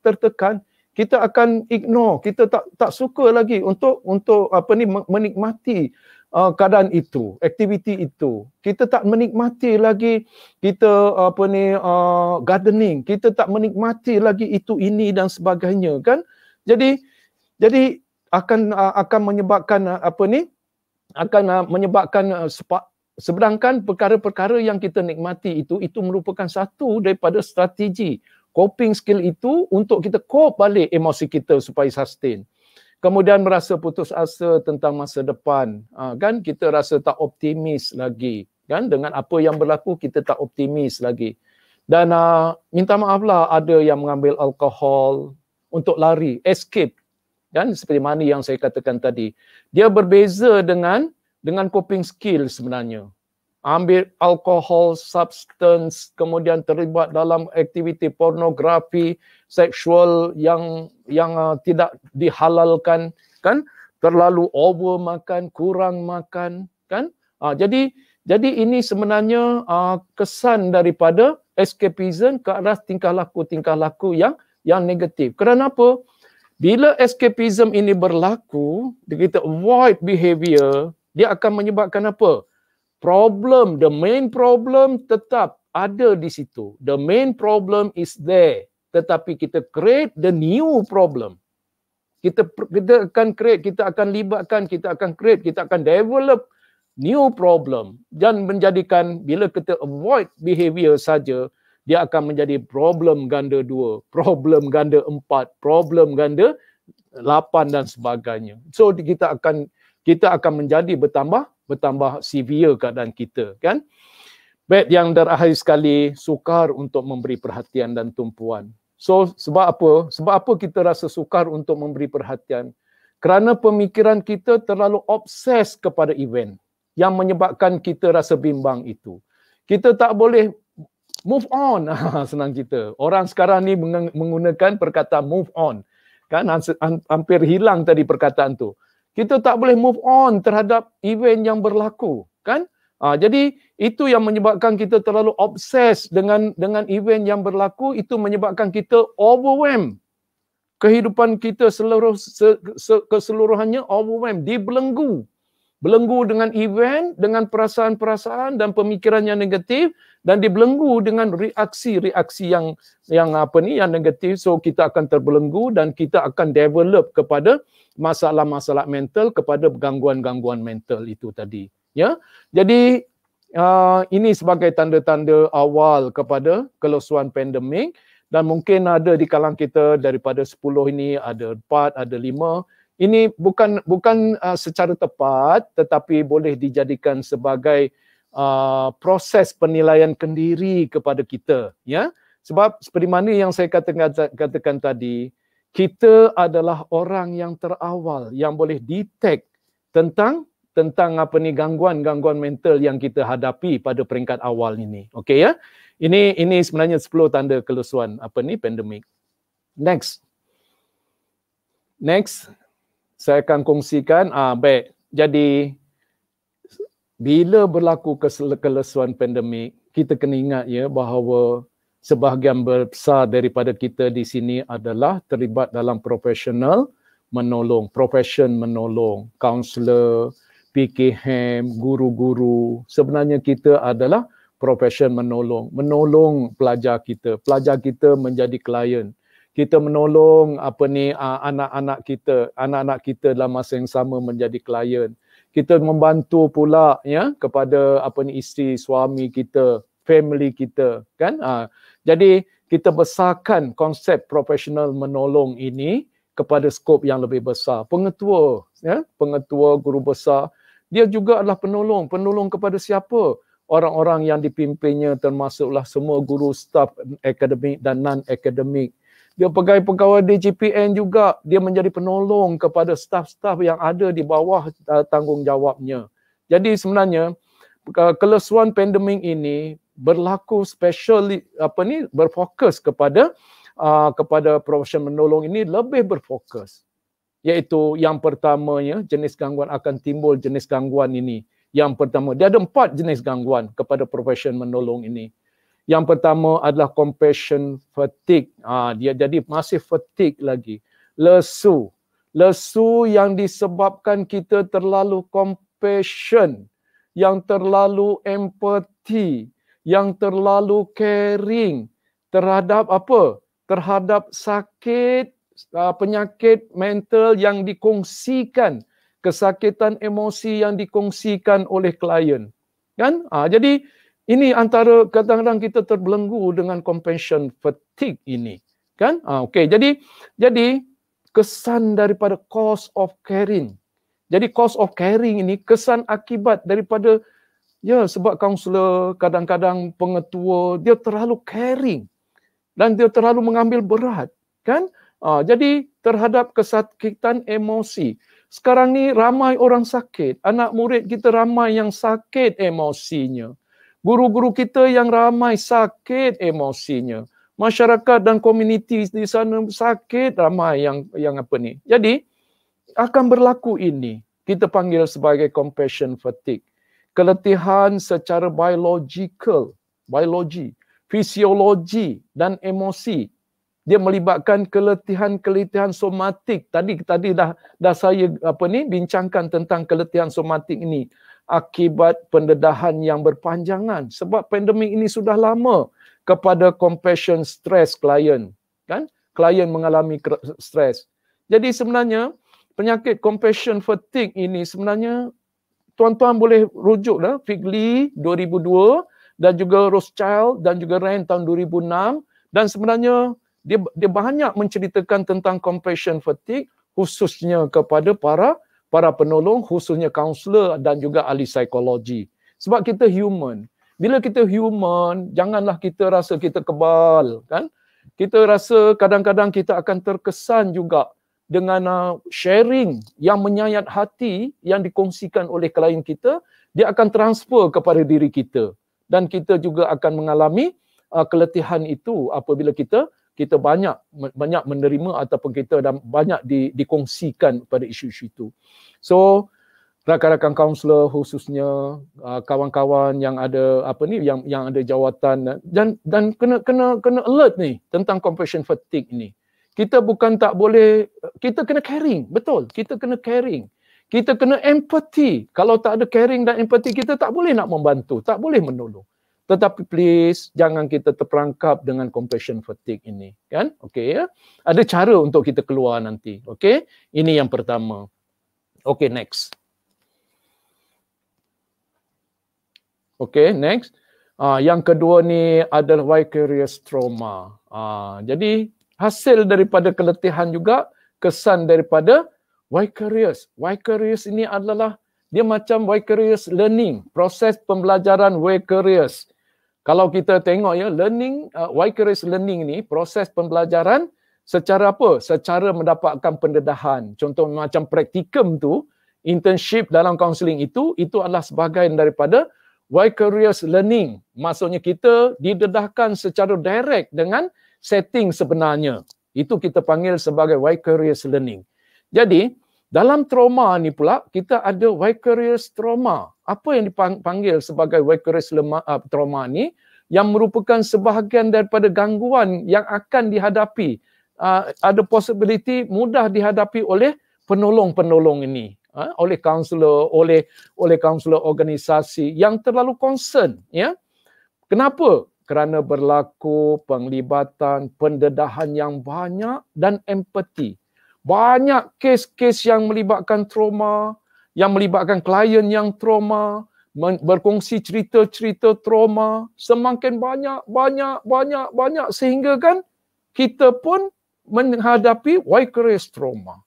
D: tertekan, kita akan ignore, kita tak tak suka lagi untuk untuk apa ni menikmati uh, keadaan itu, aktiviti itu. Kita tak menikmati lagi kita apa ni uh, gardening, kita tak menikmati lagi itu ini dan sebagainya kan. Jadi jadi akan uh, akan menyebabkan uh, apa ni akan uh, menyebabkan uh, sepa, sedangkan perkara-perkara yang kita nikmati itu itu merupakan satu daripada strategi coping skill itu untuk kita cope balik emosi kita supaya sustain kemudian merasa putus asa tentang masa depan ha, kan kita rasa tak optimis lagi kan dengan apa yang berlaku kita tak optimis lagi dan uh, minta maaflah ada yang mengambil alkohol untuk lari escape kan seperti mana yang saya katakan tadi dia berbeza dengan dengan coping skill sebenarnya ambil alkohol substance kemudian terlibat dalam aktiviti pornografi seksual yang yang uh, tidak dihalalkan kan terlalu over makan kurang makan kan uh, jadi jadi ini sebenarnya uh, kesan daripada escapism ke arah tingkah laku tingkah laku yang yang negatif kerana apa bila escapism ini berlaku kita avoid behavior dia akan menyebabkan apa problem the main problem tetap ada di situ the main problem is there tetapi kita create the new problem kita kita akan create kita akan libatkan kita akan create kita akan develop new problem dan menjadikan bila kita avoid behavior saja dia akan menjadi problem ganda dua, problem ganda empat, problem ganda lapan dan sebagainya. So kita akan kita akan menjadi bertambah bertambah severe keadaan kita kan baik yang terakhir sekali sukar untuk memberi perhatian dan tumpuan so sebab apa sebab apa kita rasa sukar untuk memberi perhatian kerana pemikiran kita terlalu obses kepada event yang menyebabkan kita rasa bimbang itu kita tak boleh move on ha, senang kita orang sekarang ni menggunakan perkataan move on kan hampir hilang tadi perkataan tu kita tak boleh move on terhadap event yang berlaku kan ha, jadi itu yang menyebabkan kita terlalu obses dengan dengan event yang berlaku itu menyebabkan kita overwhelm kehidupan kita seluruh se, se, keseluruhannya overwhelm dibelenggu belenggu dengan event dengan perasaan-perasaan dan pemikiran yang negatif dan dibelenggu dengan reaksi-reaksi yang yang apa ni yang negatif so kita akan terbelenggu dan kita akan develop kepada masalah-masalah mental kepada gangguan-gangguan mental itu tadi ya jadi uh, ini sebagai tanda-tanda awal kepada kelesuan pandemik dan mungkin ada di kalangan kita daripada 10 ini ada 4 ada 5 ini bukan bukan uh, secara tepat tetapi boleh dijadikan sebagai Uh, proses penilaian kendiri kepada kita ya sebab seperti mana yang saya katakan katakan tadi kita adalah orang yang terawal yang boleh detect tentang tentang apa ni gangguan-gangguan mental yang kita hadapi pada peringkat awal ini okey ya ini ini sebenarnya 10 tanda kelesuan apa ni pandemik next next saya akan kongsikan ah uh, baik jadi bila berlaku kelesuan pandemik, kita kena ingat ya bahawa sebahagian besar daripada kita di sini adalah terlibat dalam profesional menolong, profession menolong, kaunselor, PKM, guru-guru. Sebenarnya kita adalah profession menolong, menolong pelajar kita, pelajar kita menjadi klien. Kita menolong apa ni anak-anak kita, anak-anak kita dalam masa yang sama menjadi klien kita membantu pula ya kepada apa ni isteri suami kita family kita kan ha. jadi kita besarkan konsep profesional menolong ini kepada skop yang lebih besar pengetua ya pengetua guru besar dia juga adalah penolong penolong kepada siapa orang-orang yang dipimpinnya termasuklah semua guru staf akademik dan non akademik dia pegawai-pegawai DGPN juga dia menjadi penolong kepada staf-staf yang ada di bawah uh, tanggungjawabnya jadi sebenarnya uh, kelesuan pandemik ini berlaku specially apa ni berfokus kepada uh, kepada profesional menolong ini lebih berfokus iaitu yang pertamanya jenis gangguan akan timbul jenis gangguan ini yang pertama dia ada empat jenis gangguan kepada profesion menolong ini yang pertama adalah compassion fatigue ha, dia jadi masih fatigue lagi lesu lesu yang disebabkan kita terlalu compassion yang terlalu empathy yang terlalu caring terhadap apa terhadap sakit uh, penyakit mental yang dikongsikan kesakitan emosi yang dikongsikan oleh klien kan ha, jadi ini antara kadang-kadang kita terbelenggu dengan compassion fatigue ini. Kan? Ha, ah, okay. Jadi, jadi kesan daripada cause of caring. Jadi cause of caring ini kesan akibat daripada ya sebab kaunselor kadang-kadang pengetua dia terlalu caring dan dia terlalu mengambil berat kan ha, jadi terhadap kesakitan emosi sekarang ni ramai orang sakit anak murid kita ramai yang sakit emosinya guru-guru kita yang ramai sakit emosinya masyarakat dan komuniti di sana sakit ramai yang yang apa ni jadi akan berlaku ini kita panggil sebagai compassion fatigue keletihan secara biological biologi fisiologi dan emosi dia melibatkan keletihan-keletihan somatik tadi tadi dah dah saya apa ni bincangkan tentang keletihan somatik ini akibat pendedahan yang berpanjangan sebab pandemik ini sudah lama kepada compassion stress client kan klien mengalami stress. Jadi sebenarnya penyakit compassion fatigue ini sebenarnya tuan-tuan boleh rujuklah dah 2002 dan juga Rothschild dan juga Ryan tahun 2006 dan sebenarnya dia dia banyak menceritakan tentang compassion fatigue khususnya kepada para para penolong khususnya kaunselor dan juga ahli psikologi sebab kita human bila kita human janganlah kita rasa kita kebal kan kita rasa kadang-kadang kita akan terkesan juga dengan uh, sharing yang menyayat hati yang dikongsikan oleh klien kita dia akan transfer kepada diri kita dan kita juga akan mengalami uh, keletihan itu apabila kita kita banyak banyak menerima ataupun kita dan banyak di, dikongsikan pada isu-isu itu. So rakan-rakan kaunselor khususnya uh, kawan-kawan yang ada apa ni yang yang ada jawatan eh, dan dan kena kena kena alert ni tentang compassion fatigue ni. Kita bukan tak boleh kita kena caring, betul. Kita kena caring. Kita kena empathy. Kalau tak ada caring dan empathy kita tak boleh nak membantu, tak boleh menolong. Tetapi please jangan kita terperangkap dengan compassion fatigue ini, kan? Okey ya. Ada cara untuk kita keluar nanti. Okey. Ini yang pertama. Okey, next. Okey, next. Uh, yang kedua ni adalah vicarious trauma. Uh, jadi hasil daripada keletihan juga kesan daripada vicarious. Vicarious ini adalah dia macam vicarious learning, proses pembelajaran vicarious kalau kita tengok ya learning uh, vicarious learning ni proses pembelajaran secara apa secara mendapatkan pendedahan contoh macam praktikum tu internship dalam counselling itu itu adalah sebahagian daripada vicarious learning maksudnya kita didedahkan secara direct dengan setting sebenarnya itu kita panggil sebagai vicarious learning jadi dalam trauma ni pula kita ada vicarious trauma. Apa yang dipanggil sebagai vicarious uh, trauma ni yang merupakan sebahagian daripada gangguan yang akan dihadapi uh, ada possibility mudah dihadapi oleh penolong-penolong ini uh, oleh kaunselor oleh oleh kaunselor organisasi yang terlalu concern ya. Kenapa? Kerana berlaku penglibatan pendedahan yang banyak dan empathy banyak kes-kes yang melibatkan trauma, yang melibatkan klien yang trauma, berkongsi cerita-cerita trauma, semakin banyak, banyak, banyak, banyak sehingga kan kita pun menghadapi vicarious trauma.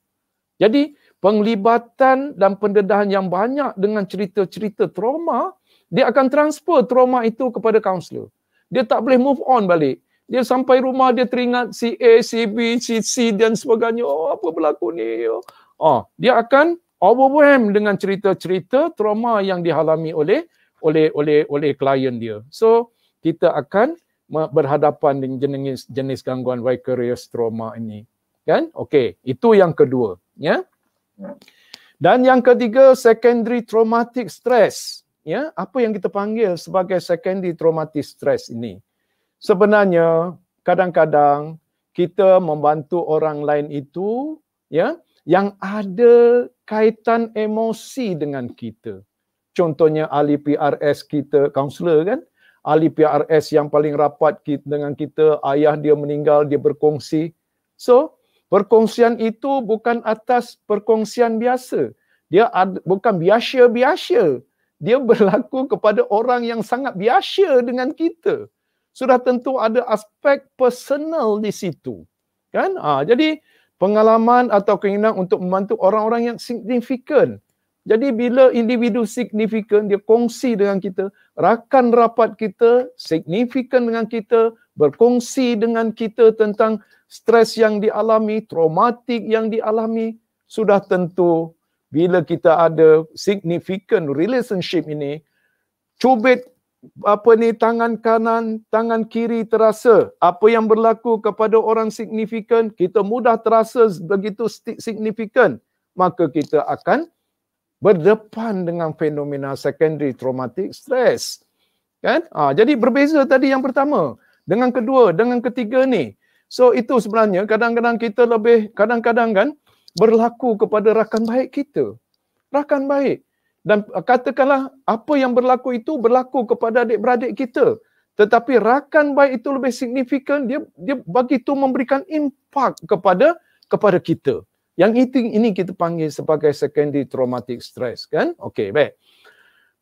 D: Jadi penglibatan dan pendedahan yang banyak dengan cerita-cerita trauma, dia akan transfer trauma itu kepada kaunselor. Dia tak boleh move on balik. Dia sampai rumah dia teringat si A, si B, si C dan sebagainya. Oh, apa berlaku ni? Oh, oh dia akan overwhelmed dengan cerita-cerita trauma yang dihalami oleh oleh oleh oleh klien dia. So, kita akan berhadapan dengan jenis jenis gangguan vicarious trauma ini. Kan? Okey, itu yang kedua, ya. Dan yang ketiga secondary traumatic stress, ya. Apa yang kita panggil sebagai secondary traumatic stress ini? sebenarnya kadang-kadang kita membantu orang lain itu ya yang ada kaitan emosi dengan kita. Contohnya ahli PRS kita, kaunselor kan? Ahli PRS yang paling rapat kita, dengan kita, ayah dia meninggal, dia berkongsi. So, perkongsian itu bukan atas perkongsian biasa. Dia ad, bukan biasa-biasa. Dia berlaku kepada orang yang sangat biasa dengan kita sudah tentu ada aspek personal di situ. Kan? Ha, jadi pengalaman atau keinginan untuk membantu orang-orang yang signifikan. Jadi bila individu signifikan, dia kongsi dengan kita, rakan rapat kita signifikan dengan kita, berkongsi dengan kita tentang stres yang dialami, traumatik yang dialami, sudah tentu bila kita ada significant relationship ini, cubit apa ni tangan kanan, tangan kiri terasa. Apa yang berlaku kepada orang signifikan, kita mudah terasa begitu signifikan. Maka kita akan berdepan dengan fenomena secondary traumatic stress. Kan? Ha, jadi berbeza tadi yang pertama. Dengan kedua, dengan ketiga ni. So itu sebenarnya kadang-kadang kita lebih, kadang-kadang kan berlaku kepada rakan baik kita. Rakan baik dan eh, katakanlah apa yang berlaku itu berlaku kepada adik-beradik kita tetapi rakan baik itu lebih signifikan dia dia bagi tu memberikan impak kepada kepada kita yang itu ini kita panggil sebagai secondary traumatic stress kan okey baik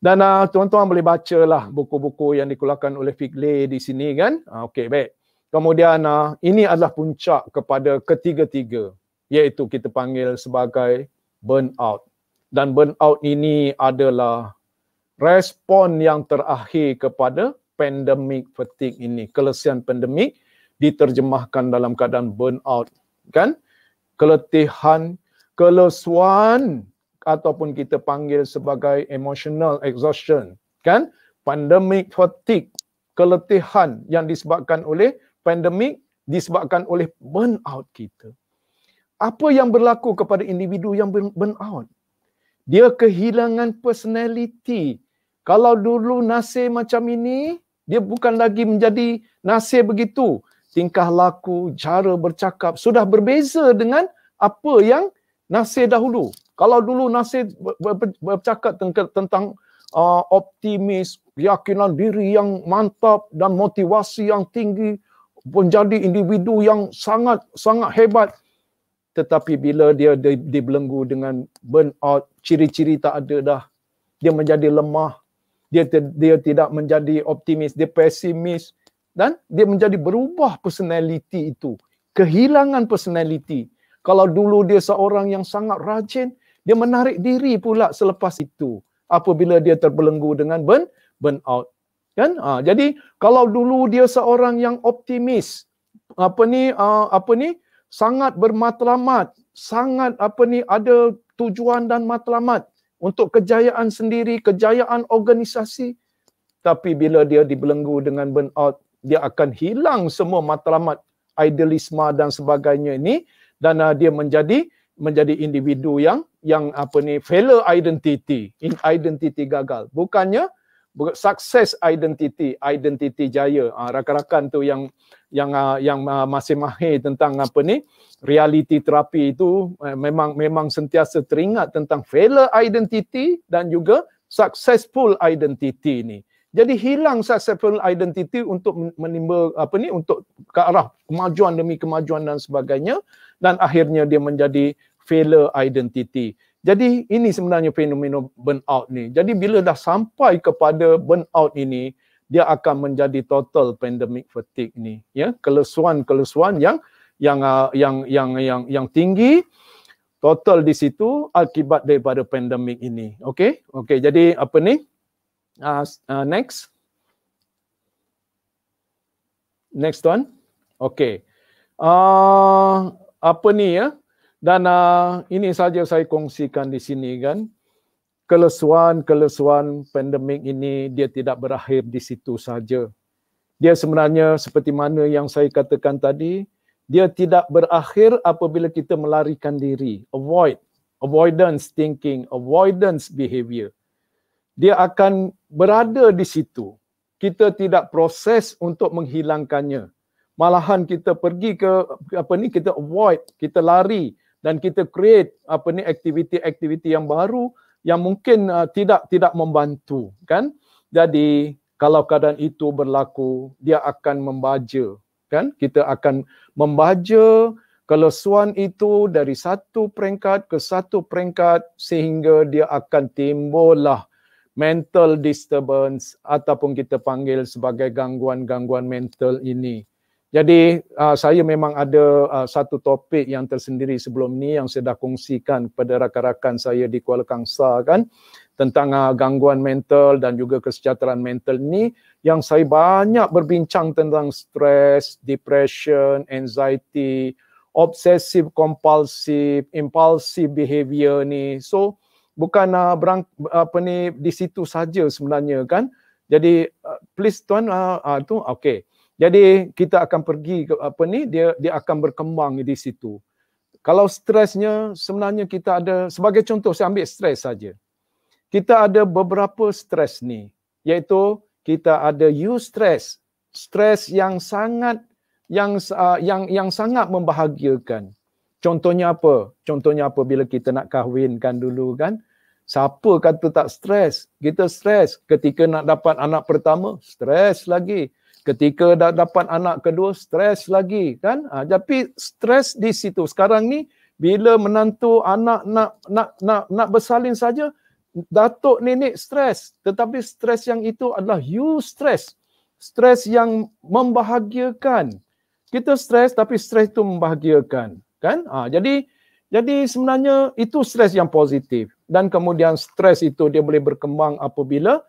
D: dan uh, tuan-tuan boleh bacalah buku-buku yang dikeluarkan oleh Figley di sini kan uh, okey baik kemudian uh, ini adalah puncak kepada ketiga-tiga iaitu kita panggil sebagai burnout dan burnout ini adalah respon yang terakhir kepada pandemik fatigue ini. Kelesian pandemik diterjemahkan dalam keadaan burnout. Kan? Keletihan, kelesuan ataupun kita panggil sebagai emotional exhaustion. Kan? Pandemik fatigue, keletihan yang disebabkan oleh pandemik disebabkan oleh burnout kita. Apa yang berlaku kepada individu yang burnout? dia kehilangan personality. Kalau dulu nasir macam ini, dia bukan lagi menjadi nasir begitu. Tingkah laku, cara bercakap sudah berbeza dengan apa yang nasir dahulu. Kalau dulu nasir bercakap tentang uh, optimis, keyakinan diri yang mantap dan motivasi yang tinggi menjadi individu yang sangat sangat hebat tetapi bila dia dibelenggu dengan burn out ciri-ciri tak ada dah dia menjadi lemah dia dia tidak menjadi optimis dia pesimis dan dia menjadi berubah personality itu kehilangan personality kalau dulu dia seorang yang sangat rajin dia menarik diri pula selepas itu apabila dia terbelenggu dengan burn burn out kan ha, jadi kalau dulu dia seorang yang optimis apa ni uh, apa ni sangat bermatlamat, sangat apa ni ada tujuan dan matlamat untuk kejayaan sendiri, kejayaan organisasi. Tapi bila dia dibelenggu dengan burnout, dia akan hilang semua matlamat idealisme dan sebagainya ini dan uh, dia menjadi menjadi individu yang yang apa ni failure identity, in identity gagal. Bukannya sukses identiti identiti jaya uh, rakan-rakan tu yang yang ah, yang ah, masih mahir tentang apa ni reality terapi itu eh, memang memang sentiasa teringat tentang failure identity dan juga successful identity ni jadi hilang successful identity untuk menimba apa ni untuk ke arah kemajuan demi kemajuan dan sebagainya dan akhirnya dia menjadi failure identity jadi ini sebenarnya fenomena burnout ni. Jadi bila dah sampai kepada burnout ini, dia akan menjadi total pandemic fatigue ni, ya. Kelesuan-kelesuan yang yang, uh, yang yang yang yang yang tinggi total di situ akibat daripada pandemik ini. Okey. Okey, jadi apa ni? Uh, uh, next. Next one. Okey. Uh, apa ni ya? Dan uh, ini saja saya kongsikan di sini kan. Kelesuan-kelesuan pandemik ini dia tidak berakhir di situ saja. Dia sebenarnya seperti mana yang saya katakan tadi, dia tidak berakhir apabila kita melarikan diri. Avoid. Avoidance thinking. Avoidance behavior. Dia akan berada di situ. Kita tidak proses untuk menghilangkannya. Malahan kita pergi ke apa ni kita avoid, kita lari dan kita create apa ni aktiviti-aktiviti yang baru yang mungkin uh, tidak tidak membantu kan jadi kalau keadaan itu berlaku dia akan membaja kan kita akan membaja kelesuan itu dari satu peringkat ke satu peringkat sehingga dia akan timbullah mental disturbance ataupun kita panggil sebagai gangguan-gangguan mental ini jadi uh, saya memang ada uh, satu topik yang tersendiri sebelum ni yang saya dah kongsikan kepada rakan-rakan saya di Kuala Kangsar kan tentang uh, gangguan mental dan juga kesejahteraan mental ni yang saya banyak berbincang tentang stres, depression, anxiety, obsessive compulsive, impulsive behavior ni. So bukan uh, berang, apa ni di situ saja sebenarnya kan. Jadi uh, please tuan uh, uh, tu okey. Jadi kita akan pergi ke apa ni dia dia akan berkembang di situ. Kalau stresnya sebenarnya kita ada sebagai contoh saya ambil stres saja. Kita ada beberapa stres ni iaitu kita ada eustress, stress, stres yang sangat yang uh, yang yang sangat membahagiakan. Contohnya apa? Contohnya apa bila kita nak kahwin kan dulu kan? Siapa kata tak stres? Kita stres ketika nak dapat anak pertama, stres lagi. Ketika dah dapat anak kedua, stres lagi kan. Ha, tapi stres di situ. Sekarang ni bila menantu anak nak nak nak nak bersalin saja datuk nenek stres tetapi stres yang itu adalah you stress. stres yang membahagiakan kita stres tapi stres itu membahagiakan kan ha, jadi jadi sebenarnya itu stres yang positif dan kemudian stres itu dia boleh berkembang apabila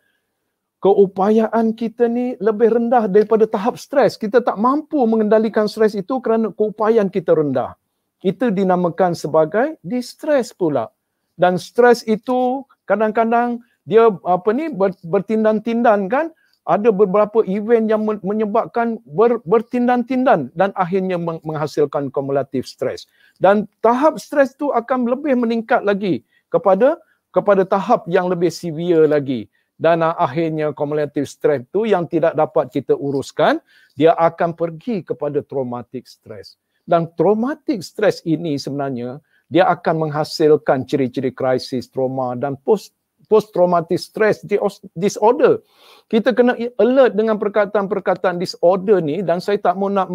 D: keupayaan kita ni lebih rendah daripada tahap stres. Kita tak mampu mengendalikan stres itu kerana keupayaan kita rendah. Itu dinamakan sebagai distress pula. Dan stres itu kadang-kadang dia apa ni bertindan-tindan kan ada beberapa event yang menyebabkan ber, bertindan-tindan dan akhirnya menghasilkan kumulatif stres. Dan tahap stres itu akan lebih meningkat lagi kepada kepada tahap yang lebih severe lagi dan ah, akhirnya cumulative stress tu yang tidak dapat kita uruskan dia akan pergi kepada traumatic stress dan traumatic stress ini sebenarnya dia akan menghasilkan ciri-ciri krisis trauma dan post post traumatic stress disorder kita kena alert dengan perkataan-perkataan disorder ni dan saya tak mau nak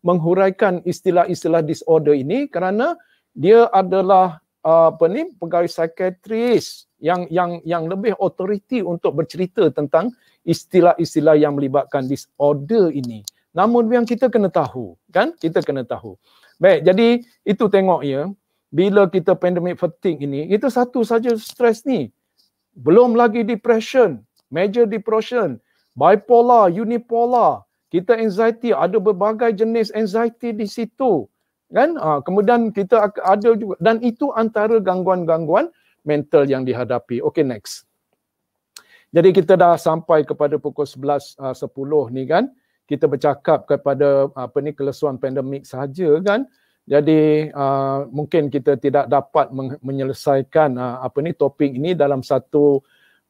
D: menghuraikan istilah-istilah disorder ini kerana dia adalah ah, apa ni pegawai psikiatris yang yang yang lebih autoriti untuk bercerita tentang istilah-istilah yang melibatkan disorder ini. Namun yang kita kena tahu, kan? Kita kena tahu. Baik, jadi itu tengok ya. Bila kita pandemic fatigue ini, itu satu saja stres ni. Belum lagi depression, major depression, bipolar, unipolar, kita anxiety, ada berbagai jenis anxiety di situ. Kan? Ha, kemudian kita ada juga. Dan itu antara gangguan-gangguan mental yang dihadapi. Okay, next. Jadi kita dah sampai kepada pukul 11.10 ah, uh, ni kan. Kita bercakap kepada ah, apa ni kelesuan pandemik saja kan. Jadi uh, mungkin kita tidak dapat menyelesaikan uh, apa ni topik ini dalam satu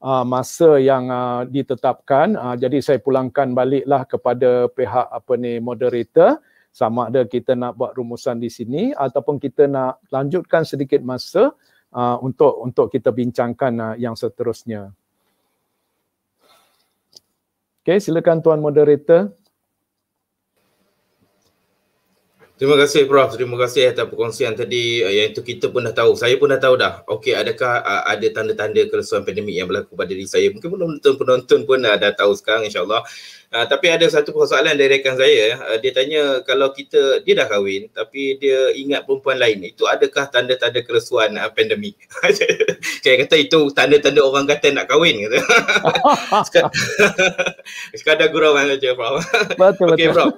D: uh, masa yang uh, ditetapkan. Uh, jadi saya pulangkan baliklah kepada pihak apa ni moderator sama ada kita nak buat rumusan di sini ataupun kita nak lanjutkan sedikit masa uh, untuk untuk kita bincangkan uh, yang seterusnya. Okay, silakan tuan moderator.
A: Terima kasih Prof. Terima kasih atas perkongsian tadi eh, yang itu kita pun dah tahu. Saya pun dah tahu dah. Okey, adakah uh, ada tanda-tanda kelesuan pandemik yang berlaku pada diri saya? Mungkin penonton-penonton pun uh, dah tahu sekarang insyaAllah. Uh, tapi ada satu persoalan dari rekan saya. Uh, dia tanya kalau kita, dia dah kahwin tapi dia ingat perempuan lain. Itu adakah tanda-tanda kelesuan uh, pandemik? saya kata itu tanda-tanda orang kata nak kahwin. Kata. Sekadar gurauan saja Prof. betul Okey Prof.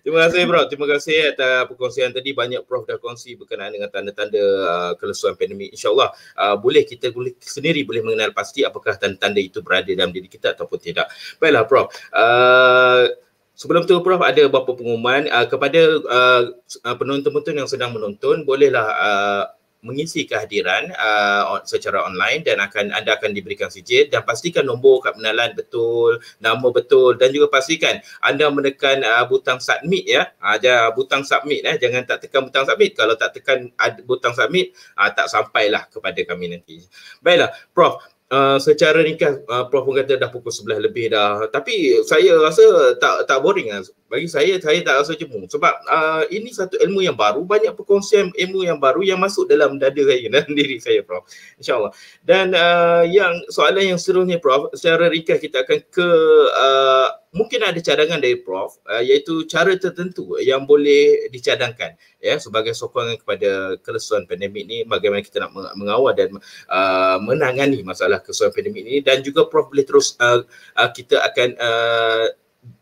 A: Terima kasih Prof. Terima kasih kasih atas perkongsian tadi banyak prof dah kongsi berkenaan dengan tanda-tanda uh, kelesuan pandemik insyaallah uh, boleh kita boleh sendiri boleh mengenal pasti apakah tanda-tanda itu berada dalam diri kita ataupun tidak baiklah prof uh, Sebelum tu Prof ada beberapa pengumuman uh, kepada uh, uh penonton-penonton yang sedang menonton bolehlah uh, mengisi kehadiran uh, secara online dan akan anda akan diberikan sijil dan pastikan nombor kad pengenalan betul, nama betul dan juga pastikan anda menekan uh, butang submit ya. Ada ah, uh, butang submit eh jangan tak tekan butang submit. Kalau tak tekan butang submit uh, tak sampailah kepada kami nanti. Baiklah Prof, Ah, secara ringkas uh, prof pun kata dah pukul 11 lebih dah tapi saya rasa tak tak boring lah. bagi saya saya tak rasa jemu sebab uh, ini satu ilmu yang baru banyak perkongsian ilmu yang baru yang masuk dalam dada saya dan diri saya prof insyaallah dan uh, yang soalan yang seterusnya prof secara ringkas kita akan ke uh, mungkin ada cadangan dari prof uh, iaitu cara tertentu yang boleh dicadangkan ya sebagai sokongan kepada kelesuan pandemik ini, bagaimana kita nak mengawal dan uh, menangani masalah kelesuan pandemik ini, dan juga prof boleh terus uh, uh, kita akan uh,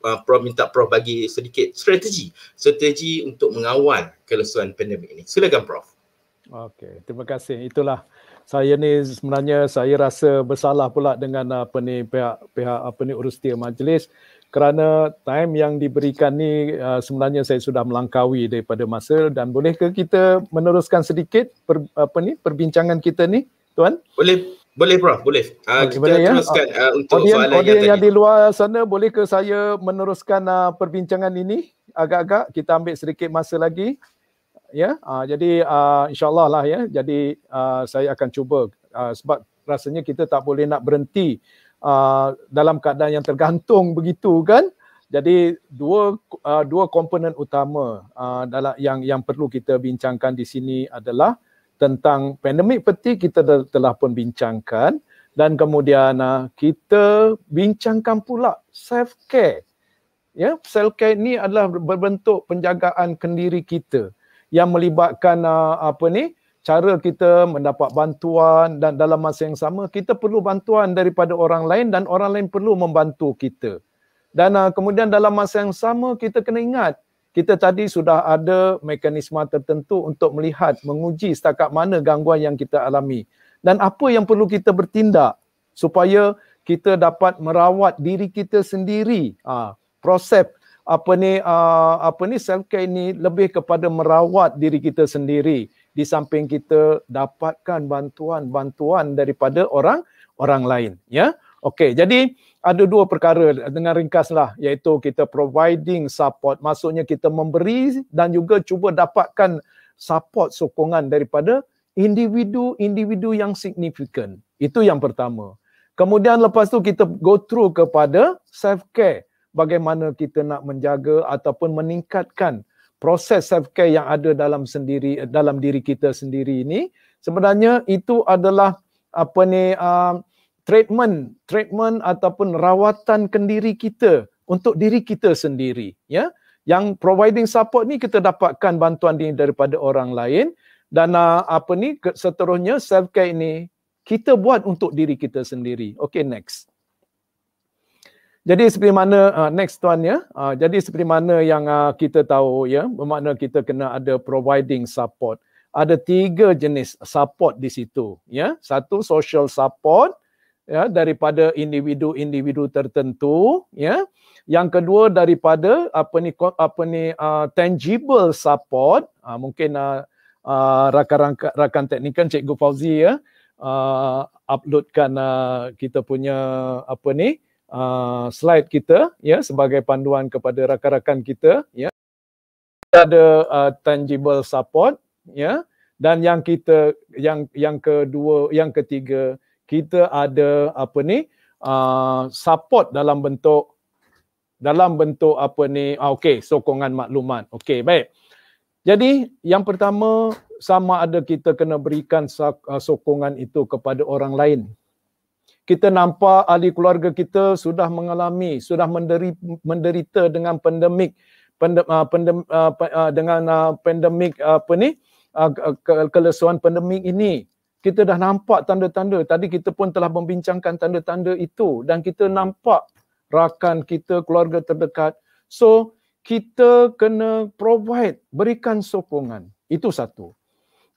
A: Uh, prof minta prof bagi sedikit strategi strategi untuk mengawal kelesuan pandemik ini. Silakan prof.
D: Okey, terima kasih. Itulah saya ni sebenarnya saya rasa bersalah pula dengan apa ni pihak pihak apa ni urus majlis kerana time yang diberikan ni uh, sebenarnya saya sudah melangkaui daripada masa dan boleh ke kita meneruskan sedikit per, apa ni perbincangan kita ni tuan boleh
A: boleh bro boleh, uh, ah, boleh kita boleh, ya? teruskan ya? uh, untuk audien, soalan audien yang, yang
D: tadi. di luar sana boleh ke saya meneruskan uh, perbincangan ini agak-agak kita ambil sedikit masa lagi ya uh, jadi uh, insyaallah lah ya jadi uh, saya akan cuba uh, sebab rasanya kita tak boleh nak berhenti uh, dalam keadaan yang tergantung begitu kan jadi dua uh, dua komponen utama uh, dalam yang yang perlu kita bincangkan di sini adalah tentang pandemik peti kita dah, telah pun bincangkan dan kemudian uh, kita bincangkan pula self care ya yeah? self care ni adalah berbentuk penjagaan kendiri kita yang melibatkan uh, apa ni cara kita mendapat bantuan dan dalam masa yang sama kita perlu bantuan daripada orang lain dan orang lain perlu membantu kita. Dan uh, kemudian dalam masa yang sama kita kena ingat kita tadi sudah ada mekanisme tertentu untuk melihat menguji setakat mana gangguan yang kita alami dan apa yang perlu kita bertindak supaya kita dapat merawat diri kita sendiri. Uh, proses apa ni uh, apa ni self care ni lebih kepada merawat diri kita sendiri di samping kita dapatkan bantuan-bantuan daripada orang orang lain ya okey jadi ada dua perkara dengan ringkaslah iaitu kita providing support maksudnya kita memberi dan juga cuba dapatkan support sokongan daripada individu-individu yang signifikan itu yang pertama kemudian lepas tu kita go through kepada self care bagaimana kita nak menjaga ataupun meningkatkan proses self care yang ada dalam sendiri dalam diri kita sendiri ini sebenarnya itu adalah apa ni uh, treatment treatment ataupun rawatan kendiri kita untuk diri kita sendiri ya yang providing support ni kita dapatkan bantuan ni daripada orang lain dan uh, apa ni seterusnya self care ini kita buat untuk diri kita sendiri okey next jadi seperti mana uh, next tuan ya. Uh, jadi seperti mana yang uh, kita tahu ya bermakna kita kena ada providing support. Ada tiga jenis support di situ ya. Satu social support ya daripada individu-individu tertentu ya. Yang kedua daripada apa ni apa ni uh, tangible support uh, mungkin uh, uh, rakan-rakan teknikan Cikgu Fauzi ya uh, uploadkan uh, kita punya apa ni uh, slide kita ya sebagai panduan kepada rakan-rakan kita ya kita ada uh, tangible support ya dan yang kita yang yang kedua yang ketiga kita ada apa ni uh, support dalam bentuk dalam bentuk apa ni ah, okey sokongan maklumat okey baik jadi yang pertama sama ada kita kena berikan uh, sokongan itu kepada orang lain kita nampak ahli keluarga kita sudah mengalami sudah menderi, menderita dengan pandemik pandem, uh, pandem, uh, dengan uh, pandemik uh, apa ni uh, kelesuan pandemik ini kita dah nampak tanda-tanda tadi kita pun telah membincangkan tanda-tanda itu dan kita nampak rakan kita keluarga terdekat so kita kena provide berikan sokongan itu satu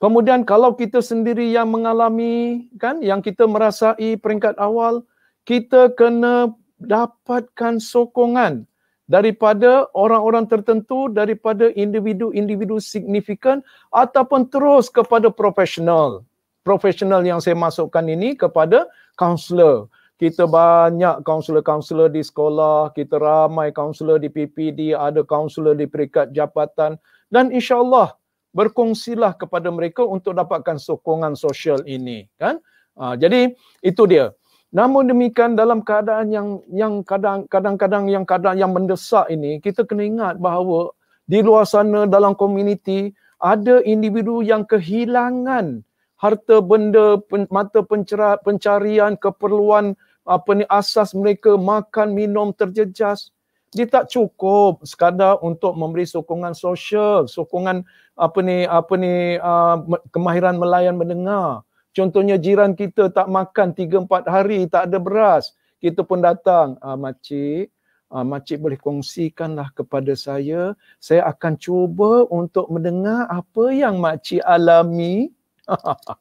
D: Kemudian kalau kita sendiri yang mengalami kan yang kita merasai peringkat awal kita kena dapatkan sokongan daripada orang-orang tertentu daripada individu-individu signifikan ataupun terus kepada profesional. Profesional yang saya masukkan ini kepada kaunselor. Kita banyak kaunselor-kaunselor di sekolah, kita ramai kaunselor di PPD, ada kaunselor di peringkat jabatan dan insyaallah berkongsilah kepada mereka untuk dapatkan sokongan sosial ini kan ha, jadi itu dia namun demikian dalam keadaan yang yang kadang kadang yang kadang yang mendesak ini kita kena ingat bahawa di luar sana dalam komuniti ada individu yang kehilangan harta benda pen, mata pencera, pencarian keperluan apa ni asas mereka makan minum terjejas dia tak cukup sekadar untuk memberi sokongan sosial sokongan apa ni apa ni uh, kemahiran melayan mendengar. Contohnya jiran kita tak makan 3 4 hari tak ada beras. Kita pun datang, ah makcik, ah makcik boleh kongsikanlah kepada saya. Saya akan cuba untuk mendengar apa yang makcik alami.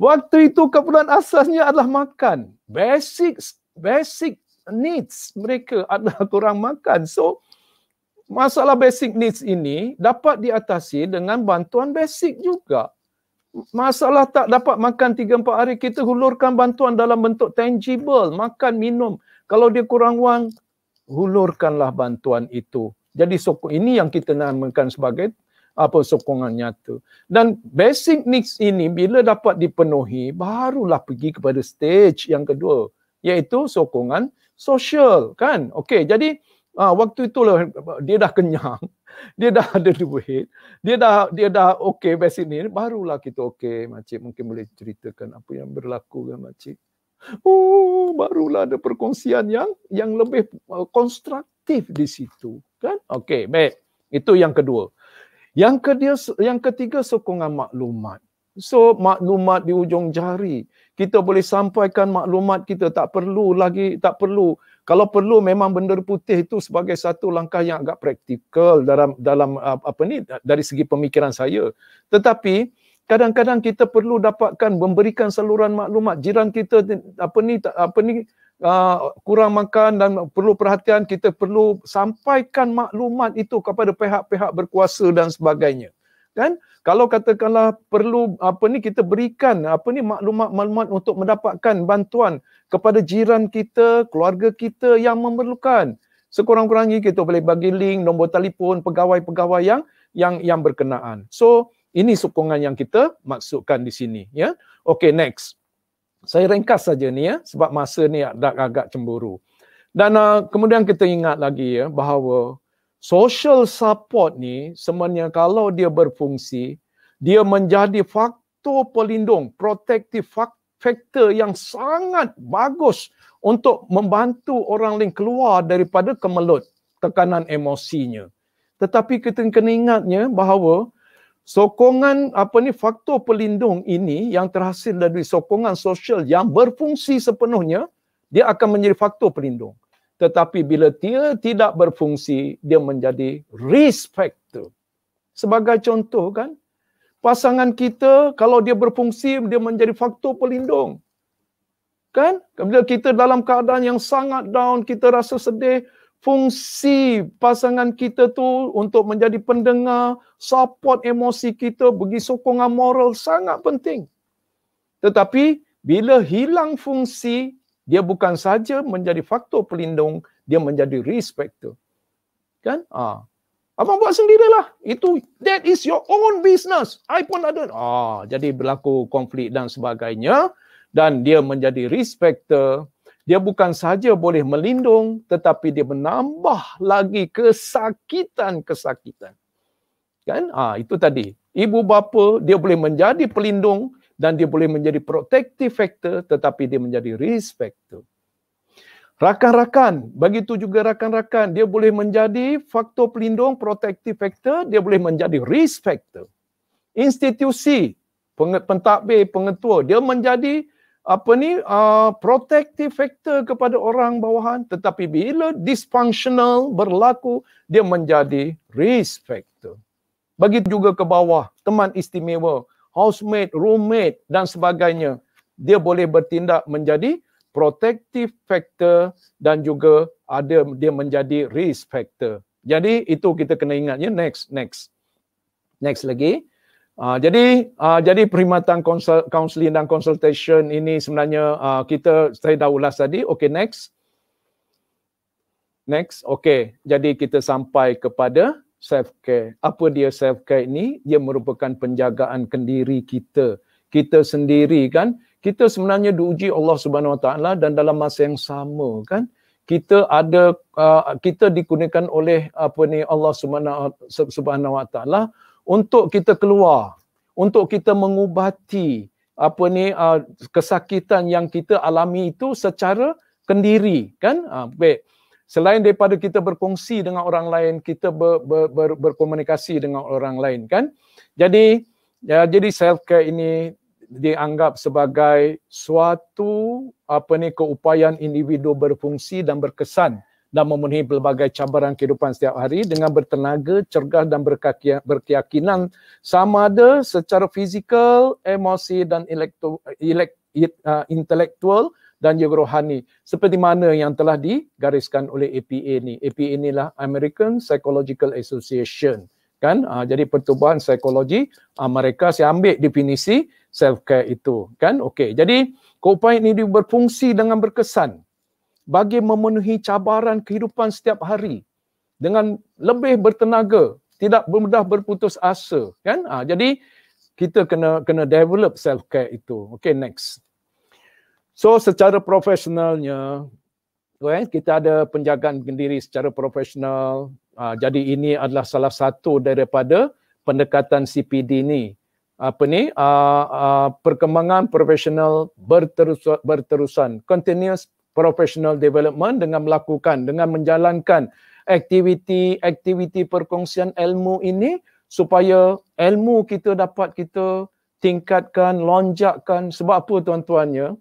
D: Waktu itu keperluan asasnya adalah makan. Basic basic needs mereka adalah kurang makan. So masalah basic needs ini dapat diatasi dengan bantuan basic juga. Masalah tak dapat makan 3 4 hari kita hulurkan bantuan dalam bentuk tangible, makan, minum. Kalau dia kurang wang, hulurkanlah bantuan itu. Jadi sokong ini yang kita namakan sebagai apa sokongan nyata. Dan basic needs ini bila dapat dipenuhi barulah pergi kepada stage yang kedua iaitu sokongan sosial kan. Okey jadi Ah ha, waktu itulah dia dah kenyang, dia dah ada duit, dia dah dia dah okey basic ni barulah kita okey macam mungkin boleh ceritakan apa yang berlaku kan macam. Oh barulah ada perkongsian yang yang lebih uh, konstruktif di situ kan? Okey, baik. Itu yang kedua. Yang kedua yang ketiga sokongan maklumat. So maklumat di ujung jari. Kita boleh sampaikan maklumat kita tak perlu lagi tak perlu kalau perlu memang bendera putih itu sebagai satu langkah yang agak praktikal dalam dalam uh, apa ni dari segi pemikiran saya tetapi kadang-kadang kita perlu dapatkan memberikan saluran maklumat jiran kita apa ni apa ni uh, kurang makan dan perlu perhatian kita perlu sampaikan maklumat itu kepada pihak-pihak berkuasa dan sebagainya dan kalau katakanlah perlu apa ni kita berikan apa ni maklumat-maklumat untuk mendapatkan bantuan kepada jiran kita, keluarga kita yang memerlukan. Sekurang-kurangnya kita boleh bagi link, nombor telefon pegawai-pegawai yang yang yang berkenaan. So, ini sokongan yang kita maksudkan di sini, ya. Okey, next. Saya ringkas saja ni ya sebab masa ni agak agak cemburu. Dan uh, kemudian kita ingat lagi ya bahawa social support ni sebenarnya kalau dia berfungsi, dia menjadi faktor pelindung, protektif faktor yang sangat bagus untuk membantu orang lain keluar daripada kemelut tekanan emosinya. Tetapi kita kena ingatnya bahawa sokongan apa ni faktor pelindung ini yang terhasil dari sokongan sosial yang berfungsi sepenuhnya dia akan menjadi faktor pelindung tetapi bila dia tidak berfungsi dia menjadi risk factor sebagai contoh kan pasangan kita kalau dia berfungsi dia menjadi faktor pelindung kan bila kita dalam keadaan yang sangat down kita rasa sedih fungsi pasangan kita tu untuk menjadi pendengar support emosi kita bagi sokongan moral sangat penting tetapi bila hilang fungsi dia bukan saja menjadi faktor pelindung, dia menjadi risk factor. Kan? Ah. Ha. Abang buat sendirilah. Itu that is your own business. I pun ada. Ah, jadi berlaku konflik dan sebagainya dan dia menjadi risk factor. Dia bukan saja boleh melindung tetapi dia menambah lagi kesakitan-kesakitan. Kan? Ah, itu tadi. Ibu bapa dia boleh menjadi pelindung, dan dia boleh menjadi protective factor tetapi dia menjadi risk factor. Rakan-rakan, begitu juga rakan-rakan, dia boleh menjadi faktor pelindung, protective factor, dia boleh menjadi risk factor. Institusi, pentadbir, pengetua, dia menjadi apa ni uh, protective factor kepada orang bawahan tetapi bila dysfunctional berlaku dia menjadi risk factor. Begitu juga ke bawah, teman istimewa, housemate, roommate dan sebagainya. Dia boleh bertindak menjadi protective factor dan juga ada dia menjadi risk factor. Jadi itu kita kena ingatnya next next. Next lagi. Uh, jadi uh, jadi perkhidmatan konsul, dan consultation ini sebenarnya uh, kita saya dah ulas tadi. Okay next. Next. Okay. Jadi kita sampai kepada self care apa dia self care Ini ia merupakan penjagaan kendiri kita kita sendiri kan kita sebenarnya diuji Allah Subhanahu Wa Taala dan dalam masa yang sama kan kita ada uh, kita digunakan oleh apa ni Allah Subhanahu Wa Taala untuk kita keluar untuk kita mengubati apa ni uh, kesakitan yang kita alami itu secara kendiri kan uh, baik selain daripada kita berkongsi dengan orang lain kita ber, ber, ber, berkomunikasi dengan orang lain kan jadi ya jadi self care ini dianggap sebagai suatu apa ni keupayaan individu berfungsi dan berkesan dan memenuhi pelbagai cabaran kehidupan setiap hari dengan bertenaga, cergah dan berkaki, berkeyakinan sama ada secara fizikal, emosi dan elektro, elek, uh, intelektual dan juga rohani seperti mana yang telah digariskan oleh APA ni. APA inilah American Psychological Association kan uh, jadi pertubuhan psikologi uh, mereka saya ambil definisi self care itu kan okey jadi copain ini berfungsi dengan berkesan bagi memenuhi cabaran kehidupan setiap hari dengan lebih bertenaga tidak mudah berputus asa kan uh, jadi kita kena kena develop self care itu okey next So secara profesionalnya, okay, eh, kita ada penjagaan sendiri secara profesional. Uh, jadi ini adalah salah satu daripada pendekatan CPD ini. Apa ni? Uh, uh, perkembangan profesional berterusan, berterusan. Continuous professional development dengan melakukan, dengan menjalankan aktiviti-aktiviti perkongsian ilmu ini supaya ilmu kita dapat kita tingkatkan, lonjakkan. Sebab apa tuan-tuannya?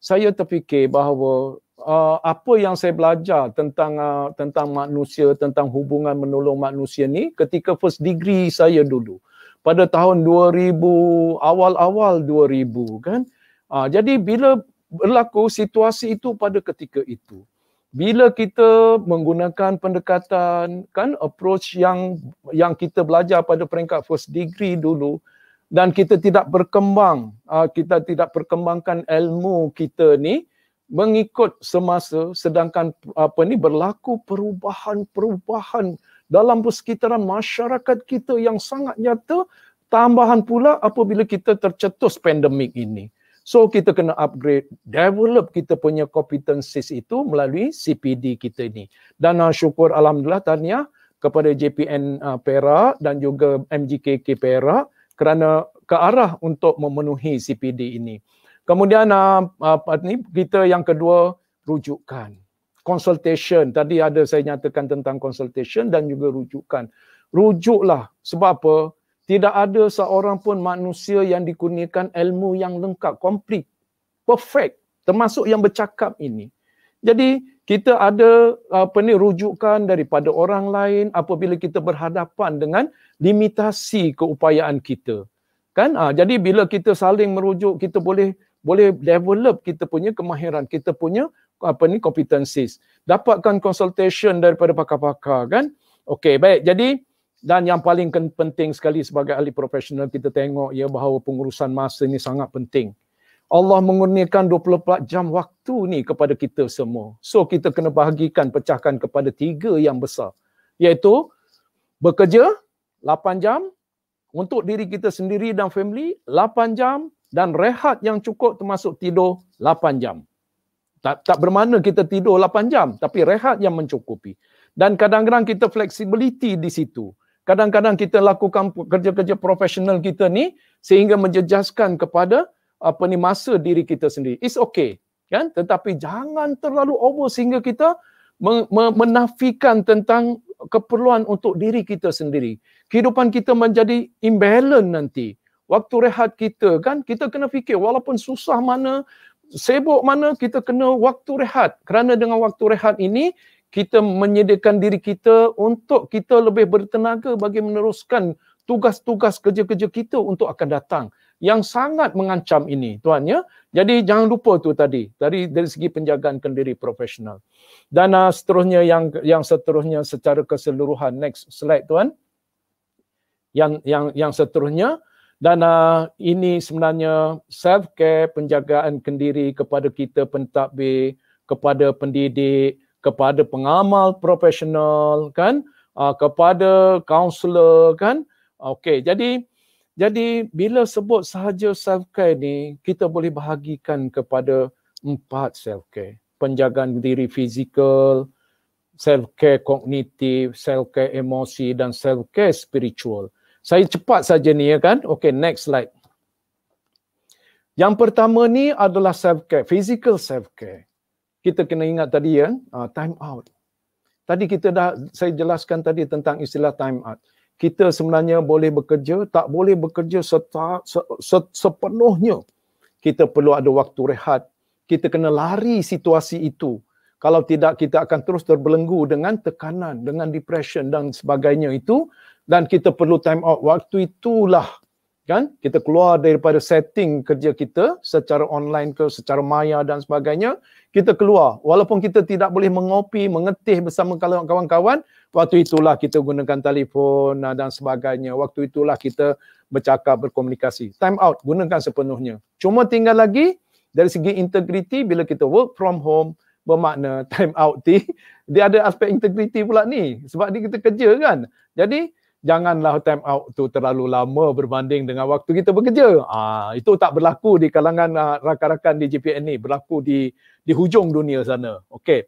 D: saya terfikir bahawa uh, apa yang saya belajar tentang uh, tentang manusia tentang hubungan menolong manusia ni ketika first degree saya dulu pada tahun 2000 awal-awal 2000 kan uh, jadi bila berlaku situasi itu pada ketika itu bila kita menggunakan pendekatan kan approach yang yang kita belajar pada peringkat first degree dulu dan kita tidak berkembang uh, kita tidak perkembangkan ilmu kita ni mengikut semasa sedangkan apa ni berlaku perubahan-perubahan dalam persekitaran masyarakat kita yang sangat nyata tambahan pula apabila kita tercetus pandemik ini so kita kena upgrade develop kita punya competencies itu melalui CPD kita ini dan uh, syukur alhamdulillah tahniah kepada JPN uh, ah, Perak dan juga MGKK Perak kerana ke arah untuk memenuhi CPD ini. Kemudian ah, ah, apa ni kita yang kedua rujukan. Consultation tadi ada saya nyatakan tentang consultation dan juga rujukan. Rujuklah sebab apa? Tidak ada seorang pun manusia yang dikurniakan ilmu yang lengkap, komplit, perfect termasuk yang bercakap ini. Jadi kita ada apa ni rujukan daripada orang lain apabila kita berhadapan dengan limitasi keupayaan kita kan ha, jadi bila kita saling merujuk kita boleh boleh develop kita punya kemahiran kita punya apa ni competencies dapatkan consultation daripada pakar-pakar kan okey baik jadi dan yang paling penting sekali sebagai ahli profesional kita tengok ya bahawa pengurusan masa ni sangat penting Allah mengurniakan 24 jam waktu ni kepada kita semua. So kita kena bahagikan, pecahkan kepada tiga yang besar. Iaitu bekerja, 8 jam untuk diri kita sendiri dan family 8 jam dan rehat yang cukup termasuk tidur 8 jam. Tak tak bermakna kita tidur 8 jam tapi rehat yang mencukupi. Dan kadang-kadang kita fleksibiliti di situ. Kadang-kadang kita lakukan kerja-kerja profesional kita ni sehingga menjejaskan kepada apa ni masa diri kita sendiri. It's okay, kan? Tetapi jangan terlalu over sehingga kita menafikan tentang keperluan untuk diri kita sendiri kehidupan kita menjadi imbalance nanti. Waktu rehat kita kan, kita kena fikir walaupun susah mana, sibuk mana, kita kena waktu rehat. Kerana dengan waktu rehat ini, kita menyediakan diri kita untuk kita lebih bertenaga bagi meneruskan tugas-tugas kerja-kerja kita untuk akan datang yang sangat mengancam ini tuan ya. Jadi jangan lupa tu tadi dari dari segi penjagaan kendiri profesional. Dan uh, seterusnya yang yang seterusnya secara keseluruhan next slide tuan yang yang yang seterusnya dan uh, ini sebenarnya self care penjagaan kendiri kepada kita pentadbir kepada pendidik kepada pengamal profesional kan uh, kepada kaunselor kan okey jadi jadi bila sebut sahaja self care ni kita boleh bahagikan kepada empat self care penjagaan diri fizikal self care kognitif self care emosi dan self care spiritual saya cepat saja ni ya kan. Okay, next slide. Yang pertama ni adalah self-care, physical self-care. Kita kena ingat tadi ya, uh, time out. Tadi kita dah, saya jelaskan tadi tentang istilah time out. Kita sebenarnya boleh bekerja, tak boleh bekerja seta, se, se, sepenuhnya. Kita perlu ada waktu rehat. Kita kena lari situasi itu. Kalau tidak, kita akan terus terbelenggu dengan tekanan, dengan depression dan sebagainya itu dan kita perlu time out waktu itulah kan kita keluar daripada setting kerja kita secara online ke secara maya dan sebagainya kita keluar walaupun kita tidak boleh mengopi mengetih bersama kawan-kawan waktu itulah kita gunakan telefon ah, dan sebagainya waktu itulah kita bercakap berkomunikasi time out gunakan sepenuhnya cuma tinggal lagi dari segi integriti bila kita work from home bermakna time out ti dia ada aspek integriti pula ni sebab dia kita kerja kan jadi janganlah time out tu terlalu lama berbanding dengan waktu kita bekerja. Ah itu tak berlaku di kalangan uh, rakan-rakan di JPN ni, berlaku di di hujung dunia sana. Okey.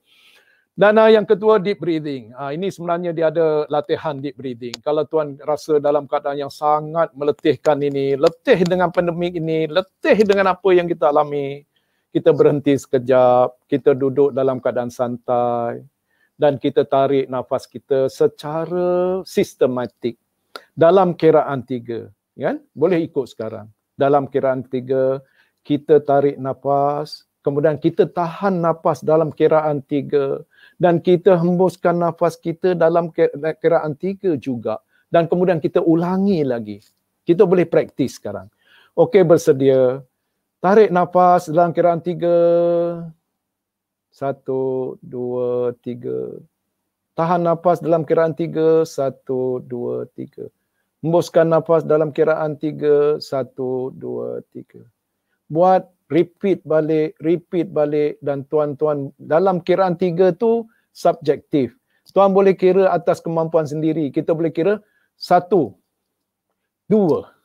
D: Dan uh, yang ketua deep breathing. Ah ini sebenarnya dia ada latihan deep breathing. Kalau tuan rasa dalam keadaan yang sangat meletihkan ini, letih dengan pandemik ini, letih dengan apa yang kita alami, kita berhenti sekejap, kita duduk dalam keadaan santai, dan kita tarik nafas kita secara sistematik dalam kiraan tiga kan boleh ikut sekarang dalam kiraan tiga kita tarik nafas kemudian kita tahan nafas dalam kiraan tiga dan kita hembuskan nafas kita dalam kiraan tiga juga dan kemudian kita ulangi lagi kita boleh praktis sekarang okey bersedia tarik nafas dalam kiraan tiga satu, dua, tiga. Tahan nafas dalam kiraan tiga. Satu, dua, tiga. Hembuskan nafas dalam kiraan tiga. Satu, dua, tiga. Buat repeat balik, repeat balik. Dan tuan-tuan, dalam kiraan tiga tu subjektif. Tuan boleh kira atas kemampuan sendiri. Kita boleh kira satu, dua, tiga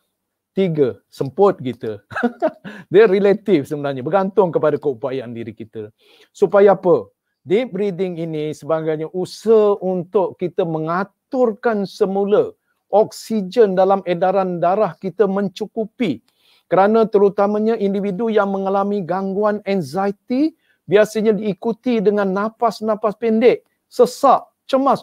D: tiga semput kita. Dia relatif sebenarnya bergantung kepada keupayaan diri kita. Supaya apa? Deep breathing ini sebagainya usaha untuk kita mengaturkan semula oksigen dalam edaran darah kita mencukupi. Kerana terutamanya individu yang mengalami gangguan anxiety biasanya diikuti dengan nafas-nafas pendek, sesak, cemas.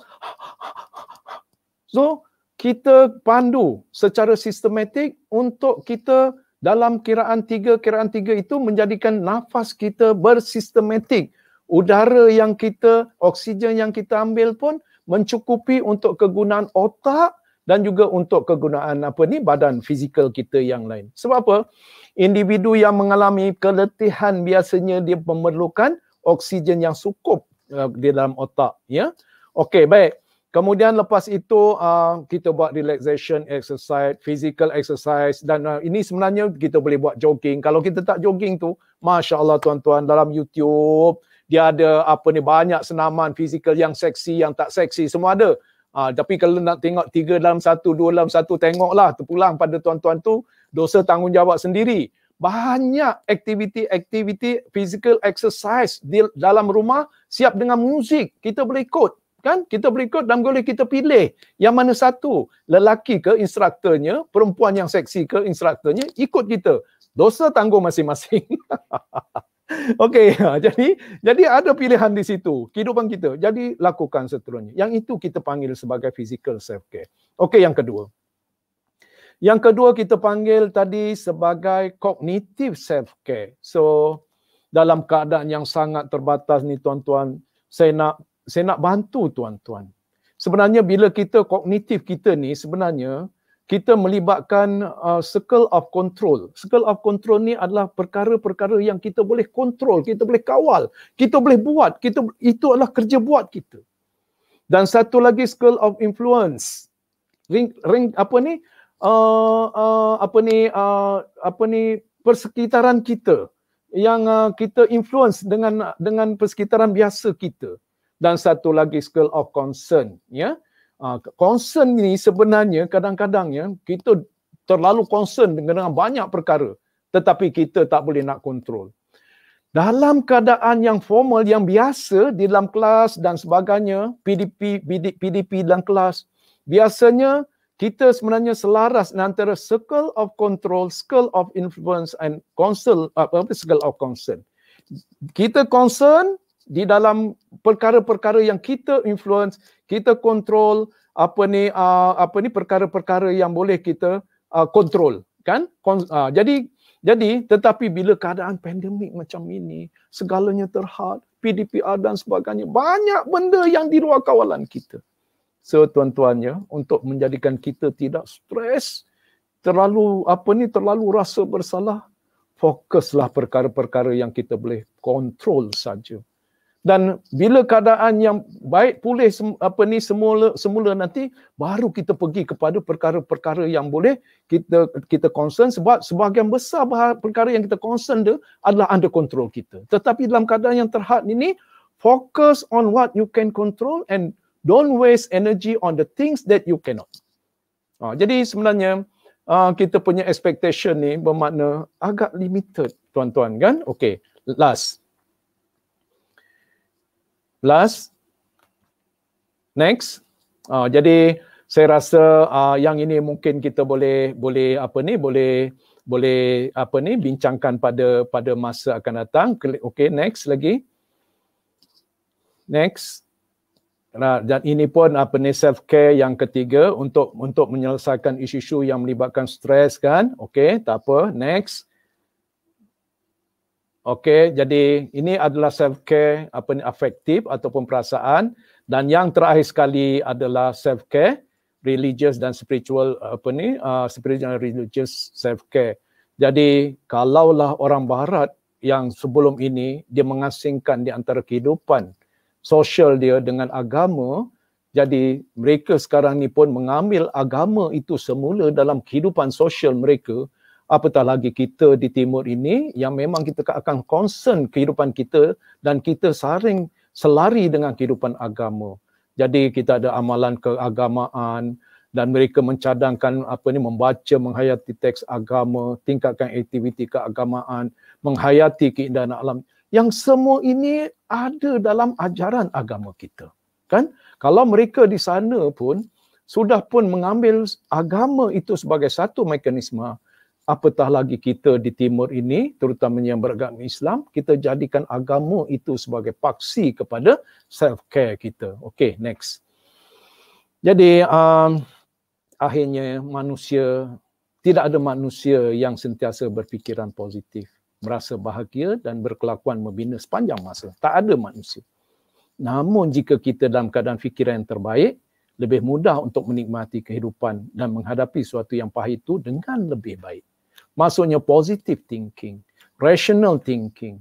D: So, kita pandu secara sistematik untuk kita dalam kiraan tiga, kiraan tiga itu menjadikan nafas kita bersistematik. Udara yang kita, oksigen yang kita ambil pun mencukupi untuk kegunaan otak dan juga untuk kegunaan apa ni badan fizikal kita yang lain. Sebab apa? Individu yang mengalami keletihan biasanya dia memerlukan oksigen yang cukup uh, di dalam otak, ya. Okey, baik. Kemudian lepas itu uh, kita buat relaxation exercise, physical exercise dan uh, ini sebenarnya kita boleh buat jogging. Kalau kita tak jogging tu, masya Allah tuan-tuan dalam YouTube dia ada apa ni banyak senaman physical yang seksi, yang tak seksi semua ada. Uh, tapi kalau nak tengok tiga dalam satu, dua dalam satu tengoklah terpulang pada tuan-tuan tu dosa tanggungjawab sendiri. Banyak aktiviti-aktiviti physical exercise di, dalam rumah siap dengan muzik kita boleh ikut kan kita berikut dan boleh kita pilih yang mana satu lelaki ke instrukturnya perempuan yang seksi ke instrukturnya ikut kita dosa tanggung masing-masing Okey, ha, jadi jadi ada pilihan di situ kehidupan kita. Jadi lakukan seterusnya. Yang itu kita panggil sebagai physical self care. Okey, yang kedua. Yang kedua kita panggil tadi sebagai cognitive self care. So dalam keadaan yang sangat terbatas ni tuan-tuan, saya nak saya nak bantu tuan-tuan. Sebenarnya bila kita kognitif kita ni sebenarnya kita melibatkan uh, circle of control. Circle of control ni adalah perkara-perkara yang kita boleh kontrol, kita boleh kawal, kita boleh buat, kita itu adalah kerja buat kita. Dan satu lagi circle of influence. Ring ring apa ni? Uh, uh, apa ni uh, apa ni persekitaran kita yang uh, kita influence dengan dengan persekitaran biasa kita dan satu lagi scale of concern ya uh, concern ni sebenarnya kadang-kadang ya kita terlalu concern dengan, dengan banyak perkara tetapi kita tak boleh nak kontrol dalam keadaan yang formal yang biasa di dalam kelas dan sebagainya PDP PDP, PDP dalam kelas biasanya kita sebenarnya selaras antara circle of control, circle of influence and concern uh, circle of concern. Kita concern, di dalam perkara-perkara yang kita influence, kita kontrol apa ni uh, apa ni perkara-perkara yang boleh kita kontrol, uh, kan? Kon- uh, jadi jadi tetapi bila keadaan pandemik macam ini, segalanya terhad, PDPR dan sebagainya, banyak benda yang di luar kawalan kita. So tuan-tuannya untuk menjadikan kita tidak stres, terlalu apa ni terlalu rasa bersalah, fokuslah perkara-perkara yang kita boleh kontrol saja dan bila keadaan yang baik pulih apa ni semula semula nanti baru kita pergi kepada perkara-perkara yang boleh kita kita concern sebab sebahagian besar perkara yang kita concern dia adalah under control kita tetapi dalam keadaan yang terhad ini focus on what you can control and don't waste energy on the things that you cannot ha, jadi sebenarnya uh, kita punya expectation ni bermakna agak limited tuan-tuan kan okey last plus next uh, jadi saya rasa uh, yang ini mungkin kita boleh boleh apa ni boleh boleh apa ni bincangkan pada pada masa akan datang okey next lagi next Nah, dan ini pun apa ni self care yang ketiga untuk untuk menyelesaikan isu-isu yang melibatkan stres kan. Okey, tak apa. Next. Okey, jadi ini adalah self care apa ni afektif ataupun perasaan dan yang terakhir sekali adalah self care religious dan spiritual apa ni uh, spiritual and religious self care. Jadi kalaulah orang barat yang sebelum ini dia mengasingkan di antara kehidupan sosial dia dengan agama, jadi mereka sekarang ni pun mengambil agama itu semula dalam kehidupan sosial mereka apatah lagi kita di timur ini yang memang kita akan concern kehidupan kita dan kita saring selari dengan kehidupan agama. Jadi kita ada amalan keagamaan dan mereka mencadangkan apa ni membaca menghayati teks agama, tingkatkan aktiviti keagamaan, menghayati keindahan alam. Yang semua ini ada dalam ajaran agama kita. Kan? Kalau mereka di sana pun sudah pun mengambil agama itu sebagai satu mekanisme apatah lagi kita di timur ini terutamanya yang beragama Islam kita jadikan agama itu sebagai paksi kepada self care kita okey next jadi um, akhirnya manusia tidak ada manusia yang sentiasa berfikiran positif merasa bahagia dan berkelakuan membina sepanjang masa tak ada manusia namun jika kita dalam keadaan fikiran yang terbaik lebih mudah untuk menikmati kehidupan dan menghadapi suatu yang pahit itu dengan lebih baik maksudnya positive thinking, rational thinking,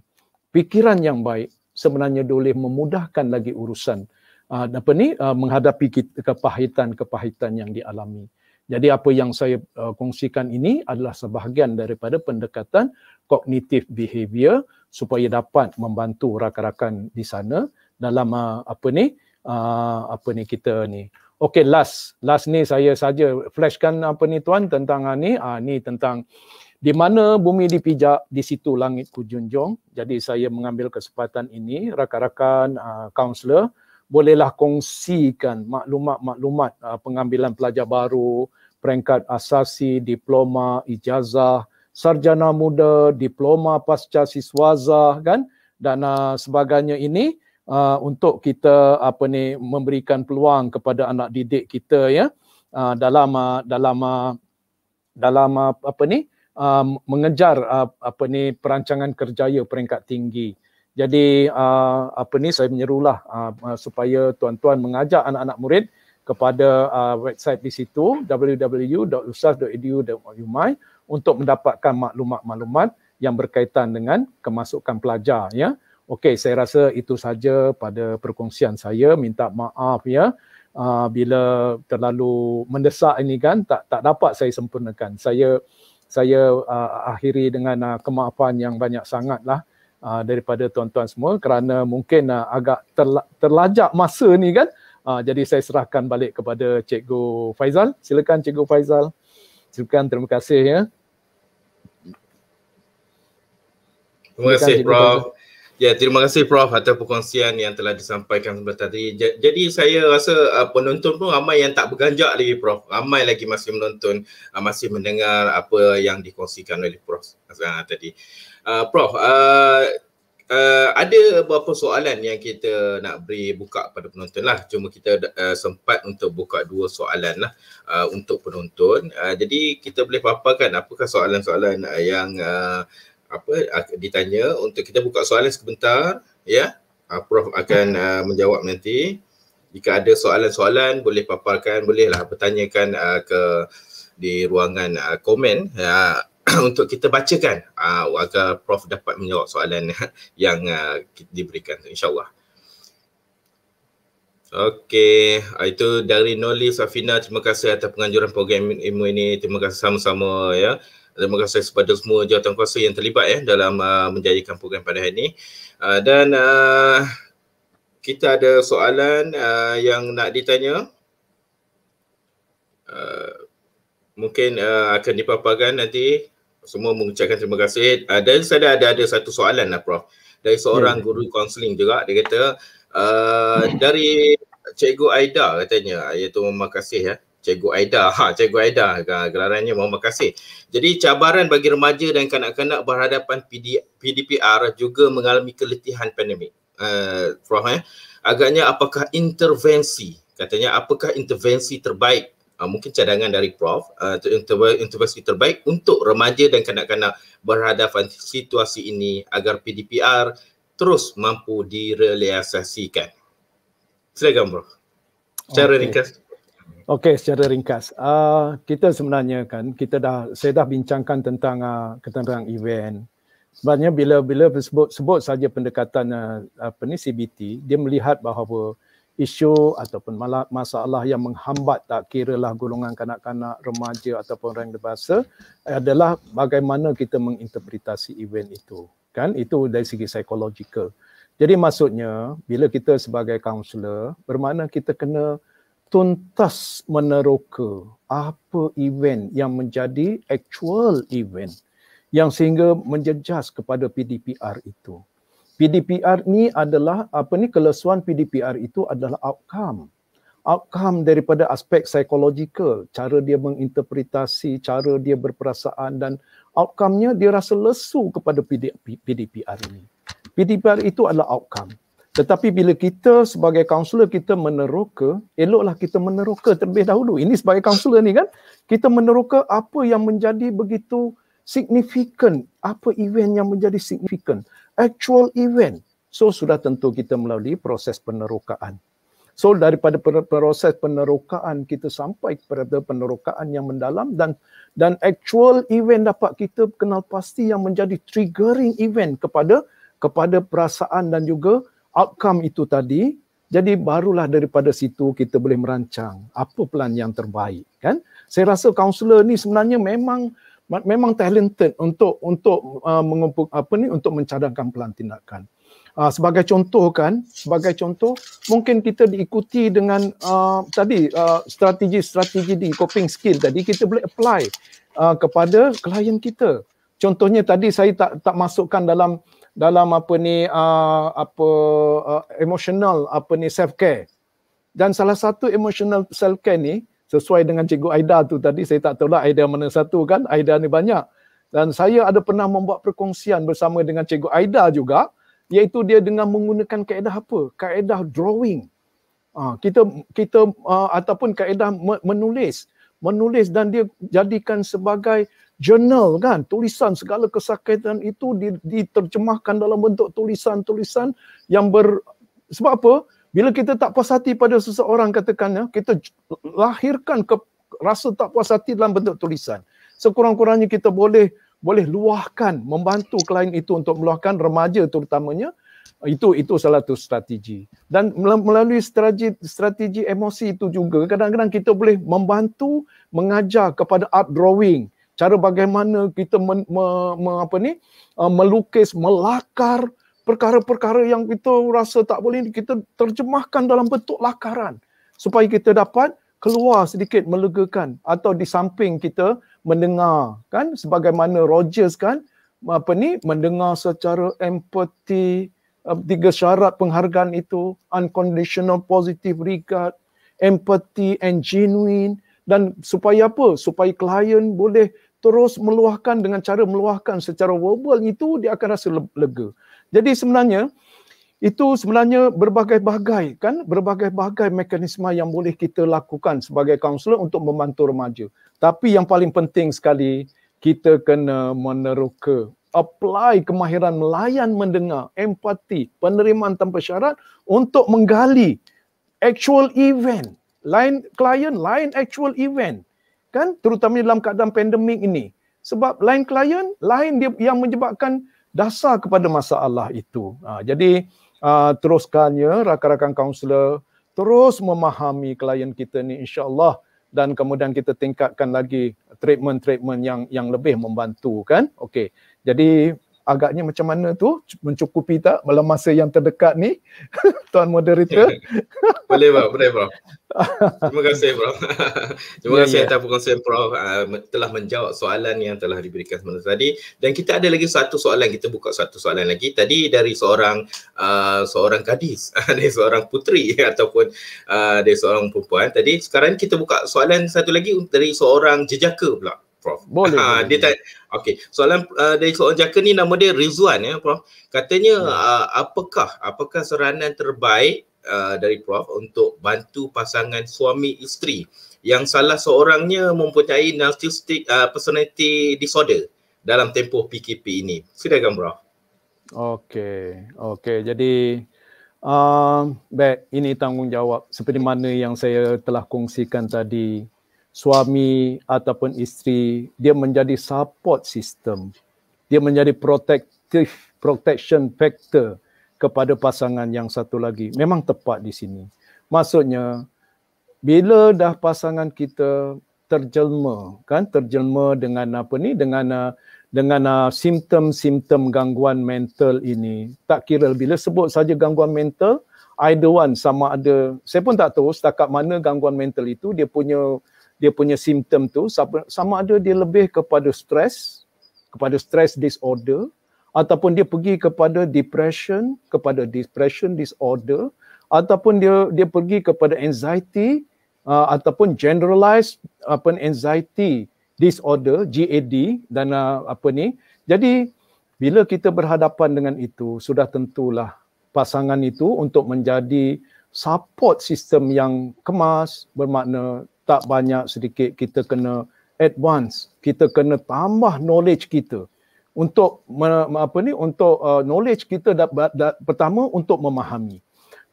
D: pikiran yang baik sebenarnya boleh memudahkan lagi urusan uh, apa ni uh, menghadapi kepahitan-kepahitan yang dialami. Jadi apa yang saya uh, kongsikan ini adalah sebahagian daripada pendekatan cognitive behavior supaya dapat membantu rakan-rakan di sana dalam uh, apa ni uh, apa ni kita ni Okey last last ni saya saja flashkan apa ni tuan tentang ah, ni ah ni tentang di mana bumi dipijak di situ langit kujunjung. Jadi saya mengambil kesempatan ini rakan-rakan uh, ah, counselor bolehlah kongsikan maklumat-maklumat ah, pengambilan pelajar baru, peringkat asasi, diploma, ijazah, sarjana muda, diploma pasca siswaza kan dan sebagainya ini uh, untuk kita apa ni memberikan peluang kepada anak didik kita ya uh, dalam uh, dalam uh, dalam uh, apa ni uh, mengejar uh, apa ni perancangan kerjaya peringkat tinggi. Jadi uh, apa ni saya menyerulah uh, uh supaya tuan-tuan mengajak anak-anak murid kepada uh, website di situ www.usas.edu.my untuk mendapatkan maklumat-maklumat yang berkaitan dengan kemasukan pelajar ya. Okey, saya rasa itu saja pada perkongsian saya. Minta maaf ya. Uh, bila terlalu mendesak ini kan tak tak dapat saya sempurnakan. Saya saya uh, akhiri dengan uh, kemaafan yang banyak sangatlah uh, daripada tuan-tuan semua kerana mungkin uh, agak terla- terlajak masa ni kan. Uh, jadi saya serahkan balik kepada Cikgu Faizal. Silakan Cikgu Faizal. Silakan terima kasih ya. Terima kasih, Silakan, Prof. Faizal.
A: Ya, terima kasih Prof atas perkongsian yang telah disampaikan sebelum tadi. Jadi saya rasa uh, penonton pun ramai yang tak berganjak lagi Prof. Ramai lagi masih menonton, uh, masih mendengar apa yang dikongsikan oleh Prof uh, tadi. Uh, Prof, uh, uh, ada beberapa soalan yang kita nak beri buka pada penonton lah. Cuma kita uh, sempat untuk buka dua soalan lah uh, untuk penonton. Uh, jadi kita boleh paparkan apakah soalan-soalan uh, yang uh, apa uh, ditanya untuk kita buka soalan sebentar ya yeah. uh, prof akan uh, menjawab nanti jika ada soalan-soalan boleh paparkan bolehlah bertanyakan uh, ah, ke di ruangan uh, komen ya uh, untuk kita bacakan uh, agar prof dapat menjawab soalan yang uh, diberikan insyaallah Okey, itu dari Noli Safina. Terima kasih atas penganjuran program ilmu ini. Terima kasih sama-sama ya. Terima kasih kepada semua jawatankuasa yang terlibat ya dalam uh, menjayakan program pada hari ini. Uh, dan uh, kita ada soalan uh, yang nak ditanya. Uh, mungkin uh, akan dipaparkan nanti. Semua mengucapkan terima kasih. Uh, dan saya ada, ada ada satu soalan lah Prof. Dari seorang hmm. guru counseling juga. Dia kata uh, hmm. dari Cikgu Aida katanya. Iaitu terima kasih ya. Cikgu Aida. Ha, Cikgu Aida gelarannya Muhammad Kasih. Jadi cabaran bagi remaja dan kanak-kanak berhadapan PD, PDPR juga mengalami keletihan pandemik. Uh, eh, from, eh, agaknya apakah intervensi? Katanya apakah intervensi terbaik Uh, mungkin cadangan dari Prof uh, intervensi terbaik untuk remaja dan kanak-kanak berhadapan situasi ini agar PDPR terus mampu direalisasikan. Silakan Prof.
D: Cara okay. ringkas. Okey, secara ringkas, uh, kita sebenarnya kan kita dah saya dah bincangkan tentang uh, ah, tentang event. Sebenarnya bila bila sebut sebut saja pendekatan uh, apa ni CBT, dia melihat bahawa isu ataupun masalah yang menghambat tak kira lah golongan kanak-kanak, remaja ataupun orang dewasa adalah bagaimana kita menginterpretasi event itu. Kan itu dari segi psikologikal. Jadi maksudnya bila kita sebagai kaunselor bermakna kita kena tuntas meneroka apa event yang menjadi actual event yang sehingga menjejas kepada PDPR itu. PDPR ni adalah apa ni kelesuan PDPR itu adalah outcome outcome daripada aspek psychological cara dia menginterpretasi cara dia berperasaan dan outcome-nya dia rasa lesu kepada PDPR ini. PDPR itu adalah outcome. Tetapi bila kita sebagai kaunselor kita meneroka, eloklah kita meneroka terlebih dahulu. Ini sebagai kaunselor ni kan, kita meneroka apa yang menjadi begitu signifikan, apa event yang menjadi signifikan, actual event. So sudah tentu kita melalui proses penerokaan. So daripada proses penerokaan kita sampai kepada penerokaan yang mendalam dan dan actual event dapat kita kenal pasti yang menjadi triggering event kepada kepada perasaan dan juga outcome itu tadi jadi barulah daripada situ kita boleh merancang apa pelan yang terbaik kan saya rasa kaunselor ni sebenarnya memang memang talented untuk untuk uh, mengumpul apa ni untuk mencadangkan pelan tindakan uh, sebagai contoh kan sebagai contoh mungkin kita diikuti dengan uh, tadi uh, strategi-strategi di coping skill tadi kita boleh apply uh, kepada klien kita contohnya tadi saya tak tak masukkan dalam dalam apa ni uh, apa uh, emotional apa ni self care dan salah satu emotional self care ni sesuai dengan cikgu Aida tu tadi saya tak tahu lah Aida mana satu kan Aida ni banyak dan saya ada pernah membuat perkongsian bersama dengan cikgu Aida juga iaitu dia dengan menggunakan kaedah apa kaedah drawing uh, kita kita uh, ataupun kaedah menulis menulis dan dia jadikan sebagai Jurnal kan tulisan segala kesakitan itu diterjemahkan dalam bentuk tulisan-tulisan yang ber sebab apa bila kita tak puas hati pada seseorang katakannya kita lahirkan ke rasa tak puas hati dalam bentuk tulisan sekurang-kurangnya kita boleh boleh luahkan membantu klien itu untuk meluahkan remaja terutamanya itu itu salah satu strategi dan melalui strategi strategi emosi itu juga kadang-kadang kita boleh membantu mengajar kepada art drawing cara bagaimana kita men, me, me, apa ni uh, melukis melakar perkara-perkara yang kita rasa tak boleh kita terjemahkan dalam bentuk lakaran supaya kita dapat keluar sedikit melegakan atau di samping kita mendengar kan sebagaimana Rogers kan apa ni mendengar secara empathy uh, tiga syarat penghargaan itu unconditional positive regard empathy and genuine dan supaya apa supaya klien boleh terus meluahkan dengan cara meluahkan secara verbal itu dia akan rasa lega. Jadi sebenarnya itu sebenarnya berbagai-bagai kan berbagai-bagai mekanisme yang boleh kita lakukan sebagai kaunselor untuk membantu remaja. Tapi yang paling penting sekali kita kena meneroka apply kemahiran melayan mendengar empati penerimaan tanpa syarat untuk menggali actual event lain client, lain actual event kan terutamanya dalam keadaan pandemik ini sebab lain klien lain dia yang menyebabkan dasar kepada masalah itu ha, jadi uh, teruskannya rakan-rakan kaunselor terus memahami klien kita ni insyaallah dan kemudian kita tingkatkan lagi treatment-treatment yang yang lebih membantu kan okey jadi agaknya macam mana tu mencukupi tak malam masa yang terdekat ni tuan moderator
A: boleh bro boleh bro terima kasih bro terima yeah, kasih yeah. atas perkongsian bro uh, telah menjawab soalan yang telah diberikan semasa tadi dan kita ada lagi satu soalan kita buka satu soalan lagi tadi dari seorang uh, seorang gadis dari seorang puteri ataupun uh, ah, dari seorang perempuan tadi sekarang kita buka soalan satu lagi dari seorang jejaka pula Prof. Boleh. Ha, boleh. Dia okay. Soalan uh, dari seorang jaka ni nama dia Rizwan ya Prof. Katanya hmm. uh, apakah apakah saranan terbaik uh, dari Prof untuk bantu pasangan suami isteri yang salah seorangnya mempunyai narcissistic uh, personality disorder dalam tempoh PKP ini. Silakan Prof.
D: Okay, okay. Jadi Uh, baik, ini tanggungjawab seperti mana yang saya telah kongsikan tadi suami ataupun isteri dia menjadi support system dia menjadi protective protection factor kepada pasangan yang satu lagi memang tepat di sini maksudnya bila dah pasangan kita terjelma kan terjelma dengan apa ni dengan dengan uh, simptom-simptom gangguan mental ini tak kira bila sebut saja gangguan mental either one sama ada saya pun tak tahu setakat mana gangguan mental itu dia punya dia punya simptom tu sama ada dia lebih kepada stres kepada stress disorder ataupun dia pergi kepada depression kepada depression disorder ataupun dia dia pergi kepada anxiety uh, ataupun generalized apa anxiety disorder GAD dan uh, apa ni jadi bila kita berhadapan dengan itu sudah tentulah pasangan itu untuk menjadi support sistem yang kemas bermakna tak banyak sedikit kita kena advance kita kena tambah knowledge kita untuk apa ni untuk uh, knowledge kita da, da, da, pertama untuk memahami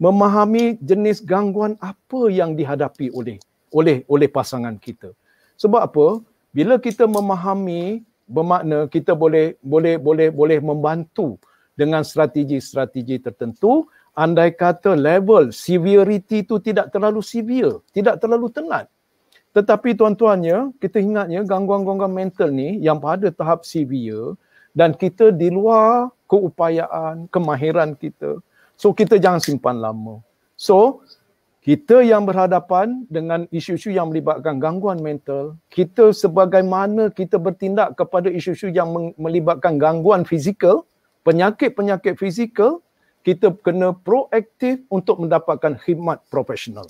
D: memahami jenis gangguan apa yang dihadapi oleh oleh oleh pasangan kita sebab apa bila kita memahami bermakna kita boleh boleh boleh boleh membantu dengan strategi-strategi tertentu andai kata level severity itu tidak terlalu severe tidak terlalu tenat tetapi tuan-tuannya, kita ingatnya gangguan-gangguan mental ni yang pada tahap severe dan kita di luar keupayaan, kemahiran kita. So kita jangan simpan lama. So kita yang berhadapan dengan isu-isu yang melibatkan gangguan mental, kita sebagaimana kita bertindak kepada isu-isu yang melibatkan gangguan fizikal, penyakit-penyakit fizikal, kita kena proaktif untuk mendapatkan khidmat profesional.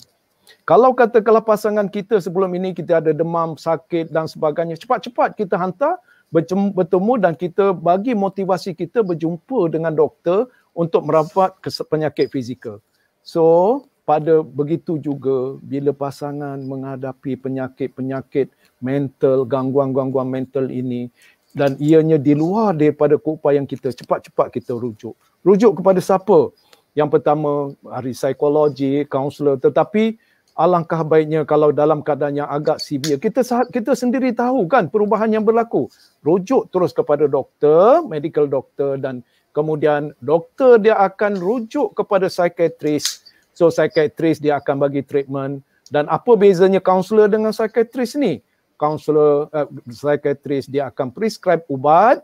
D: Kalau kata kalau pasangan kita sebelum ini kita ada demam, sakit dan sebagainya, cepat-cepat kita hantar bertemu dan kita bagi motivasi kita berjumpa dengan doktor untuk merapat penyakit fizikal. So, pada begitu juga bila pasangan menghadapi penyakit-penyakit mental, gangguan-gangguan mental ini dan ianya di luar daripada keupayaan yang kita cepat-cepat kita rujuk. Rujuk kepada siapa? Yang pertama, ahli psikologi, kaunselor tetapi alangkah baiknya kalau dalam keadaan yang agak severe. Kita kita sendiri tahu kan perubahan yang berlaku. Rujuk terus kepada doktor, medical doktor dan kemudian doktor dia akan rujuk kepada psychiatrist. So psychiatrist dia akan bagi treatment dan apa bezanya kaunselor dengan psychiatrist ni? Kaunselor uh, eh, psychiatrist dia akan prescribe ubat,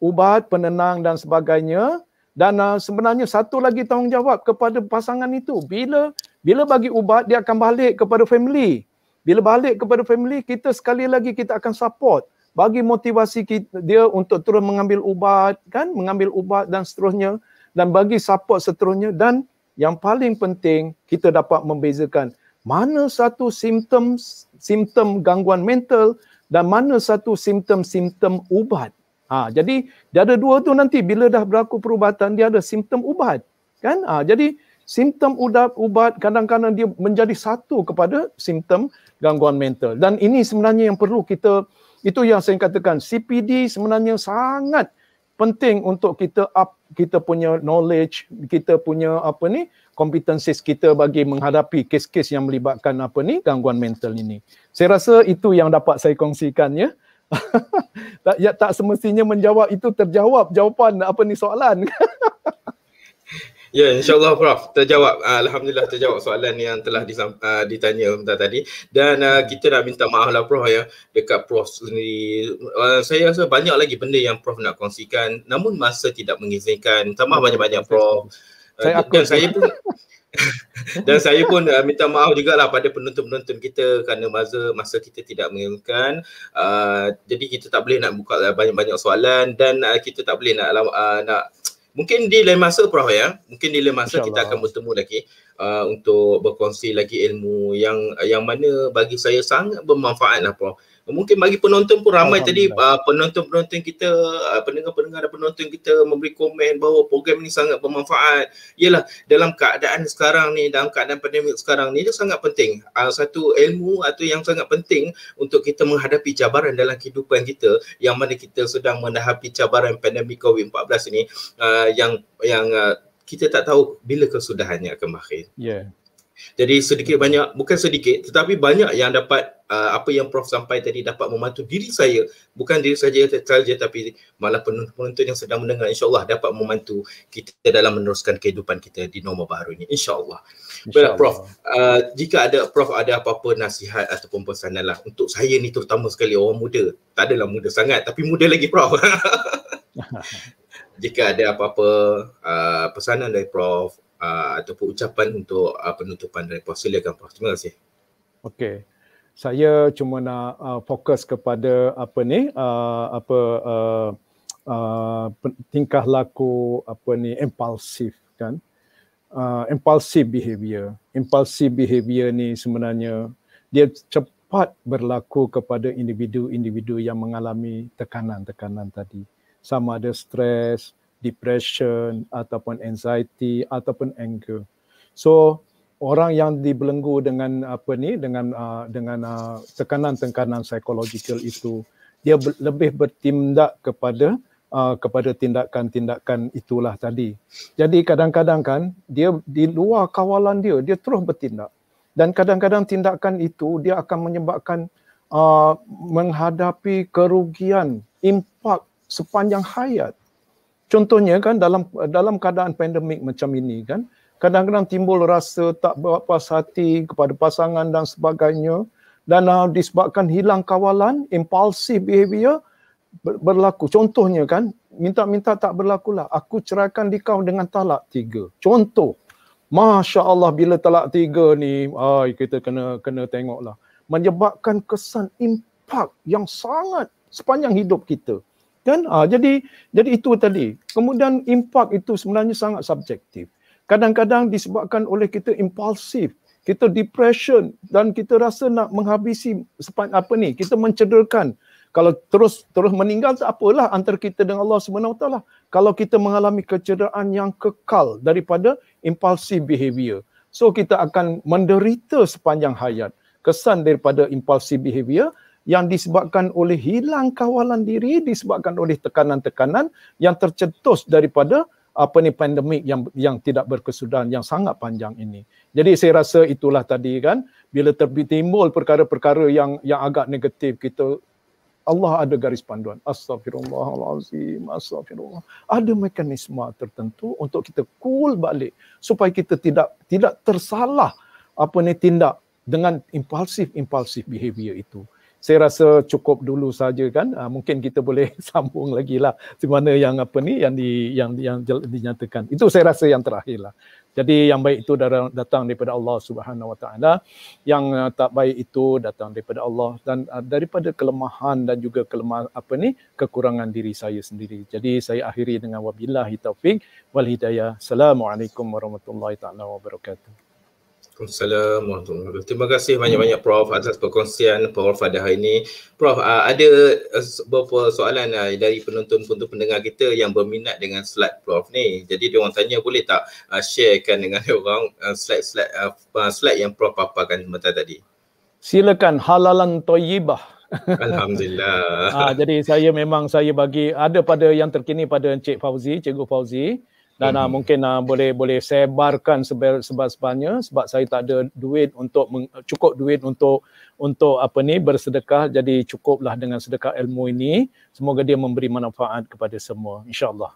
D: ubat penenang dan sebagainya. Dan ah, sebenarnya satu lagi tanggungjawab kepada pasangan itu bila bila bagi ubat, dia akan balik kepada family. Bila balik kepada family, kita sekali lagi kita akan support. Bagi motivasi kita, dia untuk terus mengambil ubat, kan? Mengambil ubat dan seterusnya. Dan bagi support seterusnya. Dan yang paling penting, kita dapat membezakan mana satu simptom simptom gangguan mental dan mana satu simptom-simptom ubat. Ha, jadi, dia ada dua tu nanti. Bila dah berlaku perubatan, dia ada simptom ubat. Kan? Ha, jadi, jadi, simptom udat ubat kadang-kadang dia menjadi satu kepada simptom gangguan mental dan ini sebenarnya yang perlu kita itu yang saya katakan CPD sebenarnya sangat penting untuk kita up kita punya knowledge kita punya apa ni competencies kita bagi menghadapi kes-kes yang melibatkan apa ni gangguan mental ini saya rasa itu yang dapat saya kongsikan ya tak ya tak semestinya menjawab itu terjawab jawapan apa ni soalan
A: Ya yeah, insyaAllah Prof terjawab ah, Alhamdulillah terjawab soalan yang telah disam, uh, ditanya bentar tadi dan uh, kita nak minta maaf lah Prof ya dekat Prof sendiri uh, saya rasa banyak lagi benda yang Prof nak kongsikan namun masa tidak mengizinkan sama banyak-banyak Prof saya uh, dan saya pun dan saya pun uh, minta maaf juga lah pada penonton-penonton kita kerana masa masa kita tidak mengizinkan. uh, jadi kita tak boleh nak buka lah banyak-banyak soalan dan uh, kita tak boleh nak uh, nak Mungkin di lain masa Prof ya, mungkin di lain masa InsyaAllah. kita akan bertemu lagi uh, untuk berkongsi lagi ilmu yang yang mana bagi saya sangat bermanfaat lah Prof mungkin bagi penonton pun ramai tadi ah, penonton-penonton kita ah, pendengar-pendengar dan penonton kita memberi komen bahawa program ini sangat bermanfaat ialah dalam keadaan sekarang ni dalam keadaan pandemik sekarang ni dia sangat penting ah, satu ilmu atau yang sangat penting untuk kita menghadapi cabaran dalam kehidupan kita yang mana kita sedang menghadapi cabaran pandemik COVID-14 ini yang yang kita tak tahu bila kesudahannya akan berakhir. Ya. Yeah. Jadi sedikit banyak, bukan sedikit tetapi banyak yang dapat uh, apa yang Prof sampai tadi dapat membantu diri saya bukan diri saja saja tapi malah penonton yang sedang mendengar insyaAllah dapat membantu kita dalam meneruskan kehidupan kita di norma baru ini insyaAllah. Insya Baiklah Prof, uh, jika ada Prof ada apa-apa nasihat ataupun pesanan lah untuk saya ni terutama sekali orang muda, tak adalah muda sangat tapi muda lagi Prof. jika ada apa-apa uh, pesanan dari Prof uh, ataupun ucapan untuk uh, penutupan dari Prof. Silakan Prof. Terima kasih.
D: Okey. Saya cuma nak uh, fokus kepada apa ni uh, apa uh, uh, tingkah laku apa ni impulsif kan uh, impulsive behavior impulsive behavior ni sebenarnya dia cepat berlaku kepada individu-individu yang mengalami tekanan-tekanan tadi sama ada stres depression ataupun anxiety ataupun anger. So orang yang dibelenggu dengan apa ni dengan uh, dengan uh, tekanan-tekanan psychological itu dia ber- lebih bertindak kepada uh, kepada tindakan-tindakan itulah tadi. Jadi kadang-kadang kan dia di luar kawalan dia dia terus bertindak dan kadang-kadang tindakan itu dia akan menyebabkan uh, menghadapi kerugian impak sepanjang hayat contohnya kan dalam dalam keadaan pandemik macam ini kan kadang-kadang timbul rasa tak berpuas hati kepada pasangan dan sebagainya dan uh, disebabkan hilang kawalan impulsive behavior ber- berlaku contohnya kan minta-minta tak berlakulah aku ceraikan di kau dengan talak tiga contoh Masya Allah bila talak tiga ni, ay, kita kena kena tengoklah. Menyebabkan kesan impak yang sangat sepanjang hidup kita. Kan? Ha, jadi jadi itu tadi. Kemudian impak itu sebenarnya sangat subjektif. Kadang-kadang disebabkan oleh kita impulsif, kita depression dan kita rasa nak menghabisi sepan apa ni, kita mencederakan. Kalau terus terus meninggal tak apalah antara kita dengan Allah SWT lah. Kalau kita mengalami kecederaan yang kekal daripada impulsive behavior. So kita akan menderita sepanjang hayat. Kesan daripada impulsive behavior yang disebabkan oleh hilang kawalan diri disebabkan oleh tekanan-tekanan yang tercetus daripada apa ni pandemik yang yang tidak berkesudahan yang sangat panjang ini. Jadi saya rasa itulah tadi kan bila timbul perkara-perkara yang yang agak negatif kita Allah ada garis panduan. Astagfirullahalazim. Astagfirullah. Ada mekanisme tertentu untuk kita cool balik supaya kita tidak tidak tersalah apa ni tindak dengan impulsif-impulsif behavior itu saya rasa cukup dulu saja kan uh, mungkin kita boleh sambung lagi lah di mana yang apa ni yang di yang yang dinyatakan itu saya rasa yang terakhir lah jadi yang baik itu datang daripada Allah Subhanahu Wa Taala yang uh, tak baik itu datang daripada Allah dan uh, daripada kelemahan dan juga kelemah apa ni kekurangan diri saya sendiri jadi saya akhiri dengan wabillahi taufik wal hidayah assalamualaikum warahmatullahi taala wabarakatuh
A: Assalamualaikum Terima kasih hmm. banyak-banyak Prof atas perkongsian Prof pada hari ini. Prof, uh, ada eh, beberapa soalan uh, dari penonton pun pendengar kita yang berminat dengan slide Prof ni. Jadi dia orang tanya boleh tak uh, sharekan dengan dia orang slide-slide uh, slide yang Prof paparkan mata tadi.
D: Silakan halalan toyibah.
A: Alhamdulillah.
D: uh, jadi saya memang saya bagi ada pada yang terkini pada Encik Fauzi, Cikgu Fauzi dan mm-hmm. mungkin uh, boleh boleh sebarkan sebab-sebabnya sebab saya tak ada duit untuk meng, cukup duit untuk untuk apa ni bersedekah jadi cukuplah dengan sedekah ilmu ini semoga dia memberi manfaat kepada semua insyaallah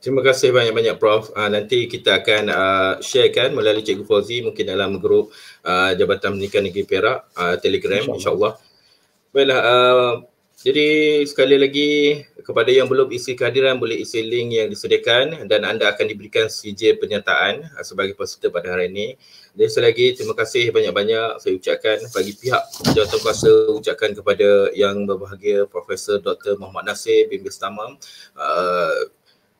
A: Terima kasih banyak-banyak Prof. Uh, nanti kita akan uh, sharekan melalui Cikgu Fauzi mungkin dalam grup uh, Jabatan Pendidikan Negeri Perak uh, Telegram insyaAllah. Insya Baiklah, uh, jadi sekali lagi kepada yang belum isi kehadiran boleh isi link yang disediakan dan anda akan diberikan sijil pernyataan ah, sebagai peserta pada hari ini. Dan sekali lagi terima kasih banyak-banyak saya ucapkan bagi pihak jawatankuasa ucapkan kepada yang berbahagia Profesor Dr. Muhammad Nasir bin Bistamam uh, ah,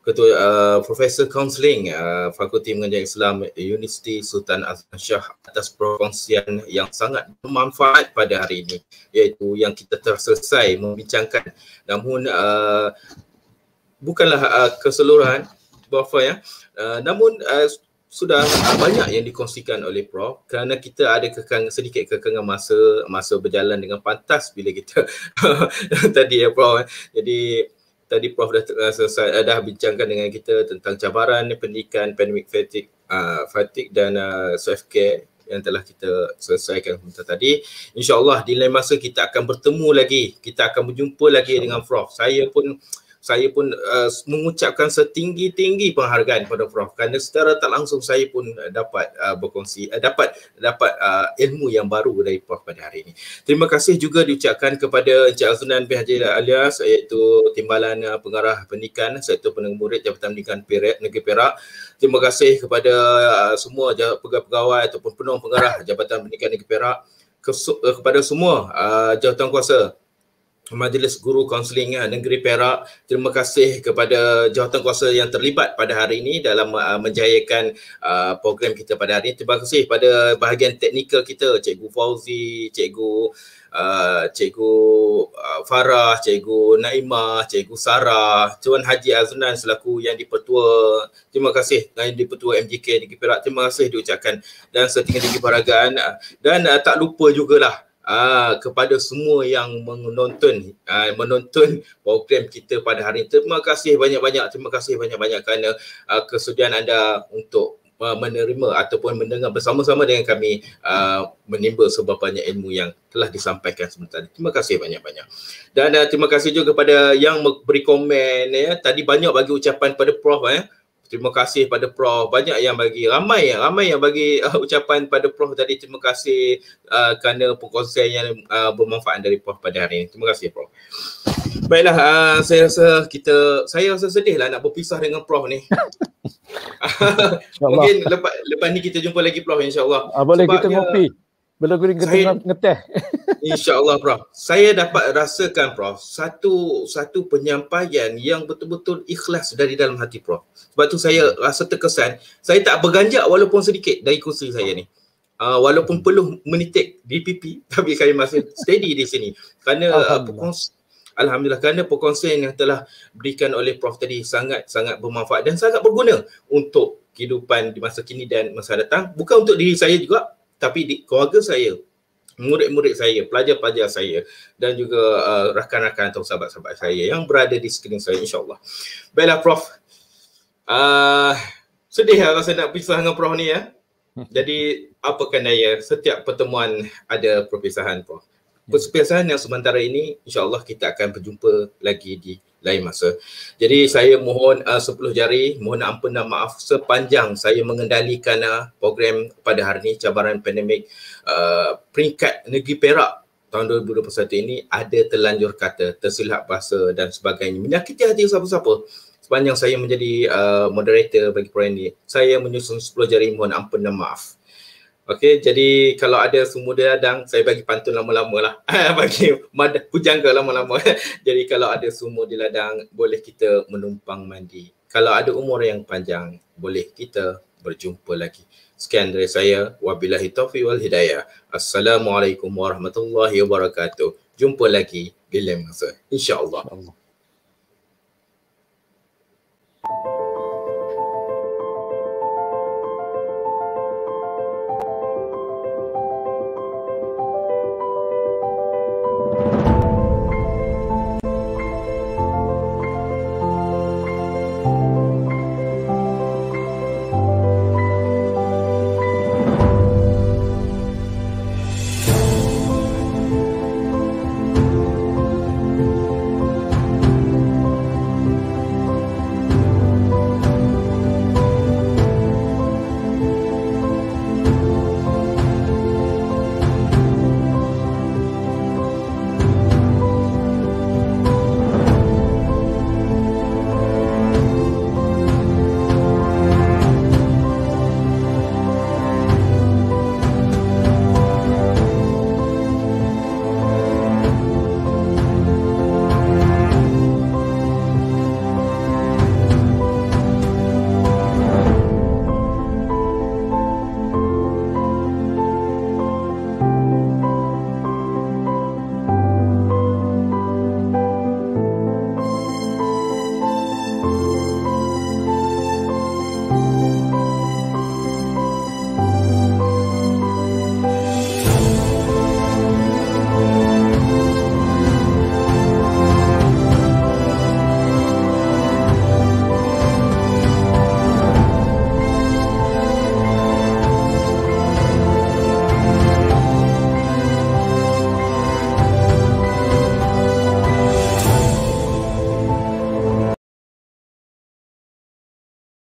A: Ketua uh, Profesor Counseling uh, Fakulti Mengajar Islam eh, Universiti Sultan Azlan Shah atas perkongsian yang sangat bermanfaat pada hari ini iaitu yang kita terselesai membincangkan namun uh, bukanlah uh, keseluruhan Bapa ya uh, namun uh, sudah banyak yang dikongsikan oleh Prof kerana kita ada kekang, sedikit kekangan masa masa berjalan dengan pantas bila kita tadi ya Prof ya. jadi tadi Prof dah, uh, selesai, uh, dah bincangkan dengan kita tentang cabaran pendidikan pandemik fatigue, uh, fatigue dan uh, self care yang telah kita selesaikan sebentar tadi. InsyaAllah di lain masa kita akan bertemu lagi. Kita akan berjumpa lagi dengan Prof. Saya pun saya pun uh, mengucapkan setinggi-tinggi penghargaan kepada prof kerana secara tak langsung saya pun eh, dapat uh, berkongsi uh, dapat dapat uh, ilmu yang baru dari prof pada hari ini. Terima kasih juga diucapkan kepada Encik Azlan B. Haji alias iaitu Timbalan uh, Pengarah Pendidikan serta Pendengar Murid Jabatan Pendidikan Perak, Negeri Perak. Terima kasih kepada uh, semua pegawai-pegawai ataupun penuh pengarah Jabatan Pendidikan Negeri Perak kepada semua uh, jawatan kuasa Majlis Guru Kaunseling eh, Negeri Perak. Terima kasih kepada jawatan kuasa yang terlibat pada hari ini dalam uh, menjayakan uh, program kita pada hari ini. Terima kasih pada bahagian teknikal kita, Cikgu Fauzi, Cikgu Uh, Cikgu uh, Farah, Cikgu Naimah, Cikgu Sarah, Tuan Haji Aznan selaku yang dipertua. Terima kasih yang dipertua MGK Negeri Perak. Terima kasih diucapkan dan setinggi-tinggi peragaan. dan uh, tak lupa jugalah uh, kepada semua yang menonton uh, menonton program kita pada hari ini. Terima kasih banyak-banyak, terima kasih banyak-banyak kerana uh, ah, kesudian anda untuk uh, menerima ataupun mendengar bersama-sama dengan kami uh, menimba sebab banyak ilmu yang telah disampaikan sebentar Terima kasih banyak-banyak. Dan uh, terima kasih juga kepada yang beri komen ya. Tadi banyak bagi ucapan pada prof ya terima kasih pada prof banyak yang bagi ramai yang ramai yang bagi uh, ucapan pada prof tadi terima kasih uh, kerana perkongsian yang uh, bermanfaat dari prof pada hari ini terima kasih prof baiklah uh, saya rasa kita saya rasa sedih lah nak berpisah dengan prof ni
D: mungkin
A: lepas lepas ni kita jumpa lagi prof insyaallah ah, boleh Sebab kita ngopi
D: dia... Belum kering ketih ngeteh.
A: InsyaAllah Prof. Saya dapat rasakan Prof. Satu satu penyampaian yang betul-betul ikhlas dari dalam hati Prof. Sebab tu saya rasa terkesan. Saya tak berganjak walaupun sedikit dari kursi saya ni. Uh, walaupun perlu menitik DPP tapi saya masih steady di sini. Kerana ah, Alhamdulillah. Uh, Alhamdulillah kerana perkongsian yang telah berikan oleh Prof tadi sangat-sangat bermanfaat dan sangat berguna untuk kehidupan di masa kini dan masa datang. Bukan untuk diri saya juga tapi di keluarga saya murid-murid saya, pelajar-pelajar saya dan juga uh, rakan-rakan atau sahabat-sahabat saya yang berada di skrin saya insyaAllah. Baiklah Prof. Uh, sedih lah saya nak pisah dengan Prof ni ya. Jadi apakan daya setiap pertemuan ada perpisahan Prof. Ya. persepiasan yang sementara ini insyaAllah kita akan berjumpa lagi di lain masa. Jadi saya mohon uh, jari, mohon ampun dan maaf sepanjang saya mengendalikan uh, program pada hari ini cabaran pandemik uh, peringkat negeri Perak tahun 2021 ini ada terlanjur kata, tersilap bahasa dan sebagainya. Menyakiti hati siapa-siapa sepanjang saya menjadi uh, moderator bagi program ini. Saya menyusun sepuluh jari mohon ampun dan maaf. Okey, jadi kalau ada sumur dia ladang, saya bagi pantun lama-lama lah. bagi mad- hujan ke lama-lama. jadi kalau ada sumur di ladang, boleh kita menumpang mandi. Kalau ada umur yang panjang, boleh kita berjumpa lagi. Sekian dari saya. Wabilahi taufiq wal hidayah. Assalamualaikum warahmatullahi wabarakatuh. Jumpa lagi di lain masa. InsyaAllah. Allah.